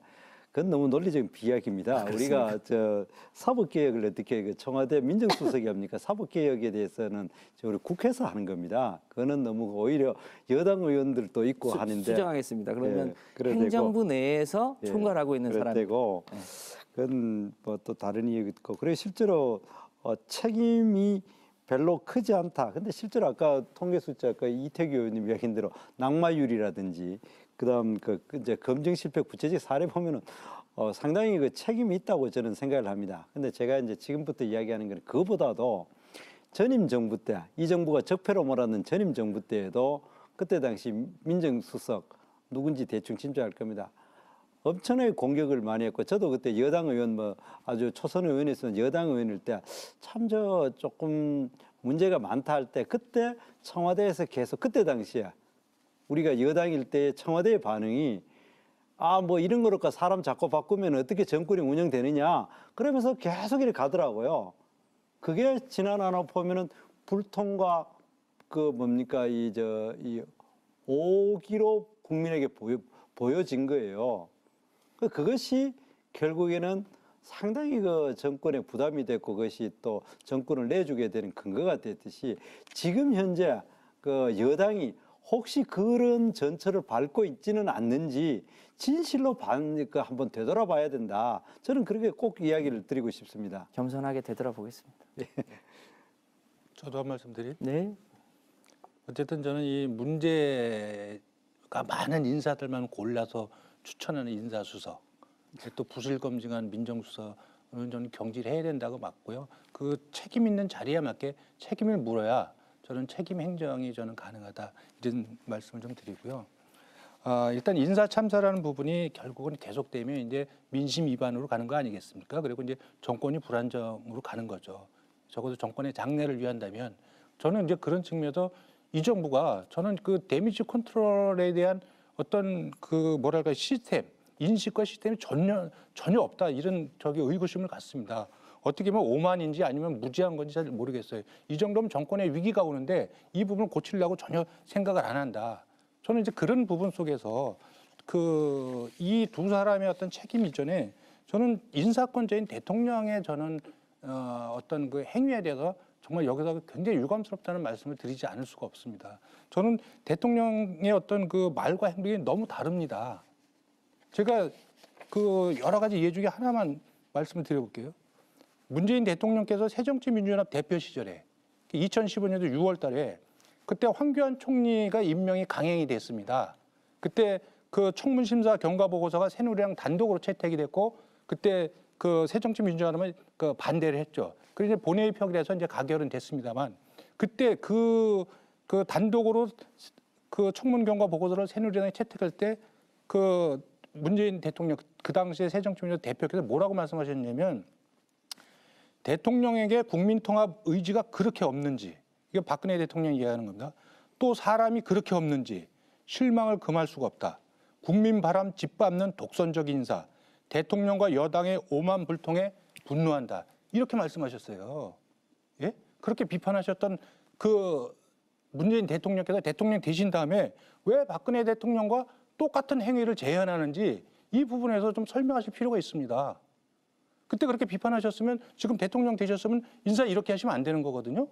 그건 너무 논리적인 비약입니다. 아, 우리가 저 사법개혁을 어떻게 그 청와대 민정수석이 합니까? 사법개혁에 대해서는 우리 국회에서 하는 겁니다. 그거는 너무 오히려 여당 의원들도 있고 수, 하는데 수정하겠습니다. 그러면 예, 행정부 내에서 예, 총괄하고 있는 사람 이 되고 예. 그건 뭐또 다른 이유 있고 그리고 실제로 어, 책임이 별로 크지 않다. 근데 실제로 아까 통계 숫자 아까 그 이태규 의원님 이야기한 대로 낙마율이라든지 그다음 그 이제 검증 실패 구체적 사례 보면은 어, 상당히 그 책임이 있다고 저는 생각을 합니다. 근데 제가 이제 지금부터 이야기하는 건 그보다도 전임 정부 때 이 정부가 적폐로 몰았는 전임 정부 때에도 그때 당시 민정수석 누군지 대충 짐작할 겁니다. 엄청나게 공격을 많이 했고 저도 그때 여당 의원 뭐 아주 초선 의원에서 여당 의원일 때 참 저 조금 문제가 많다 할 때 그때 청와대에서 계속 그때 당시에 우리가 여당일 때 청와대의 반응이 아, 뭐 이런 거로까 사람 자꾸 바꾸면 어떻게 정권이 운영되느냐. 그러면서 계속 이렇게 가더라고요. 그게 지난 하나 보면은 불통과 그 뭡니까 이 저 이 오기로 국민에게 보여, 보여진 거예요. 그 그것이 결국에는 상당히 그 정권에 부담이 됐고 그것이 또 정권을 내주게 되는 근거가 됐듯이 지금 현재 그 여당이 혹시 그런 전철을 밟고 있지는 않는지 진실로 반니까 한번 되돌아봐야 된다. 저는 그렇게 꼭 이야기를 드리고 싶습니다. 겸손하게 되돌아보겠습니다. 예. 저도 한 말씀 드릴. 네. 어쨌든 저는 이 문제가 많은 인사들만 골라서 추천하는 인사수석, 또 부실 검증한 민정수석은 저는 경질해야 된다고 맞고요. 그 책임 있는 자리에 맞게 책임을 물어야 저는 책임 행정이 저는 가능하다 이런 말씀을 좀 드리고요. 아, 일단 인사 참사라는 부분이 결국은 계속되면 이제 민심 위반으로 가는 거 아니겠습니까? 그리고 이제 정권이 불안정으로 가는 거죠. 적어도 정권의 장래를 위한다면 저는 이제 그런 측면에서 이 정부가 저는 그 데미지 컨트롤에 대한 어떤 그 뭐랄까 시스템 인식과 시스템이 전혀 전혀 없다 이런 저기 의구심을 갖습니다. 어떻게 보면 오만인지 아니면 무지한 건지 잘 모르겠어요. 이 정도면 정권의 위기가 오는데 이 부분을 고치려고 전혀 생각을 안 한다. 저는 이제 그런 부분 속에서 그 이 두 사람의 어떤 책임 이전에 저는 인사권자인 대통령의 저는 어, 어떤 그 행위에 대해서 정말 여기서 굉장히 유감스럽다는 말씀을 드리지 않을 수가 없습니다. 저는 대통령의 어떤 그 말과 행동이 너무 다릅니다. 제가 그 여러 가지 예 중에 하나만 말씀을 드려볼게요. 문재인 대통령께서 새정치민주연합 대표 시절에 2015년도 그 6월 달에 그때 황교안 총리가 임명이 강행이 됐습니다. 그때 그 청문심사 경과보고서가 새누리당 단독으로 채택이 됐고 그때 그 새정치민주연합은 그 반대를 했죠. 그래서 본회의 표결에서 이제 가결은 됐습니다만 그때 그, 그 단독으로 그 청문 경과 보고서를 새누리당이 채택할 때 그 문재인 대통령 그 당시에 새정치민주연 합 대표께서 뭐라고 말씀하셨냐면 대통령에게 국민통합 의지가 그렇게 없는지 이게 박근혜 대통령이 이해하는 겁니다. 또 사람이 그렇게 없는지 실망을 금할 수가 없다. 국민 바람 짓밟는 독선적 인사, 대통령과 여당의 오만 불통에 분노한다. 이렇게 말씀하셨어요. 예? 그렇게 비판하셨던 그 문재인 대통령께서 대통령 되신 다음에 왜 박근혜 대통령과 똑같은 행위를 재현하는지 이 부분에서 좀 설명하실 필요가 있습니다. 그때 그렇게 비판하셨으면 지금 대통령 되셨으면 인사 이렇게 하시면 안 되는 거거든요.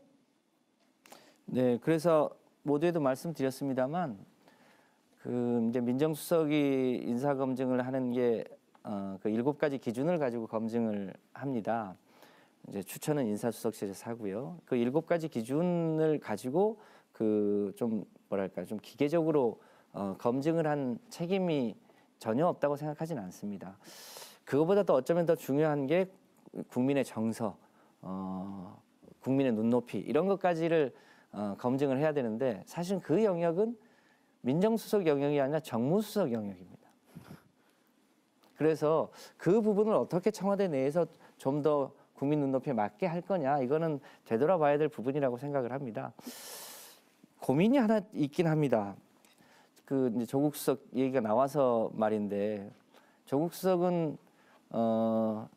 네, 그래서 모두에도 말씀드렸습니다만 그 이제 민정수석이 인사 검증을 하는 게그 어, 그 일곱 가지 기준을 가지고 검증을 합니다. 이제 추천은 인사수석실에서 하고요. 그 일곱 가지 기준을 가지고 그 좀 뭐랄까 좀 기계적으로 어, 검증을 한 책임이 전혀 없다고 생각하진 않습니다. 그것보다더 어쩌면 더 중요한 게 국민의 정서, 어, 국민의 눈높이 이런 것까지를 어, 검증을 해야 되는데 사실 그 영역은 민정수석 영역이 아니라 정무수석 영역입니다. 그래서 그 부분을 어떻게 청와대 내에서 좀 더 국민 눈높이에 맞게 할 거냐 이거는 되돌아봐야 될 부분이라고 생각을 합니다. 고민이 하나 있긴 합니다. 그 조국 수석 얘기가 나와서 말인데 조국 수석은 어,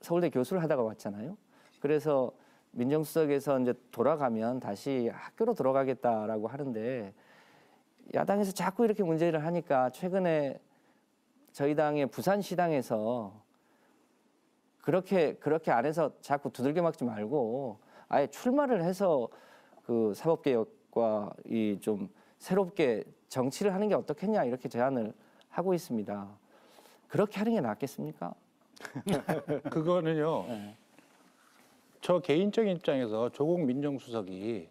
서울대 교수를 하다가 왔잖아요. 그래서 민정수석에서 이제 돌아가면 다시 학교로 들어가겠다라고 하는데 야당에서 자꾸 이렇게 문제를 하니까 최근에 저희 당의 부산시당에서 그렇게 그렇게 안에서 자꾸 두들겨 맞지 말고 아예 출마를 해서 그 사법개혁과 이 좀 새롭게 정치를 하는 게 어떻겠냐 이렇게 제안을 하고 있습니다. 그렇게 하는 게 낫겠습니까? 그거는요. 네. 저 개인적인 입장에서 조국 민정수석이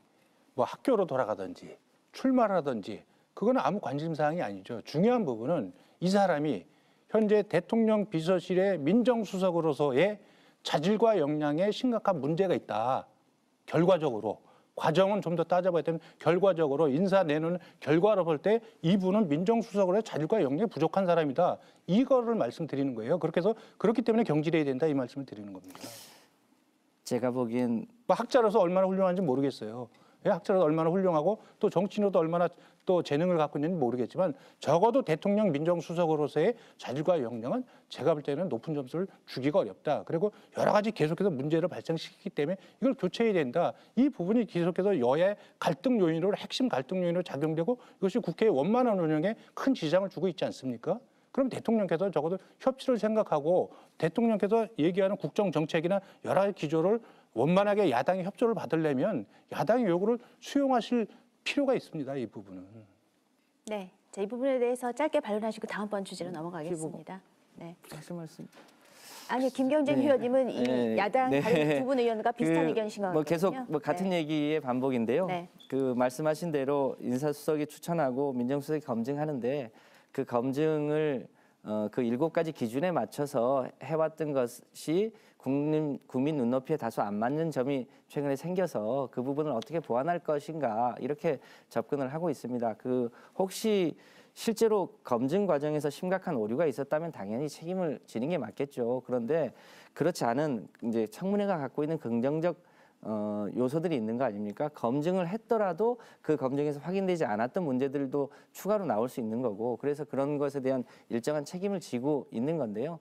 뭐 학교로 돌아가든지 출마하든지 그거는 아무 관심 사항이 아니죠. 중요한 부분은 이 사람이 현재 대통령 비서실의 민정수석으로서의 자질과 역량에 심각한 문제가 있다. 결과적으로 과정은 좀 더 따져봐야 되면 결과적으로 인사 내는 결과로 볼 때 이분은 민정수석으로의 자질과 역량이 부족한 사람이다. 이거를 말씀드리는 거예요. 그렇게 해서 그렇기 때문에 경질해야 된다 이 말씀을 드리는 겁니다. 제가 보기엔 뭐 학자로서 얼마나 훌륭한지 모르겠어요. 예, 학자로도 얼마나 훌륭하고 또 정치인으로도 얼마나 또 재능을 갖고 있는지 모르겠지만 적어도 대통령 민정수석으로서의 자질과 역량은 제가 볼 때는 높은 점수를 주기가 어렵다. 그리고 여러 가지 계속해서 문제를 발생시키기 때문에 이걸 교체해야 된다. 이 부분이 계속해서 여야의 갈등 요인으로 핵심 갈등 요인으로 작용되고 이것이 국회의 원만한 운영에 큰 지장을 주고 있지 않습니까? 그럼 대통령께서 적어도 협치를 생각하고 대통령께서 얘기하는 국정 정책이나 여러 가지 기조를 원만하게 야당의 협조를 받으려면 야당의 요구를 수용하실 필요가 있습니다. 이 부분은. 네. 자, 이 부분에 대해서 짧게 반론하시고 다음번 주제로 넘어가겠습니다. 네. 무슨 말씀? 아니 네. 김경진 네. 의원님은 이 네. 네. 야당 네. 다른 두분 의원과 그 비슷한 그, 의견이신 것같요뭐 계속 뭐 같은 네. 얘기의 반복인데요. 네. 그 말씀하신 대로 인사수석이 추천하고 민정수석이 검증하는데 그 검증을 어, 그 일곱 가지 기준에 맞춰서 해왔던 것이 국민, 국민 눈높이에 다소 안 맞는 점이 최근에 생겨서 그 부분을 어떻게 보완할 것인가 이렇게 접근을 하고 있습니다. 그 혹시 실제로 검증 과정에서 심각한 오류가 있었다면 당연히 책임을 지는 게 맞겠죠. 그런데 그렇지 않은 이제 청문회가 갖고 있는 긍정적 어, 요소들이 있는 거 아닙니까? 검증을 했더라도 그 검증에서 확인되지 않았던 문제들도 추가로 나올 수 있는 거고 그래서 그런 것에 대한 일정한 책임을 지고 있는 건데요.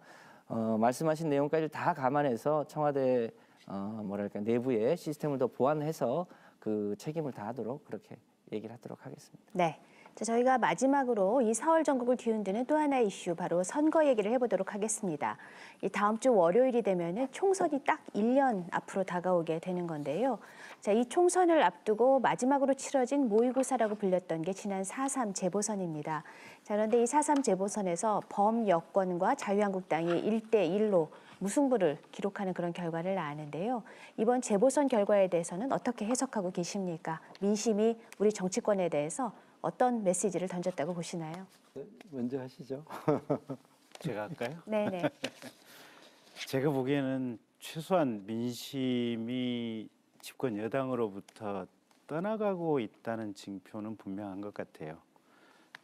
어, 말씀하신 내용까지 다 감안해서 청와대 어, 뭐랄까 내부의 시스템을 더 보완해서 그 책임을 다하도록 그렇게 얘기를 하도록 하겠습니다. 네. 자, 저희가 마지막으로 이 사월 전국을 뒤흔드는 또 하나의 이슈 바로 선거 얘기를 해보도록 하겠습니다. 이 다음 주 월요일이 되면 총선이 딱일년 앞으로 다가오게 되는 건데요. 자, 이 총선을 앞두고 마지막으로 치러진 모의고사라고 불렸던 게 지난 사삼 재보선입니다. 자, 그런데 이 사삼 재보선에서 범여권과 자유한국당이 일대일로 무승부를 기록하는 그런 결과를 아는데요 이번 재보선 결과에 대해서는 어떻게 해석하고 계십니까? 민심이 우리 정치권에 대해서 어떤 메시지를 던졌다고 보시나요? 네, 먼저 하시죠. 제가 할까요? 네네. 네. 제가 보기에는 최소한 민심이 집권 여당으로부터 떠나가고 있다는 징표는 분명한 것 같아요.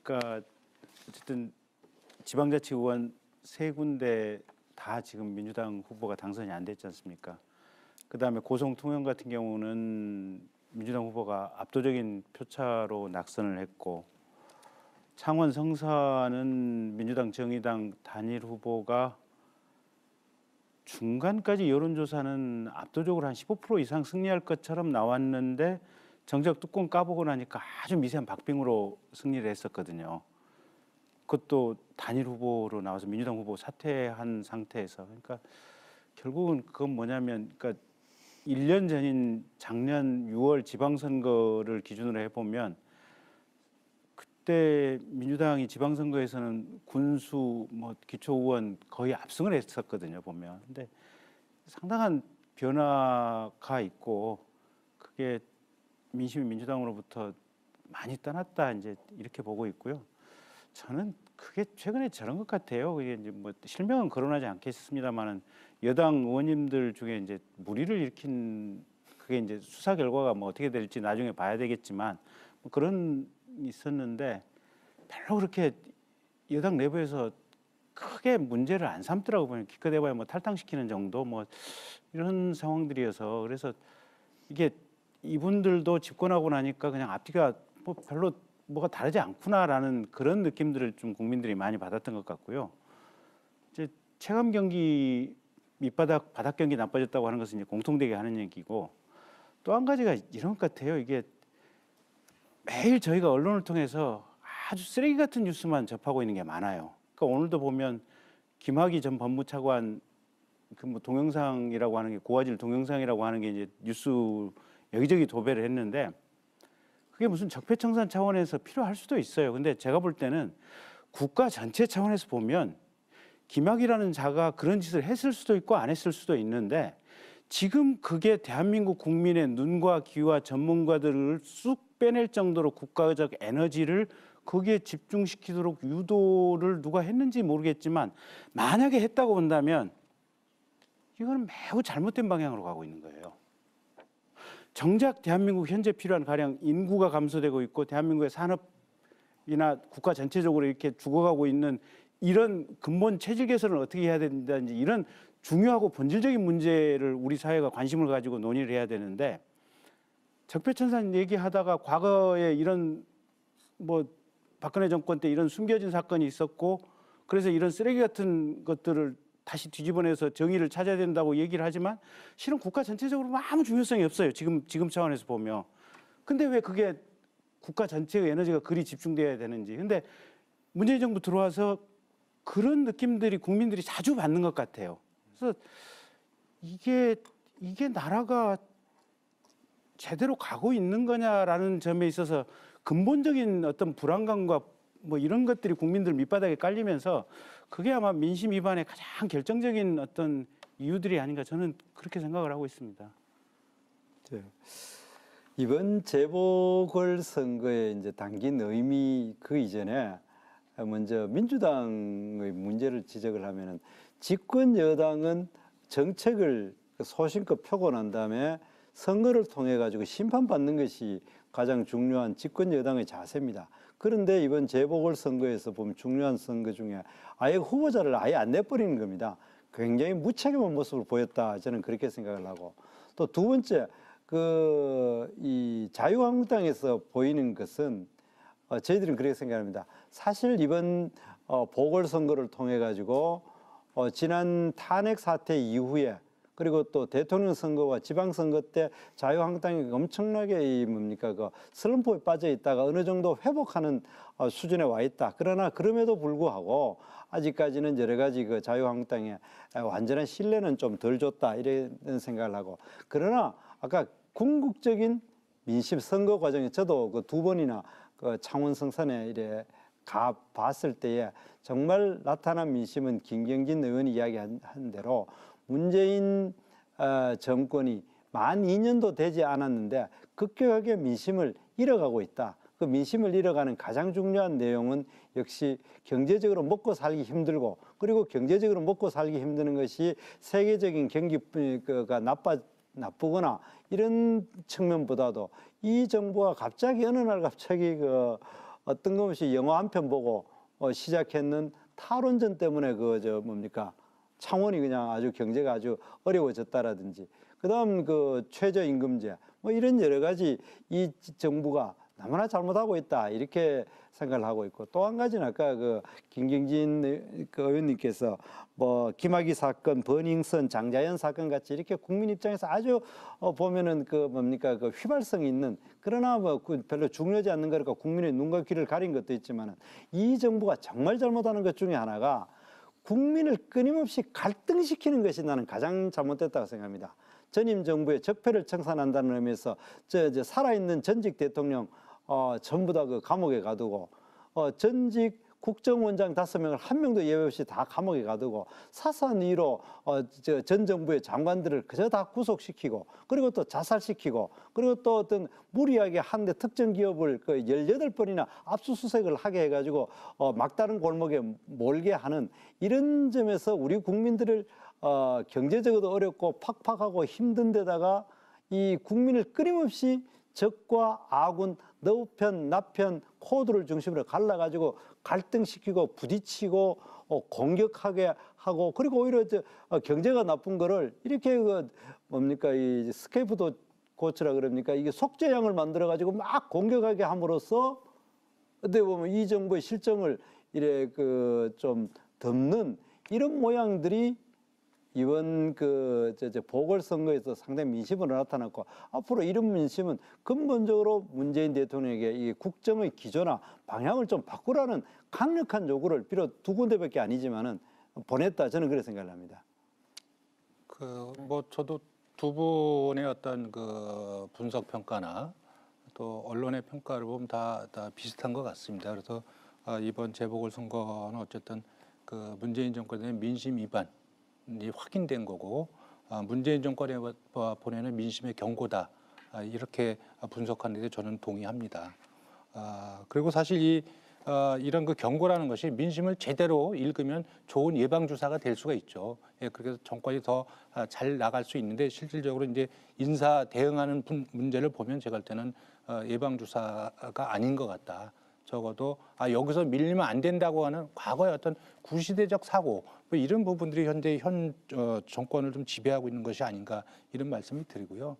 그러니까 어쨌든 지방자치의원 세 군데 다 지금 민주당 후보가 당선이 안 됐지 않습니까? 그 다음에 고성통영 같은 경우는 민주당 후보가 압도적인 표차로 낙선을 했고 창원 성사는 민주당 정의당 단일 후보가 중간까지 여론조사는 압도적으로 한 15% 이상 승리할 것처럼 나왔는데 정작 뚜껑 까보고 나니까 아주 미세한 박빙으로 승리를 했었거든요. 그것도 단일 후보로 나와서 민주당 후보 사퇴한 상태에서 그러니까 결국은 그건 뭐냐면 그러니까 1년 전인 작년 6월 지방선거를 기준으로 해보면 그때 민주당이 지방선거에서는 군수 뭐 기초의원 거의 압승을 했었거든요 보면 근데 상당한 변화가 있고 그게 민심이 민주당으로부터 많이 떠났다 이제 이렇게 보고 있고요 저는 그게 최근에 저런 것 같아요. 이게 이제 뭐 실명은 거론하지 않겠습니다만은 여당 의원님들 중에 이제 무리를 일으킨 그게 이제 수사 결과가 뭐 어떻게 될지 나중에 봐야 되겠지만 뭐 그런 있었는데 별로 그렇게 여당 내부에서 크게 문제를 안 삼더라고 보면 기껏해봐야 뭐 탈당시키는 정도 뭐 이런 상황들이어서 그래서 이게 이분들도 집권하고 나니까 그냥 앞뒤가 뭐 별로 뭐가 다르지 않구나라는 그런 느낌들을 좀 국민들이 많이 받았던 것 같고요. 이제 체감 경기 밑바닥 바닥 경기 나빠졌다고 하는 것은 이제 공통되게 하는 얘기고 또 한 가지가 이런 것 같아요. 이게 매일 저희가 언론을 통해서 아주 쓰레기 같은 뉴스만 접하고 있는 게 많아요. 그러니까 오늘도 보면 김학의 전 법무차관 그 뭐 동영상이라고 하는 게 고화질 동영상이라고 하는 게 이제 뉴스 여기저기 도배를 했는데 그게 무슨 적폐청산 차원에서 필요할 수도 있어요. 근데 제가 볼 때는 국가 전체 차원에서 보면 김학이라는 자가 그런 짓을 했을 수도 있고 안 했을 수도 있는데 지금 그게 대한민국 국민의 눈과 귀와 전문가들을 쑥 빼낼 정도로 국가적 에너지를 거기에 집중시키도록 유도를 누가 했는지 모르겠지만 만약에 했다고 본다면 이거 매우 잘못된 방향으로 가고 있는 거예요. 정작 대한민국 현재 필요한 가량 인구가 감소되고 있고 대한민국의 산업이나 국가 전체적으로 이렇게 죽어가고 있는 이런 근본 체질 개선을 어떻게 해야 된다든지 이런 중요하고 본질적인 문제를 우리 사회가 관심을 가지고 논의를 해야 되는데 적폐천산 얘기하다가 과거에 이런 뭐 박근혜 정권 때 이런 숨겨진 사건이 있었고 그래서 이런 쓰레기 같은 것들을 다시 뒤집어내서 정의를 찾아야 된다고 얘기를 하지만 실은 국가 전체적으로 아무 중요성이 없어요. 지금 지금 차원에서 보면. 근데 왜 그게 국가 전체의 에너지가 그리 집중돼야 되는지. 근데 문재인 정부 들어와서 그런 느낌들이 국민들이 자주 받는 것 같아요. 그래서 이게 이게 나라가 제대로 가고 있는 거냐라는 점에 있어서 근본적인 어떤 불안감과 뭐 이런 것들이 국민들 밑바닥에 깔리면서 그게 아마 민심 위반의 가장 결정적인 어떤 이유들이 아닌가 저는 그렇게 생각을 하고 있습니다. 네. 이번 재보궐 선거에 이제 담긴 의미 그 이전에 먼저 민주당의 문제를 지적을 하면은 집권 여당은 정책을 그 소신껏 펴고 난 다음에 선거를 통해 가지고 심판받는 것이 가장 중요한 집권 여당의 자세입니다. 그런데 이번 재보궐선거에서 보면 중요한 선거 중에 아예 후보자를 아예 안 내버리는 겁니다. 굉장히 무책임한 모습을 보였다. 저는 그렇게 생각을 하고 또 두 번째 그 이 자유한국당에서 보이는 것은 어, 저희들은 그렇게 생각합니다. 사실 이번 어, 보궐선거를 통해 가지고 어, 지난 탄핵 사태 이후에 그리고 또 대통령 선거와 지방 선거 때 자유한국당이 엄청나게 이 뭡니까 그 슬럼프에 빠져 있다가 어느 정도 회복하는 어, 수준에 와 있다. 그러나 그럼에도 불구하고 아직까지는 여러 가지 그 자유한국당의 완전한 신뢰는 좀 덜 줬다 이런 생각을 하고 그러나 아까 궁극적인 민심 선거 과정에 저도 그 두 번이나 그 창원 성산에 이래 가 봤을 때에 정말 나타난 민심은 김경진 의원이 이야기한 대로 문재인 아, 정권이 만 2년도 되지 않았는데 급격하게 민심을 잃어가고 있다. 그 민심을 잃어가는 가장 중요한 내용은 역시 경제적으로 먹고 살기 힘들고 그리고 경제적으로 먹고 살기 힘드는 것이 세계적인 경기가 나빠 나쁘거나 이런 측면보다도 이 정부가 갑자기 어느 날 갑자기 그 어떤 것이 영화 한 편 보고 어 시작했는 탈원전 때문에 그 저 뭡니까 창원이 그냥 아주 경제가 아주 어려워졌다라든지 그다음 그 최저임금제 뭐 이런 여러 가지 이 정부가 너무나 잘못하고 있다 이렇게 생각을 하고 있고 또 한 가지는 아까 그 김경진 그 의원님께서 뭐 김학의 사건, 버닝썬, 장자연 사건 같이 이렇게 국민 입장에서 아주 어 보면은 그 뭡니까 그휘발성 있는 그러나 뭐 그 별로 중요하지 않는 거니까 국민의 눈과 귀를 가린 것도 있지만은 이 정부가 정말 잘못하는 것 중에 하나가 국민을 끊임없이 갈등시키는 것이 나는 가장 잘못됐다고 생각합니다. 전임 정부의 적폐를 청산한다는 의미에서 저, 저 살아있는 전직 대통령 어, 전부 다 그 감옥에 가두고 어, 전직 국정원장 다섯 명을 한 명도 예외 없이 다 감옥에 가두고 사산 위로 어, 저 전 정부의 장관들을 그저 다 구속시키고 그리고 또 자살시키고 그리고 또 어떤 무리하게 한 대 특정 기업을 그 열여덟 번이나 압수수색을 하게 해가지고 어, 막다른 골목에 몰게 하는 이런 점에서 우리 국민들을 어, 경제적으로 어렵고 팍팍하고 힘든 데다가 이 국민을 끊임없이 적과 아군 너우편, 나편 코드를 중심으로 갈라가지고 갈등시키고 부딪히고 어, 공격하게 하고 그리고 오히려 저, 어, 경제가 나쁜 거를 이렇게 그 뭡니까 이 스케이프도 고치라 그럽니까 이게 속죄양을 만들어 가지고 막 공격하게 함으로써 어떻게 보면 이 정부의 실정을 이래 그 좀 덮는 이런 모양들이 이번 그 저, 저 보궐선거에서 상당히 민심으로 나타났고 앞으로 이런 민심은 근본적으로 문재인 대통령에게 이 국정의 기조나 방향을 좀 바꾸라는 강력한 요구를 비롯두 군데밖에 아니지만은 보냈다 저는 그렇게 생각을 합니다. 그 뭐 저도 두 분의 어떤 그 분석 평가나 또 언론의 평가를 보면 다, 다 비슷한 것 같습니다. 그래서 아, 이번 재보궐 선거는 어쨌든 그 문재인 정권의 민심 위반 이 확인된 거고 아, 문재인 정권에 보내는 민심의 경고다 아, 이렇게 분석하는데 저는 동의합니다. 아, 그리고 사실 이 이런 그 경고라는 것이 민심을 제대로 읽으면 좋은 예방 주사가 될 수가 있죠. 예, 그렇게 서 정권이 더 잘 나갈 수 있는데 실질적으로 이제 인사 대응하는 문제를 보면 제가 할 때는 어, 예방 주사가 아닌 것 같다. 적어도 아 여기서 밀리면 안 된다고 하는 과거의 어떤 구시대적 사고 뭐 이런 부분들이 현재 현 어, 정권을 좀 지배하고 있는 것이 아닌가 이런 말씀을 드리고요.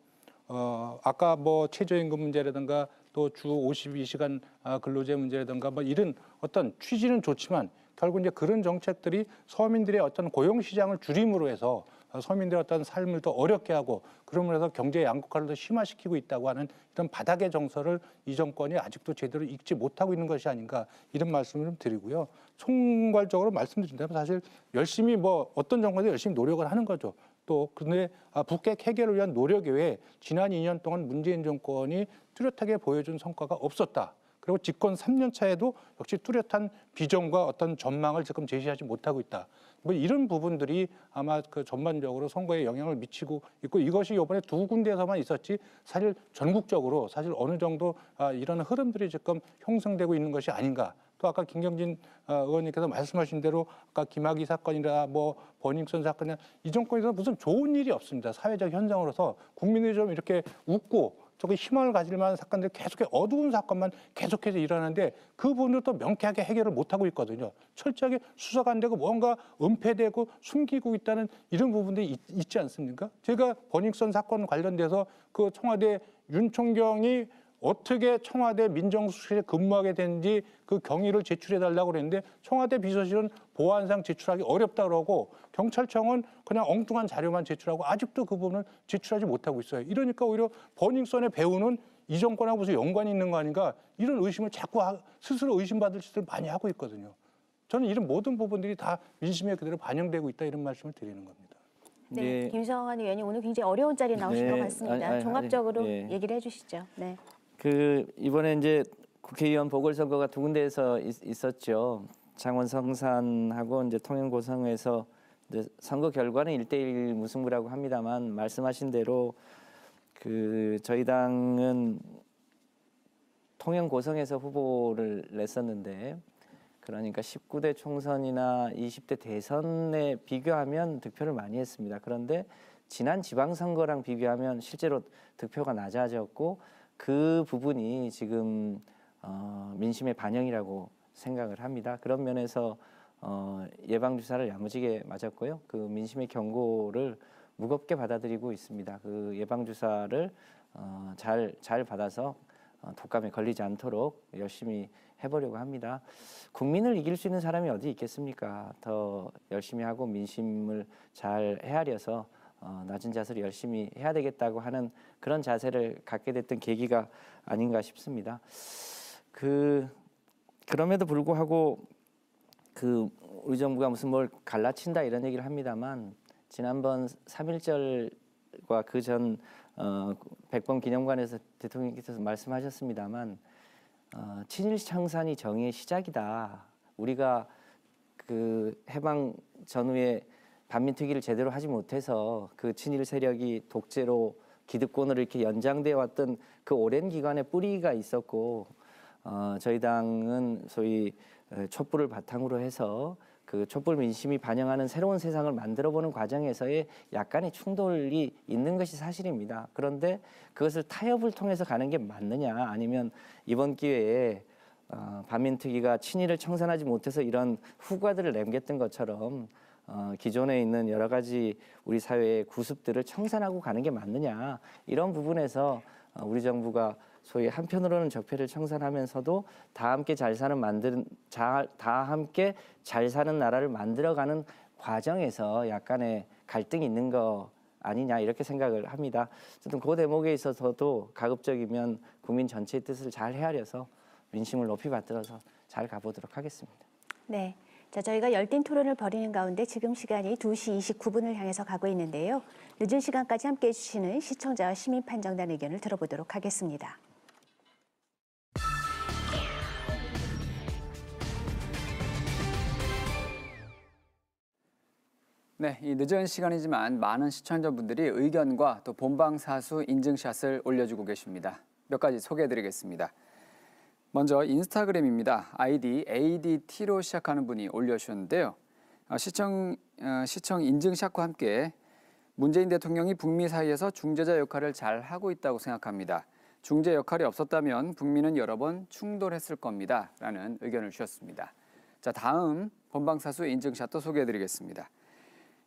어, 아까 뭐 최저임금 문제라든가 또 주 52시간 아, 근로제 문제라든가 뭐 이런 어떤 취지는 좋지만 결국 이제 그런 정책들이 서민들의 어떤 고용 시장을 줄임으로 해서 서민들의 어떤 삶을 더 어렵게 하고 그러므로서 경제 양극화를 더 심화시키고 있다고 하는 이런 바닥의 정서를 이 정권이 아직도 제대로 읽지 못하고 있는 것이 아닌가 이런 말씀을 좀 드리고요. 총괄적으로 말씀드린다면 사실 열심히 뭐 어떤 정권도 열심히 노력을 하는 거죠. 또 그런데 아, 북핵 해결을 위한 노력 외에 지난 2년 동안 문재인 정권이 뚜렷하게 보여준 성과가 없었다. 그리고 집권 3년 차에도 역시 뚜렷한 비전과 어떤 전망을 지금 제시하지 못하고 있다. 뭐 이런 부분들이 아마 그 전반적으로 선거에 영향을 미치고 있고 이것이 이번에 두 군데에서만 있었지 사실 전국적으로 사실 어느 정도 아, 이런 흐름들이 지금 형성되고 있는 것이 아닌가 또 아까 김경진 아, 의원님께서 말씀하신 대로 아까 김학의 사건이라 뭐 버닝썬 사건이나 이 정권에서 무슨 좋은 일이 없습니다. 사회적 현상으로서 국민이 좀 이렇게 웃고 조금 희망을 가질 만한 사건들 계속해 어두운 사건만 계속해서 일어나는데 그 부분들도 명쾌하게 해결을 못하고 있거든요. 철저하게 수사가 안 되고 뭔가 은폐되고 숨기고 있다는 이런 부분들이 있, 지 않습니까? 제가 버닝썬 사건 관련돼서 그 청와대 윤총경이 어떻게 청와대 민정수석실에 근무하게 된지 그 경위를 제출해 달라고 그랬는데 청와대 비서실은 보안상 제출하기 어렵다고 하고 경찰청은 그냥 엉뚱한 자료만 제출하고 아직도 그 부분을 제출하지 못하고 있어요. 이러니까 오히려 버닝썬의 배우는 이 정권하고 무슨 연관이 있는 거 아닌가 이런 의심을 자꾸 하, 스스로 의심받을 짓을 많이 하고 있거든요. 저는 이런 모든 부분들이 다 민심에 그대로 반영되고 있다 이런 말씀을 드리는 겁니다. 네, 네. 김성환 의원님 오늘 굉장히 어려운 자리에 나오신 네. 것 같습니다. 아니, 아니, 종합적으로 아니, 네. 얘기를 해주시죠. 네. 그 이번에 이제 국회의원 보궐선거가 두 군데에서 있, 었죠 창원 성산하고 이제 통영 고성에서 이제 선거 결과는 일대일 무승부라고 합니다만 말씀하신 대로 그 저희 당은 통영 고성에서 후보를 냈었는데 그러니까 19대 총선이나 20대 대선에 비교하면 득표를 많이 했습니다. 그런데 지난 지방선거랑 비교하면 실제로 득표가 낮아졌고 그 부분이 지금 어, 민심의 반영이라고 생각을 합니다. 그런 면에서 어, 예방 주사를 야무지게 맞았고요. 그 민심의 경고를 무겁게 받아들이고 있습니다. 그 예방 주사를 잘잘 어, 잘 받아서 어, 독감에 걸리지 않도록 열심히 해보려고 합니다. 국민을 이길 수 있는 사람이 어디 있겠습니까? 더 열심히 하고 민심을 잘 헤아려서 어, 낮은 자세로 열심히 해야 되겠다고 하는 그런 자세를 갖게 됐던 계기가 아닌가 싶습니다. 그 그럼에도 불구하고 그 우리 정부가 무슨 뭘 갈라친다 이런 얘기를 합니다만 지난번 3.1절과 그 전 어, 백범 기념관에서 대통령께서 말씀하셨습니다만 어, 친일 청산이 정의의 시작이다. 우리가 그 해방 전후에 반민특위를 제대로 하지 못해서 그 친일 세력이 독재로 기득권으로 이렇게 연장돼 왔던 그 오랜 기간의 뿌리가 있었고 어, 저희 당은 소위 어, 촛불을 바탕으로 해서 그 촛불 민심이 반영하는 새로운 세상을 만들어보는 과정에서의 약간의 충돌이 있는 것이 사실입니다. 그런데 그것을 타협을 통해서 가는 게 맞느냐 아니면 이번 기회에 어, 반민특위가 친일을 청산하지 못해서 이런 후과들을 남겼던 것처럼 어, 기존에 있는 여러 가지 우리 사회의 구습들을 청산하고 가는 게 맞느냐 이런 부분에서 어, 우리 정부가 소위 한편으로는 적폐를 청산하면서도 다 함께 잘 사는 만드는 자, 다 함께 잘 사는 나라를 만들어가는 과정에서 약간의 갈등이 있는 거 아니냐 이렇게 생각을 합니다. 어쨌든 그 대목에 있어서도 가급적이면 국민 전체의 뜻을 잘 헤아려서 민심을 높이 받들어서 잘 가보도록 하겠습니다. 네. 자, 저희가 열띤 토론을 벌이는 가운데 지금 시간이 2시 29분을 향해서 가고 있는데요. 늦은 시간까지 함께해 주시는 시청자와 시민판정단 의견을 들어보도록 하겠습니다. 네, 이 늦은 시간이지만 많은 시청자분들이 의견과 또 본방 사수 인증샷을 올려주고 계십니다. 몇 가지 소개해드리겠습니다. 먼저 인스타그램입니다. 아이디 ADT로 시작하는 분이 올려주셨는데요. 어, 시청, 어, 시청 인증샷과 함께 문재인 대통령이 북미 사이에서 중재자 역할을 잘 하고 있다고 생각합니다. 중재 역할이 없었다면 북미는 여러 번 충돌했을 겁니다. 라는 의견을 주셨습니다. 자, 다음 본방사수 인증샷도 소개해드리겠습니다.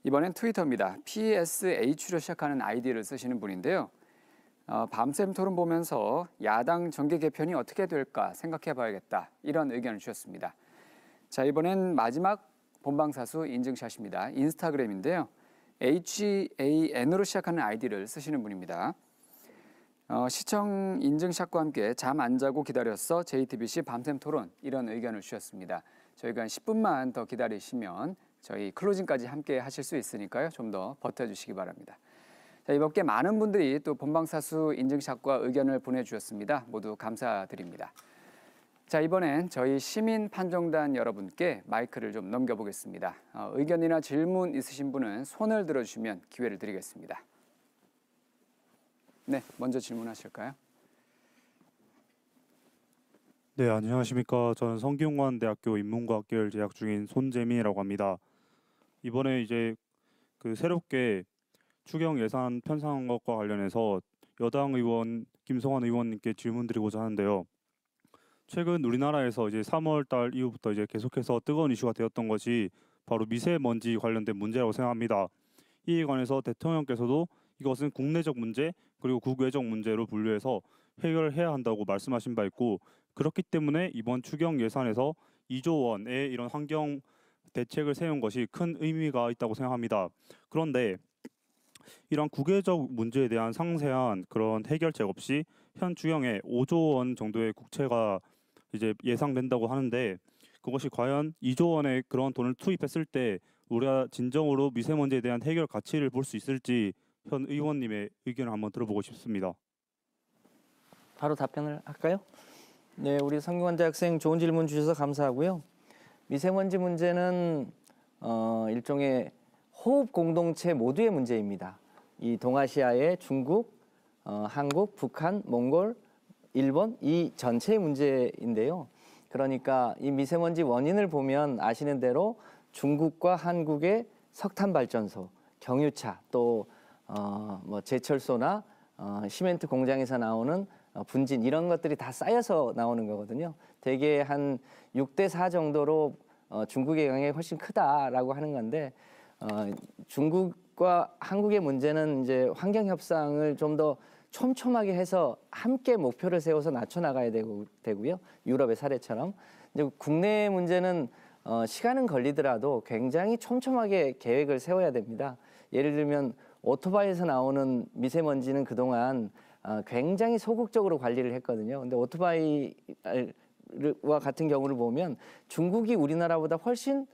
이번엔 트위터입니다. PSH로 시작하는 아이디를 쓰시는 분인데요. 어, 밤샘 토론 보면서 야당 정계 개편이 어떻게 될까 생각해 봐야겠다. 이런 의견을 주셨습니다. 자, 이번엔 마지막 본방사수 인증샷입니다. 인스타그램인데요. HAN으로 시작하는 아이디를 쓰시는 분입니다. 어, 시청 인증샷과 함께 잠 안 자고 기다렸어 JTBC 밤샘 토론 이런 의견을 주셨습니다. 저희가 한 10분만 더 기다리시면 저희 클로징까지 함께 하실 수 있으니까요. 좀 더 버텨주시기 바랍니다. 자, 이밖에 많은 분들이 또 본방사수 인증샷과 의견을 보내주셨습니다. 모두 감사드립니다. 자 이번엔 저희 시민 판정단 여러분께 마이크를 좀 넘겨보겠습니다. 어, 의견이나 질문 있으신 분은 손을 들어주시면 기회를 드리겠습니다. 네, 먼저 질문하실까요? 네, 안녕하십니까. 저는 성균관대학교 인문과학계열 재학 중인 손재민이라고 합니다. 이번에 이제 그 새롭게 추경 예산 편성한 것과 관련해서 여당 의원 김성환 의원님께 질문드리고자 하는데요. 최근 우리나라에서 이제 3월달 이후부터 이제 계속해서 뜨거운 이슈가 되었던 것이 바로 미세먼지 관련된 문제라고 생각합니다. 이에 관해서 대통령께서도 이것은 국내적 문제 그리고 국외적 문제로 분류해서 해결해야 한다고 말씀하신 바 있고 그렇기 때문에 이번 추경 예산에서 2조 원의 이런 환경 대책을 세운 것이 큰 의미가 있다고 생각합니다. 그런데 이런 국외적 문제에 대한 상세한 그런 해결책 없이 현 주형의 5조 원 정도의 국채가 이제 예상된다고 하는데 그것이 과연 2조 원의 그런 돈을 투입했을 때 우리가 진정으로 미세먼지에 대한 해결 가치를 볼 수 있을지 현 의원님의 의견을 한번 들어보고 싶습니다. 바로 답변을 할까요? 네, 우리 성균관대 학생 좋은 질문 주셔서 감사하고요. 미세먼지 문제는 어, 일종의 호흡 공동체 모두의 문제입니다. 이 동아시아의 중국, 어, 한국, 북한, 몽골, 일본 이 전체의 문제인데요. 그러니까 이 미세먼지 원인을 보면 아시는 대로 중국과 한국의 석탄 발전소, 경유차, 또뭐 어, 뭐 제철소나 어, 시멘트 공장에서 나오는 어, 분진 이런 것들이 다 쌓여서 나오는 거거든요. 대개 한 6대 4 정도로 어, 중국의 영향이 훨씬 크다라고 하는 건데 어, 중국과 한국의 문제는 이제 환경 협상을 좀 더 촘촘하게 해서 함께 목표를 세워서 낮춰 나가야 되고, 되고요. 유럽의 사례처럼 이제 국내 문제는 어, 시간은 걸리더라도 굉장히 촘촘하게 계획을 세워야 됩니다. 예를 들면 오토바이에서 나오는 미세먼지는 그동안 아, 굉장히 소극적으로 관리를 했거든요. 근데 오토바이와 같은 경우를 보면 중국이 우리나라보다 훨씬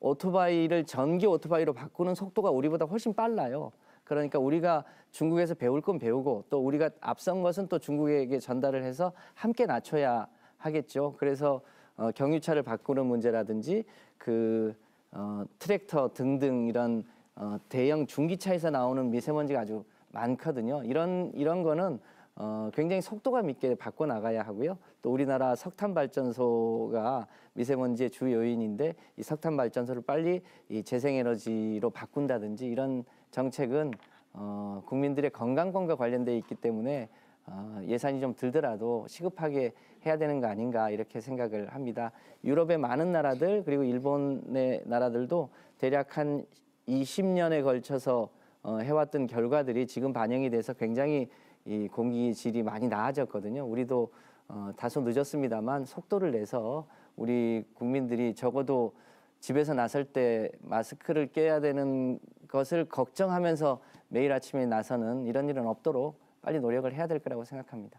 오토바이를 전기 오토바이로 바꾸는 속도가 우리보다 훨씬 빨라요. 그러니까 우리가 중국에서 배울 건 배우고 또 우리가 앞선 것은 또 중국에게 전달을 해서 함께 낮춰야 하겠죠. 그래서 어, 경유차를 바꾸는 문제라든지 그 어, 트랙터 등등 이런 어, 대형 중기차에서 나오는 미세먼지가 아주 많거든요. 이런 이런 거는 어, 굉장히 속도감 있게 바꿔 나가야 하고요. 또 우리나라 석탄 발전소가 미세먼지의 주 요인인데 이 석탄 발전소를 빨리 이 재생에너지로 바꾼다든지 이런 정책은 어, 국민들의 건강권과 관련돼 있기 때문에 어, 예산이 좀 들더라도 시급하게 해야 되는 거 아닌가 이렇게 생각을 합니다. 유럽의 많은 나라들 그리고 일본의 나라들도 대략 한 20년에 걸쳐서 어, 해왔던 결과들이 지금 반영이 돼서 굉장히 이 공기 질이 많이 나아졌거든요. 우리도 어, 다소 늦었습니다만 속도를 내서 우리 국민들이 적어도 집에서 나설 때 마스크를 깨야 되는 것을 걱정하면서 매일 아침에 나서는 이런 일은 없도록 빨리 노력을 해야 될 거라고 생각합니다.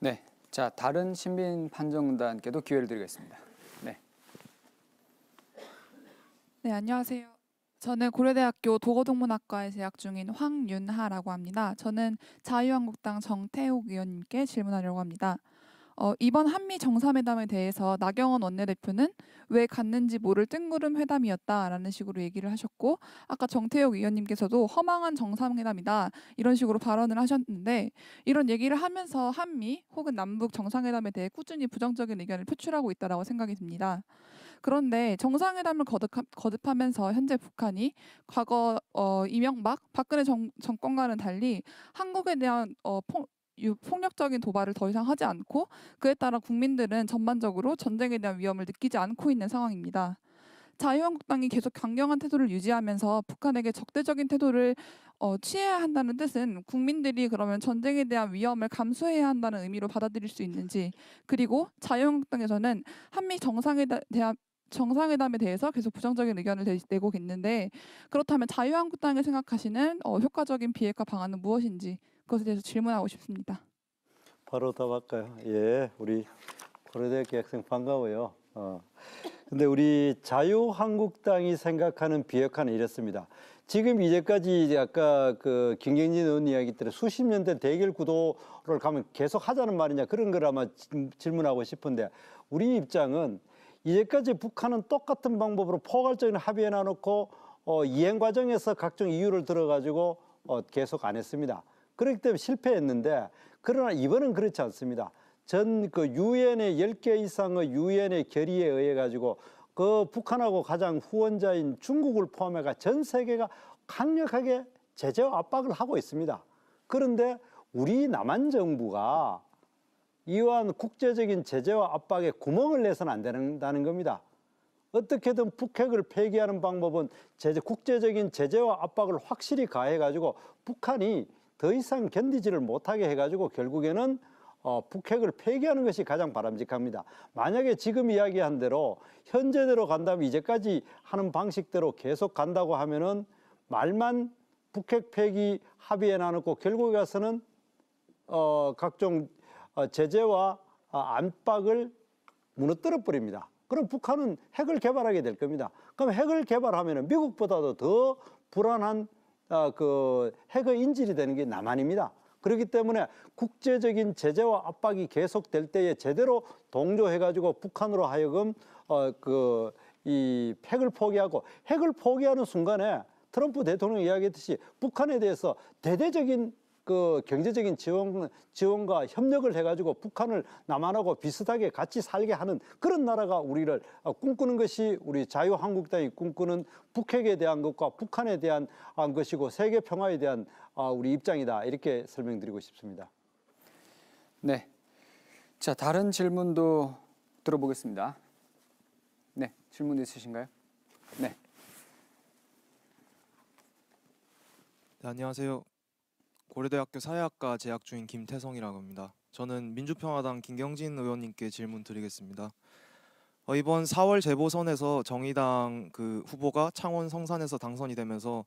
네, 자 다른 신빈 판정단께도 기회를 드리겠습니다. 네, 네 안녕하세요. 저는 고려대학교 도어동문학과에 재학 중인 황윤하라고 합니다. 저는 자유한국당 정태욱 의원님께 질문하려고 합니다. 어, 이번 한미 정상회담에 대해서 나경원 원내대표는 왜 갔는지 모를 뜬구름 회담이었다라는 식으로 얘기를 하셨고 아까 정태욱 의원님께서도 허망한 정상회담이다 이런 식으로 발언을 하셨는데 이런 얘기를 하면서 한미 혹은 남북 정상회담에 대해 꾸준히 부정적인 의견을 표출하고 있다라고 생각이 듭니다. 그런데 정상회담을 거듭, 하면서 현재 북한이 과거 어, 이명박, 박근혜 정, 정권과는 달리 한국에 대한 어, 포, 폭력적인 도발을 더 이상 하지 않고 그에 따라 국민들은 전반적으로 전쟁에 대한 위험을 느끼지 않고 있는 상황입니다. 자유한국당이 계속 강경한 태도를 유지하면서 북한에게 적대적인 태도를 어, 취해야 한다는 뜻은 국민들이 그러면 전쟁에 대한 위험을 감수해야 한다는 의미로 받아들일 수 있는지 그리고 자유한국당에서는 한미 정상에 대한 정상회담에 대해서 계속 부정적인 의견을 내, 고 있는데 그렇다면 자유한국당이 생각하시는 어, 효과적인 비핵화 방안은 무엇인지 그것에 대해서 질문하고 싶습니다. 바로 답할까요? 예, 우리 고려대학교 학생 반가워요. 어. 근데 우리 자유한국당이 생각하는 비핵화는 이렇습니다. 지금 이제까지 아까 그 김경진 의원 이야기 때에 수십 년 된 대결 구도를 가면 계속 하자는 말이냐 그런 걸 아마 질문하고 싶은데 우리 입장은 이제까지 북한은 똑같은 방법으로 포괄적인 합의해 놔놓고 어, 이행 과정에서 각종 이유를 들어가지고 어, 계속 안 했습니다. 그렇기 때문에 실패했는데 그러나 이번은 그렇지 않습니다. 전 그 유엔의 열 개 이상의 유엔의 결의에 의해 가지고 그 북한하고 가장 후원자인 중국을 포함해가 전 세계가 강력하게 제재와 압박을 하고 있습니다. 그런데 우리 남한 정부가 이러한 국제적인 제재와 압박에 구멍을 내서는 안 된다는 겁니다. 어떻게든 북핵을 폐기하는 방법은 제재, 국제적인 제재와 압박을 확실히 가해가지고 북한이 더 이상 견디지를 못하게 해가지고 결국에는 어, 북핵을 폐기하는 것이 가장 바람직합니다. 만약에 지금 이야기한 대로 현재대로 간다면 이제까지 하는 방식대로 계속 간다고 하면은 말만 북핵 폐기 합의에 나눴고 결국에 가서는 어, 각종 어, 제재와 어, 안팎을 무너뜨려 버립니다. 그럼 북한은 핵을 개발하게 될 겁니다. 그럼 핵을 개발하면 미국보다도 더 불안한 어, 그 핵의 인질이 되는 게 남한입니다. 그렇기 때문에 국제적인 제재와 압박이 계속될 때에 제대로 동조해가지고 북한으로 하여금 어, 그, 이 핵을 포기하고 핵을 포기하는 순간에 트럼프 대통령 이 이야기했듯이 북한에 대해서 대대적인 그 경제적인 지원, 지원과 협력을 해가지고 북한을 남한하고 비슷하게 같이 살게 하는 그런 나라가 우리를 꿈꾸는 것이 우리 자유한국당이 꿈꾸는 북핵에 대한 것과 북한에 대한 아, 것이고 세계 평화에 대한 아, 우리 입장이다. 이렇게 설명드리고 싶습니다. 네. 자, 다른 질문도 들어보겠습니다. 네, 질문 있으신가요? 네. 네 안녕하세요. 고려대학교 사회학과 재학 중인 김태성이라고 합니다. 저는 민주평화당 김경진 의원님께 질문 드리겠습니다. 어, 이번 4월 재보선에서 정의당 그 후보가 창원 성산에서 당선이 되면서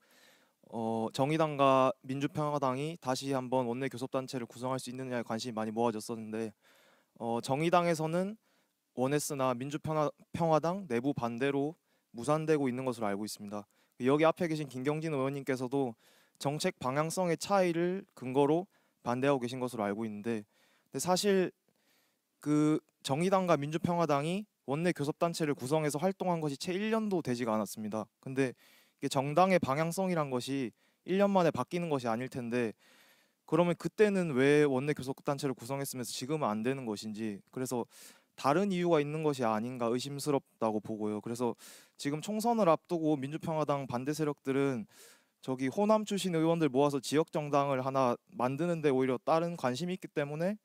어, 정의당과 민주평화당이 다시 한번 원내 교섭단체를 구성할 수 있느냐에 관심이 많이 모아졌었는데 어, 정의당에서는 원했으나 민주평화당 내부 반대로 무산되고 있는 것으로 알고 있습니다. 여기 앞에 계신 김경진 의원님께서도 정책 방향성의 차이를 근거로 반대하고 계신 것으로 알고 있는데 근데 사실 그 정의당과 민주평화당이 원내 교섭단체를 구성해서 활동한 것이 채 1년도 되지가 않았습니다. 근데 이게 정당의 방향성이란 것이 1년 만에 바뀌는 것이 아닐 텐데 그러면 그때는 왜 원내 교섭단체를 구성했으면서 지금은 안 되는 것인지 그래서 다른 이유가 있는 것이 아닌가 의심스럽다고 보고요. 그래서 지금 총선을 앞두고 민주평화당 반대 세력들은 저기 호남 출신 의원들 모아서 지역 정당을 하나 만드는데 오히려 다른 관심이 있기 때문에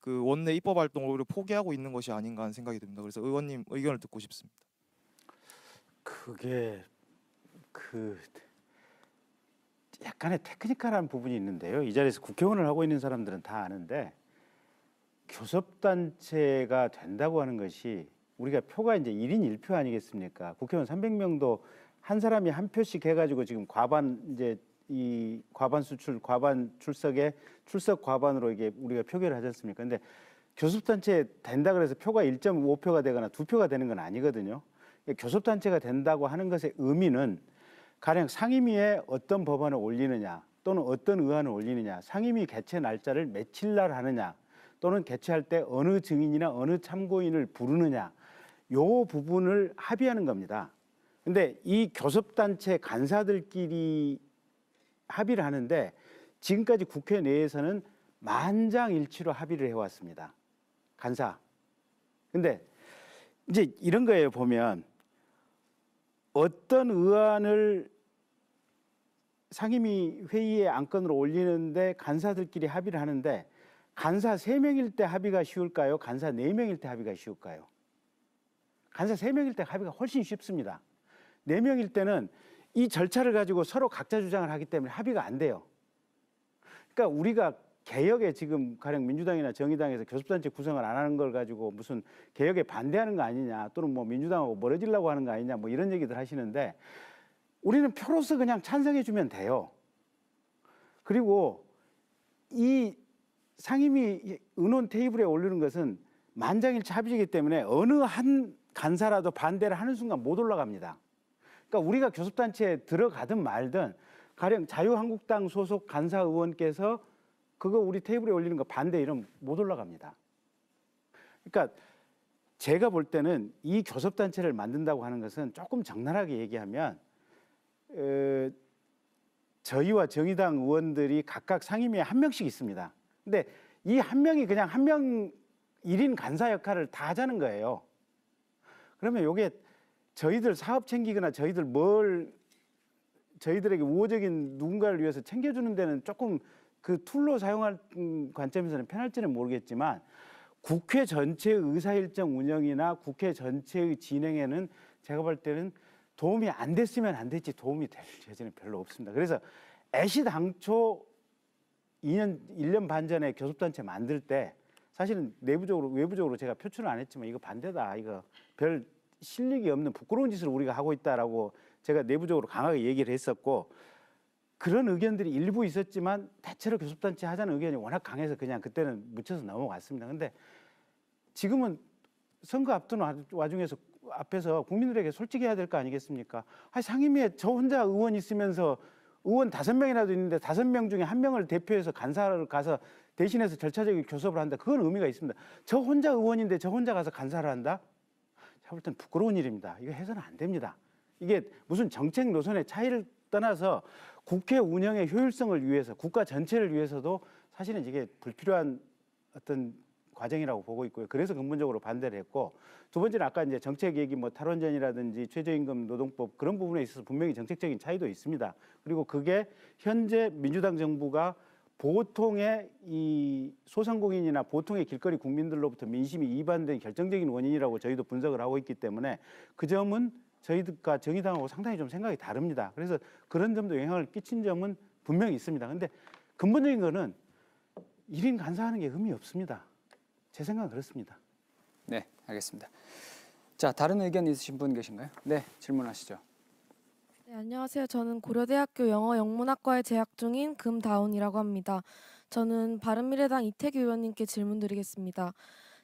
그 원내 입법 활동을 오히려 포기하고 있는 것이 아닌가 하는 생각이 듭니다. 그래서 의원님 의견을 듣고 싶습니다. 그게 그 약간의 테크니컬한 부분이 있는데요. 이 자리에서 국회의원을 하고 있는 사람들은 다 아는데 교섭단체가 된다고 하는 것이 우리가 표가 이제 1인 1표 아니겠습니까? 국회의원 300명도 한 사람이 한 표씩 해가지고 지금 과반 이제 이 과반 수출, 과반 출석에 출석 과반으로 이게 우리가 표결을 하지 않습니까? 근데 교섭단체 된다 그래서 표가 1.5표가 되거나 두 표가 되는 건 아니거든요. 그러니까 교섭단체가 된다고 하는 것의 의미는 가령 상임위에 어떤 법안을 올리느냐 또는 어떤 의안을 올리느냐 상임위 개최 날짜를 며칠 날 하느냐 또는 개최할 때 어느 증인이나 어느 참고인을 부르느냐 요 부분을 합의하는 겁니다. 근데 이 교섭단체 간사들끼리 합의를 하는데 지금까지 국회 내에서는 만장일치로 합의를 해왔습니다. 간사. 근데 이제 이런 거예요, 보면. 어떤 의안을 상임위 회의의 안건으로 올리는데 간사들끼리 합의를 하는데 간사 세명일때 합의가 쉬울까요? 간사 네명일때 합의가 쉬울까요? 간사 세명일때 합의가 훨씬 쉽습니다. 네 명일 때는 이 절차를 가지고 서로 각자 주장을 하기 때문에 합의가 안 돼요. 그러니까 우리가 개혁에 지금 가령 민주당이나 정의당에서 교섭단체 구성을 안 하는 걸 가지고 무슨 개혁에 반대하는 거 아니냐 또는 뭐 민주당하고 멀어지려고 하는 거 아니냐 뭐 이런 얘기들 하시는데 우리는 표로서 그냥 찬성해 주면 돼요. 그리고 이 상임위 의논 테이블에 올리는 것은 만장일치 합의이기 때문에 어느 한 간사라도 반대를 하는 순간 못 올라갑니다. 그러니까 우리가 교섭단체에 들어가든 말든 가령 자유한국당 소속 간사 의원께서 그거 우리 테이블에 올리는 거 반대 이름 못 올라갑니다. 그러니까 제가 볼 때는 이 교섭단체를 만든다고 하는 것은 조금 적나라하게 얘기하면 에, 저희와 정의당 의원들이 각각 상임위에 한 명씩 있습니다. 근데 이 한 명이 그냥 한 명 일인 간사 역할을 다 하자는 거예요. 그러면 이게 저희들 사업 챙기거나 저희들 뭘 저희들에게 우호적인 누군가를 위해서 챙겨주는 데는 조금 그 툴로 사용할 관점에서는 편할지는 모르겠지만 국회 전체의 사일정 운영이나 국회 전체의 진행에는 제가 볼 때는 도움이 안 됐으면 안 됐지 도움이 될 여지는 별로 없습니다. 그래서 애시당초 2년, 1년 반 전에 교섭단체 만들 때 사실은 내부적으로, 외부적으로 제가 표출을 안 했지만 이거 반대다. 이거 별 실력이 없는 부끄러운 짓을 우리가 하고 있다라고 제가 내부적으로 강하게 얘기를 했었고 그런 의견들이 일부 있었지만 대체로 교섭단체 하자는 의견이 워낙 강해서 그냥 그때는 묻혀서 넘어갔습니다. 근데 지금은 선거 앞둔 와중에서 앞에서 국민들에게 솔직해야 될 거 아니겠습니까? 아 상임위에 저 혼자 의원 있으면서 의원 다섯 명이라도 있는데 다섯 명 중에 한 명을 대표해서 간사를 가서 대신해서 절차적인 교섭을 한다. 그건 의미가 있습니다. 저 혼자 의원인데 저 혼자 가서 간사를 한다? 제가 볼 부끄러운 일입니다. 이거 해서는 안 됩니다. 이게 무슨 정책 노선의 차이를 떠나서 국회 운영의 효율성을 위해서 국가 전체를 위해서도 사실은 이게 불필요한 어떤 과정이라고 보고 있고요. 그래서 근본적으로 반대를 했고 두 번째는 아까 이제 정책 얘기 뭐 탈원전이라든지 최저임금 노동법 그런 부분에 있어서 분명히 정책적인 차이도 있습니다. 그리고 그게 현재 민주당 정부가 보통의 이 소상공인이나 보통의 길거리 국민들로부터 민심이 이반된 결정적인 원인이라고 저희도 분석을 하고 있기 때문에 그 점은 저희가 정의당하고 상당히 좀 생각이 다릅니다. 그래서 그런 점도 영향을 끼친 점은 분명히 있습니다. 근데 근본적인 거는 1인 간사하는 게 의미 없습니다. 제 생각은 그렇습니다. 네, 알겠습니다. 자, 다른 의견 있으신 분 계신가요? 네, 질문하시죠. 네, 안녕하세요. 저는 고려대학교 영어 영문학과에 재학 중인 금다운이라고 합니다. 저는 바른미래당 이태규 의원님께 질문드리겠습니다.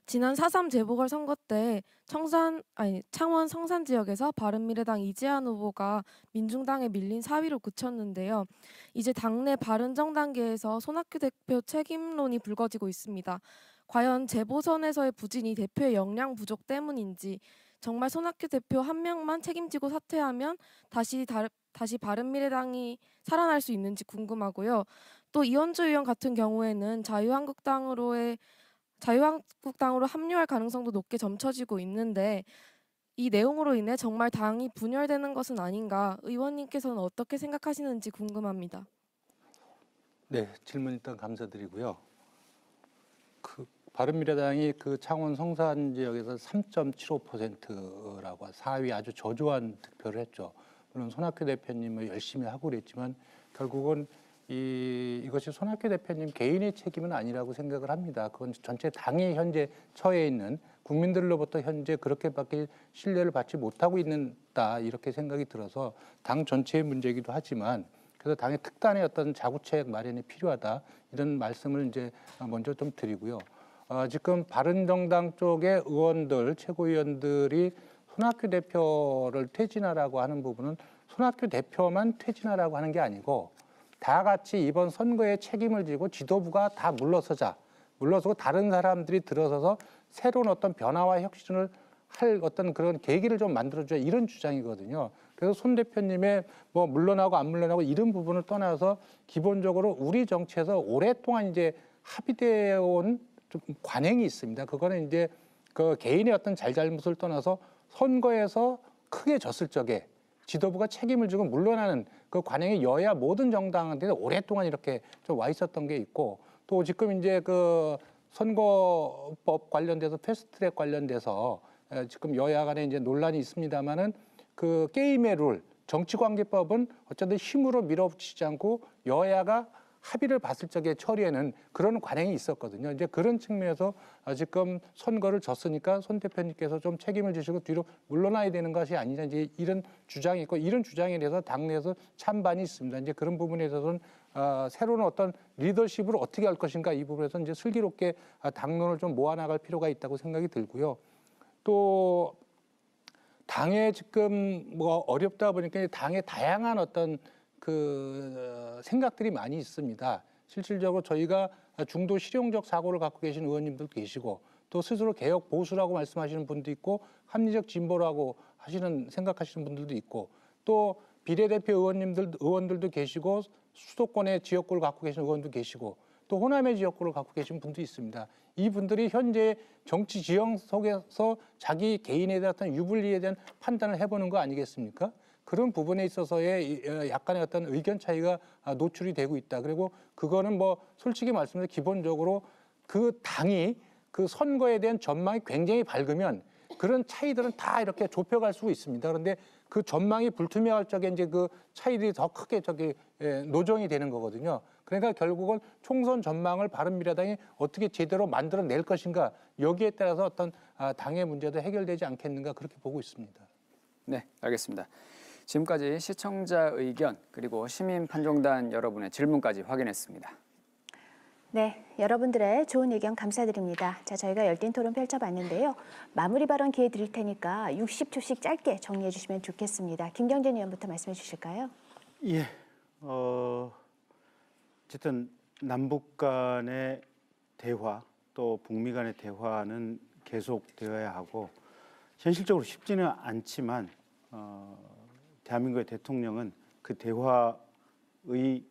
지난 4.3 재보궐선거 때 청산, 아니, 창원 성산 지역에서 바른미래당 이재한 후보가 민중당에 밀린 4위로 그쳤는데요. 이제 당내 바른정당계에서 손학규 대표 책임론이 불거지고 있습니다. 과연 재보선에서의 부진이 대표의 역량 부족 때문인지 정말 손학규 대표 한 명만 책임지고 사퇴하면 다시 다, 다시 바른미래당이 살아날 수 있는지 궁금하고요. 또이원주 의원 같은 경우에는 자유한국당으로의 자유한국당으로 합류할 가능성도 높게 점쳐지고 있는데 이 내용으로 인해 정말 당이 분열되는 것은 아닌가 의원님께서는 어떻게 생각하시는지 궁금합니다. 네, 질문 일단 감사드리고요. 그 바른미래당이 그 창원 성산 지역에서 3.75%라고 4위 아주 저조한 득표를 했죠. 물론 손학규 대표님을 열심히 하고 그랬지만 결국은 이, 이것이 손학규 대표님 개인의 책임은 아니라고 생각을 합니다. 그건 전체 당이 현재 처해 있는 국민들로부터 현재 그렇게밖에 신뢰를 받지 못하고 있는다 이렇게 생각이 들어서 당 전체의 문제이기도 하지만 그래서 당의 특단의 어떤 자구책 마련이 필요하다 이런 말씀을 이제 먼저 좀 드리고요. 어, 지금 바른정당 쪽의 의원들, 최고위원들이 손학규 대표를 퇴진하라고 하는 부분은 손학규 대표만 퇴진하라고 하는 게 아니고 다 같이 이번 선거에 책임을 지고 지도부가 다 물러서자. 물러서고 다른 사람들이 들어서서 새로운 어떤 변화와 혁신을 할 어떤 그런 계기를 좀 만들어줘야 이런 주장이거든요. 그래서 손 대표님의 뭐 물러나고 안 물러나고 이런 부분을 떠나서 기본적으로 우리 정치에서 오랫동안 이제 합의되어 온좀 관행이 있습니다. 그거는 이제 그 개인의 어떤 잘잘못을 떠나서 선거에서 크게 졌을 적에 지도부가 책임을 주고 물러나는 그 관행이 여야 모든 정당한테 오랫동안 이렇게 좀 와 있었던 게 있고 또 지금 이제 그 선거법 관련돼서 패스트트랙 관련돼서 지금 여야 간에 이제 논란이 있습니다만은 그 게임의 룰 정치관계법은 어쨌든 힘으로 밀어붙이지 않고 여야가 합의를 봤을 적에 처리에는 그런 관행이 있었거든요. 이제 그런 측면에서 지금 선거를 졌으니까 손 대표님께서 좀 책임을 지시고 뒤로 물러나야 되는 것이 아니냐 이제 이런 주장이 있고 이런 주장에 대해서 당내에서 찬반이 있습니다. 이제 그런 부분에 대해서는 어, 새로운 어떤 리더십을 어떻게 할 것인가 이 부분에서 이제 슬기롭게 당론을 좀 모아나갈 필요가 있다고 생각이 들고요. 또 당에 지금 뭐 어렵다 보니까 당의 다양한 어떤 그 어, 생각들이 많이 있습니다. 실질적으로 저희가 중도 실용적 사고를 갖고 계신 의원님도 계시고 또 스스로 개혁 보수라고 말씀하시는 분도 있고 합리적 진보라고 하시는 생각하시는 분들도 있고 또 비례대표 의원님들 의원들도 계시고 수도권의 지역구를 갖고 계신 의원도 계시고 또 호남의 지역구를 갖고 계신 분도 있습니다. 이분들이 현재 정치 지형 속에서 자기 개인에 대한 유불리에 대한 판단을 해보는 거 아니겠습니까? 그런 부분에 있어서의 어, 약간의 어떤 의견 차이가 아, 노출이 되고 있다. 그리고 그거는 뭐 솔직히 말씀드려 기본적으로 그 당이 그 선거에 대한 전망이 굉장히 밝으면 그런 차이들은 다 이렇게 좁혀갈 수 있습니다. 그런데 그 전망이 불투명할 적에 이제 그 차이들이 더 크게 저기 예, 노정이 되는 거거든요. 그러니까 결국은 총선 전망을 바른미래당이 어떻게 제대로 만들어낼 것인가 여기에 따라서 어떤 아, 당의 문제도 해결되지 않겠는가 그렇게 보고 있습니다. 네, 알겠습니다. 지금까지 시청자 의견 그리고 시민 판정단 여러분의 질문까지 확인했습니다. 네, 여러분들의 좋은 의견 감사드립니다. 자, 저희가 열띤 토론 펼쳐봤는데요. 마무리 발언 기회 드릴 테니까 60초씩 짧게 정리해 주시면 좋겠습니다. 김경진 의원부터 말씀해 주실까요? 예, 어, 어쨌든 남북 간의 대화 또 북미 간의 대화는 계속되어야 하고 현실적으로 쉽지는 않지만 어, 대한민국의 대통령은 그 대화의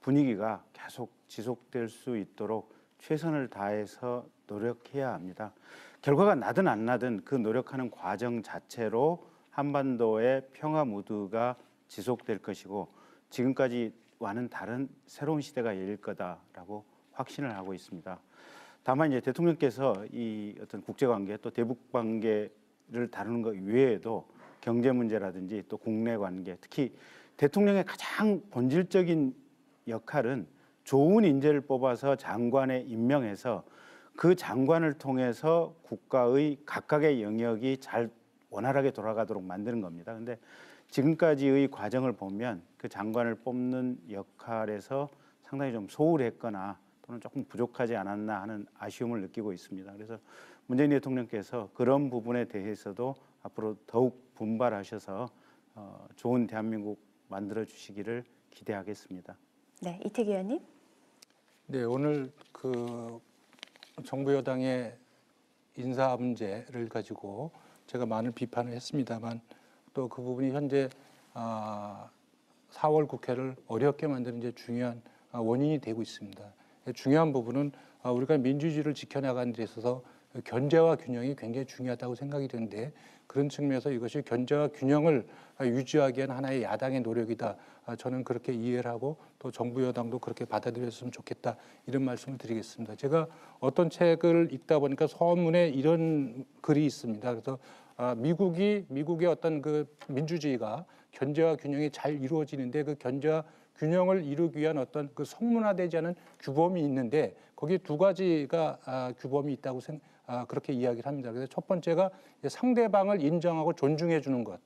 분위기가 계속 지속될 수 있도록 최선을 다해서 노력해야 합니다. 결과가 나든 안 나든 그 노력하는 과정 자체로 한반도의 평화 무드가 지속될 것이고 지금까지와는 다른 새로운 시대가 열릴 거다라고 확신을 하고 있습니다. 다만 이제 대통령께서 이 어떤 국제 관계 또 대북 관계를 다루는 것 외에도 경제 문제라든지 또 국내 관계 특히 대통령의 가장 본질적인 역할은 좋은 인재를 뽑아서 장관에 임명해서 그 장관을 통해서 국가의 각각의 영역이 잘 원활하게 돌아가도록 만드는 겁니다. 근데 지금까지의 과정을 보면 그 장관을 뽑는 역할에서 상당히 좀 소홀했거나 또는 조금 부족하지 않았나 하는 아쉬움을 느끼고 있습니다. 그래서 문재인 대통령께서 그런 부분에 대해서도 앞으로 더욱 분발하셔서 어, 좋은 대한민국 만들어 주시기를 기대하겠습니다. 네, 이태기 의원님. 네, 오늘 그 정부 여당의 인사 문제를 가지고 제가 많은 비판을 했습니다만 또 그 부분이 현재 아, 4월 국회를 어렵게 만드는 이제 중요한 아, 원인이 되고 있습니다. 중요한 부분은 아, 우리가 민주주의를 지켜나가는 데 있어서 견제와 균형이 굉장히 중요하다고 생각이 되는데 그런 측면에서 이것이 견제와 균형을 유지하기 위한 하나의 야당의 노력이다. 아, 저는 그렇게 이해를 하고 또 정부 여당도 그렇게 받아들였으면 좋겠다. 이런 말씀을 드리겠습니다. 제가 어떤 책을 읽다 보니까 서문에 이런 글이 있습니다. 그래서 아, 미국이 미국의 어떤 그 민주주의가 견제와 균형이 잘 이루어지는데 그 견제와 균형을 이루기 위한 어떤 그 성문화되지 않은 규범이 있는데 거기 두 가지가 아, 규범이 있다고 생각. 아, 그렇게 이야기를 합니다. 그래서 첫 번째가 상대방을 인정하고 존중해 주는 것.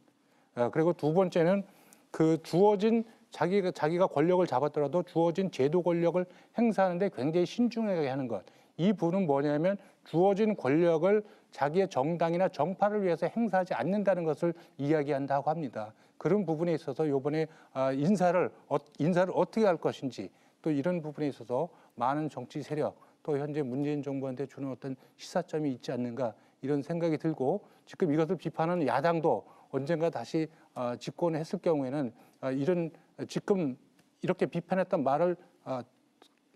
아, 그리고 두 번째는 그 주어진 자기가 자기가 권력을 잡았더라도 주어진 제도 권력을 행사하는데 굉장히 신중하게 하는 것. 이 부분은 뭐냐면 주어진 권력을 자기의 정당이나 정파를 위해서 행사하지 않는다는 것을 이야기한다고 합니다. 그런 부분에 있어서 이번에 아, 인사를 인사를 어떻게 할 것인지 또 이런 부분에 있어서 많은 정치 세력 또 현재 문재인 정부한테 주는 어떤 시사점이 있지 않는가 이런 생각이 들고 지금 이것을 비판하는 야당도 언젠가 다시 어, 집권 했을 경우에는 어, 이런 지금 이렇게 비판했던 말을 어,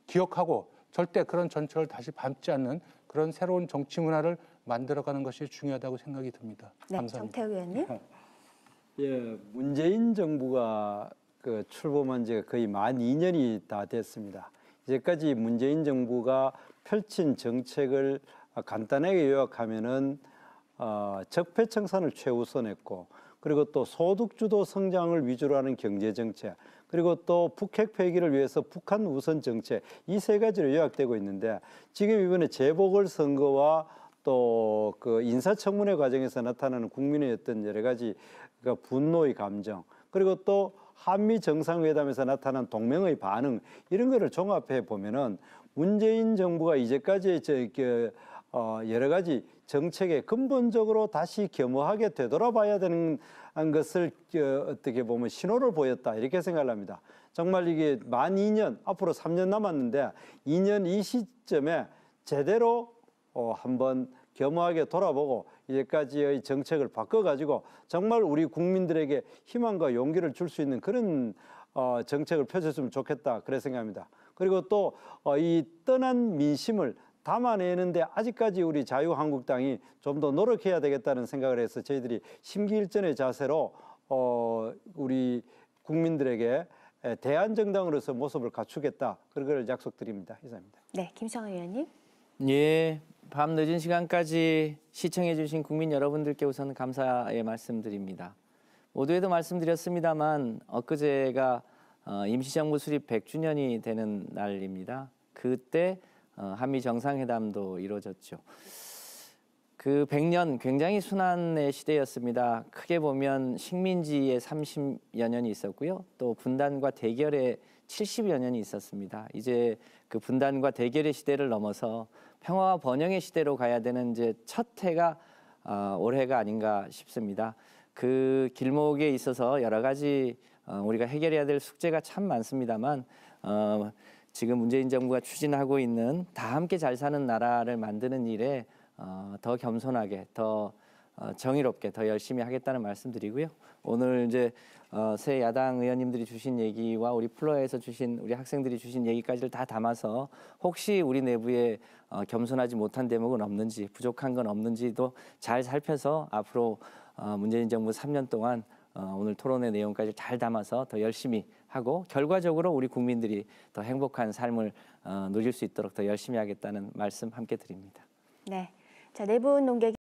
기억하고 절대 그런 전철을 다시 밟지 않는 그런 새로운 정치 문화를 만들어가는 것이 중요하다고 생각이 듭니다. 네, 감사합니다. 정태우 의원님. 네. 예, 문재인 정부가 그 출범한 지 거의 만 2년이 다 됐습니다. 이제까지 문재인 정부가 펼친 정책을 간단하게 요약하면은 어, 적폐 청산을 최우선했고 그리고 또 소득주도 성장을 위주로 하는 경제 정책 그리고 또 북핵 폐기를 위해서 북한 우선 정책 이 세 가지로 요약되고 있는데 지금 이번에 재보궐 선거와 또 그 인사청문회 과정에서 나타나는 국민의 어떤 여러 가지 그 분노의 감정 그리고 또 한미 정상회담에서 나타난 동맹의 반응 이런 거를 종합해 보면은 문재인 정부가 이제까지 저, 그, 어, 여러 가지 정책에 근본적으로 다시 겸허하게 되돌아봐야 되는 것을 어, 어떻게 보면 신호를 보였다 이렇게 생각을 합니다. 정말 이게 만 2년 앞으로 3년 남았는데 2년 이 시점에 제대로 어, 한번 겸허하게 돌아보고 이제까지의 정책을 바꿔가지고 정말 우리 국민들에게 희망과 용기를 줄 수 있는 그런 어, 정책을 펼쳤으면 좋겠다 그래 생각합니다. 그리고 또이 어, 떠난 민심을 담아내는데 아직까지 우리 자유한국당이 좀 더 노력해야 되겠다는 생각을 해서 저희들이 심기일전의 자세로 어, 우리 국민들에게 대한정당으로서 모습을 갖추겠다 그런 걸 약속드립니다. 이상입니다. 네, 김성 의원님. 예, 밤 늦은 시간까지 시청해주신 국민 여러분들께 우선 감사의 말씀드립니다. 모두에도 말씀드렸습니다만 엊그제가 어, 임시정부 수립 100주년이 되는 날입니다. 그때 어, 한미 정상회담도 이루어졌죠. 그 100년 굉장히 순환의 시대였습니다. 크게 보면 식민지의 30여 년이 있었고요. 또 분단과 대결의 70여 년이 있었습니다. 이제 그 분단과 대결의 시대를 넘어서 평화와 번영의 시대로 가야 되는 이제 첫 해가 어, 올해가 아닌가 싶습니다. 그 길목에 있어서 여러 가지 어, 우리가 해결해야 될 숙제가 참 많습니다만 어, 지금 문재인 정부가 추진하고 있는 다 함께 잘 사는 나라를 만드는 일에 어, 더 겸손하게 더 어, 정의롭게 더 열심히 하겠다는 말씀드리고요. 오늘 이제 어, 새 야당 의원님들이 주신 얘기와 우리 플로에서 주신 우리 학생들이 주신 얘기까지를 다 담아서 혹시 우리 내부에 어, 겸손하지 못한 대목은 없는지 부족한 건 없는지도 잘 살펴서 앞으로 문재인 정부 3년 동안 오늘 토론의 내용까지 잘 담아서 더 열심히 하고 결과적으로 우리 국민들이 더 행복한 삶을 누릴 수 있도록 더 열심히 하겠다는 말씀 함께 드립니다. 네. 자, 내부 네 논객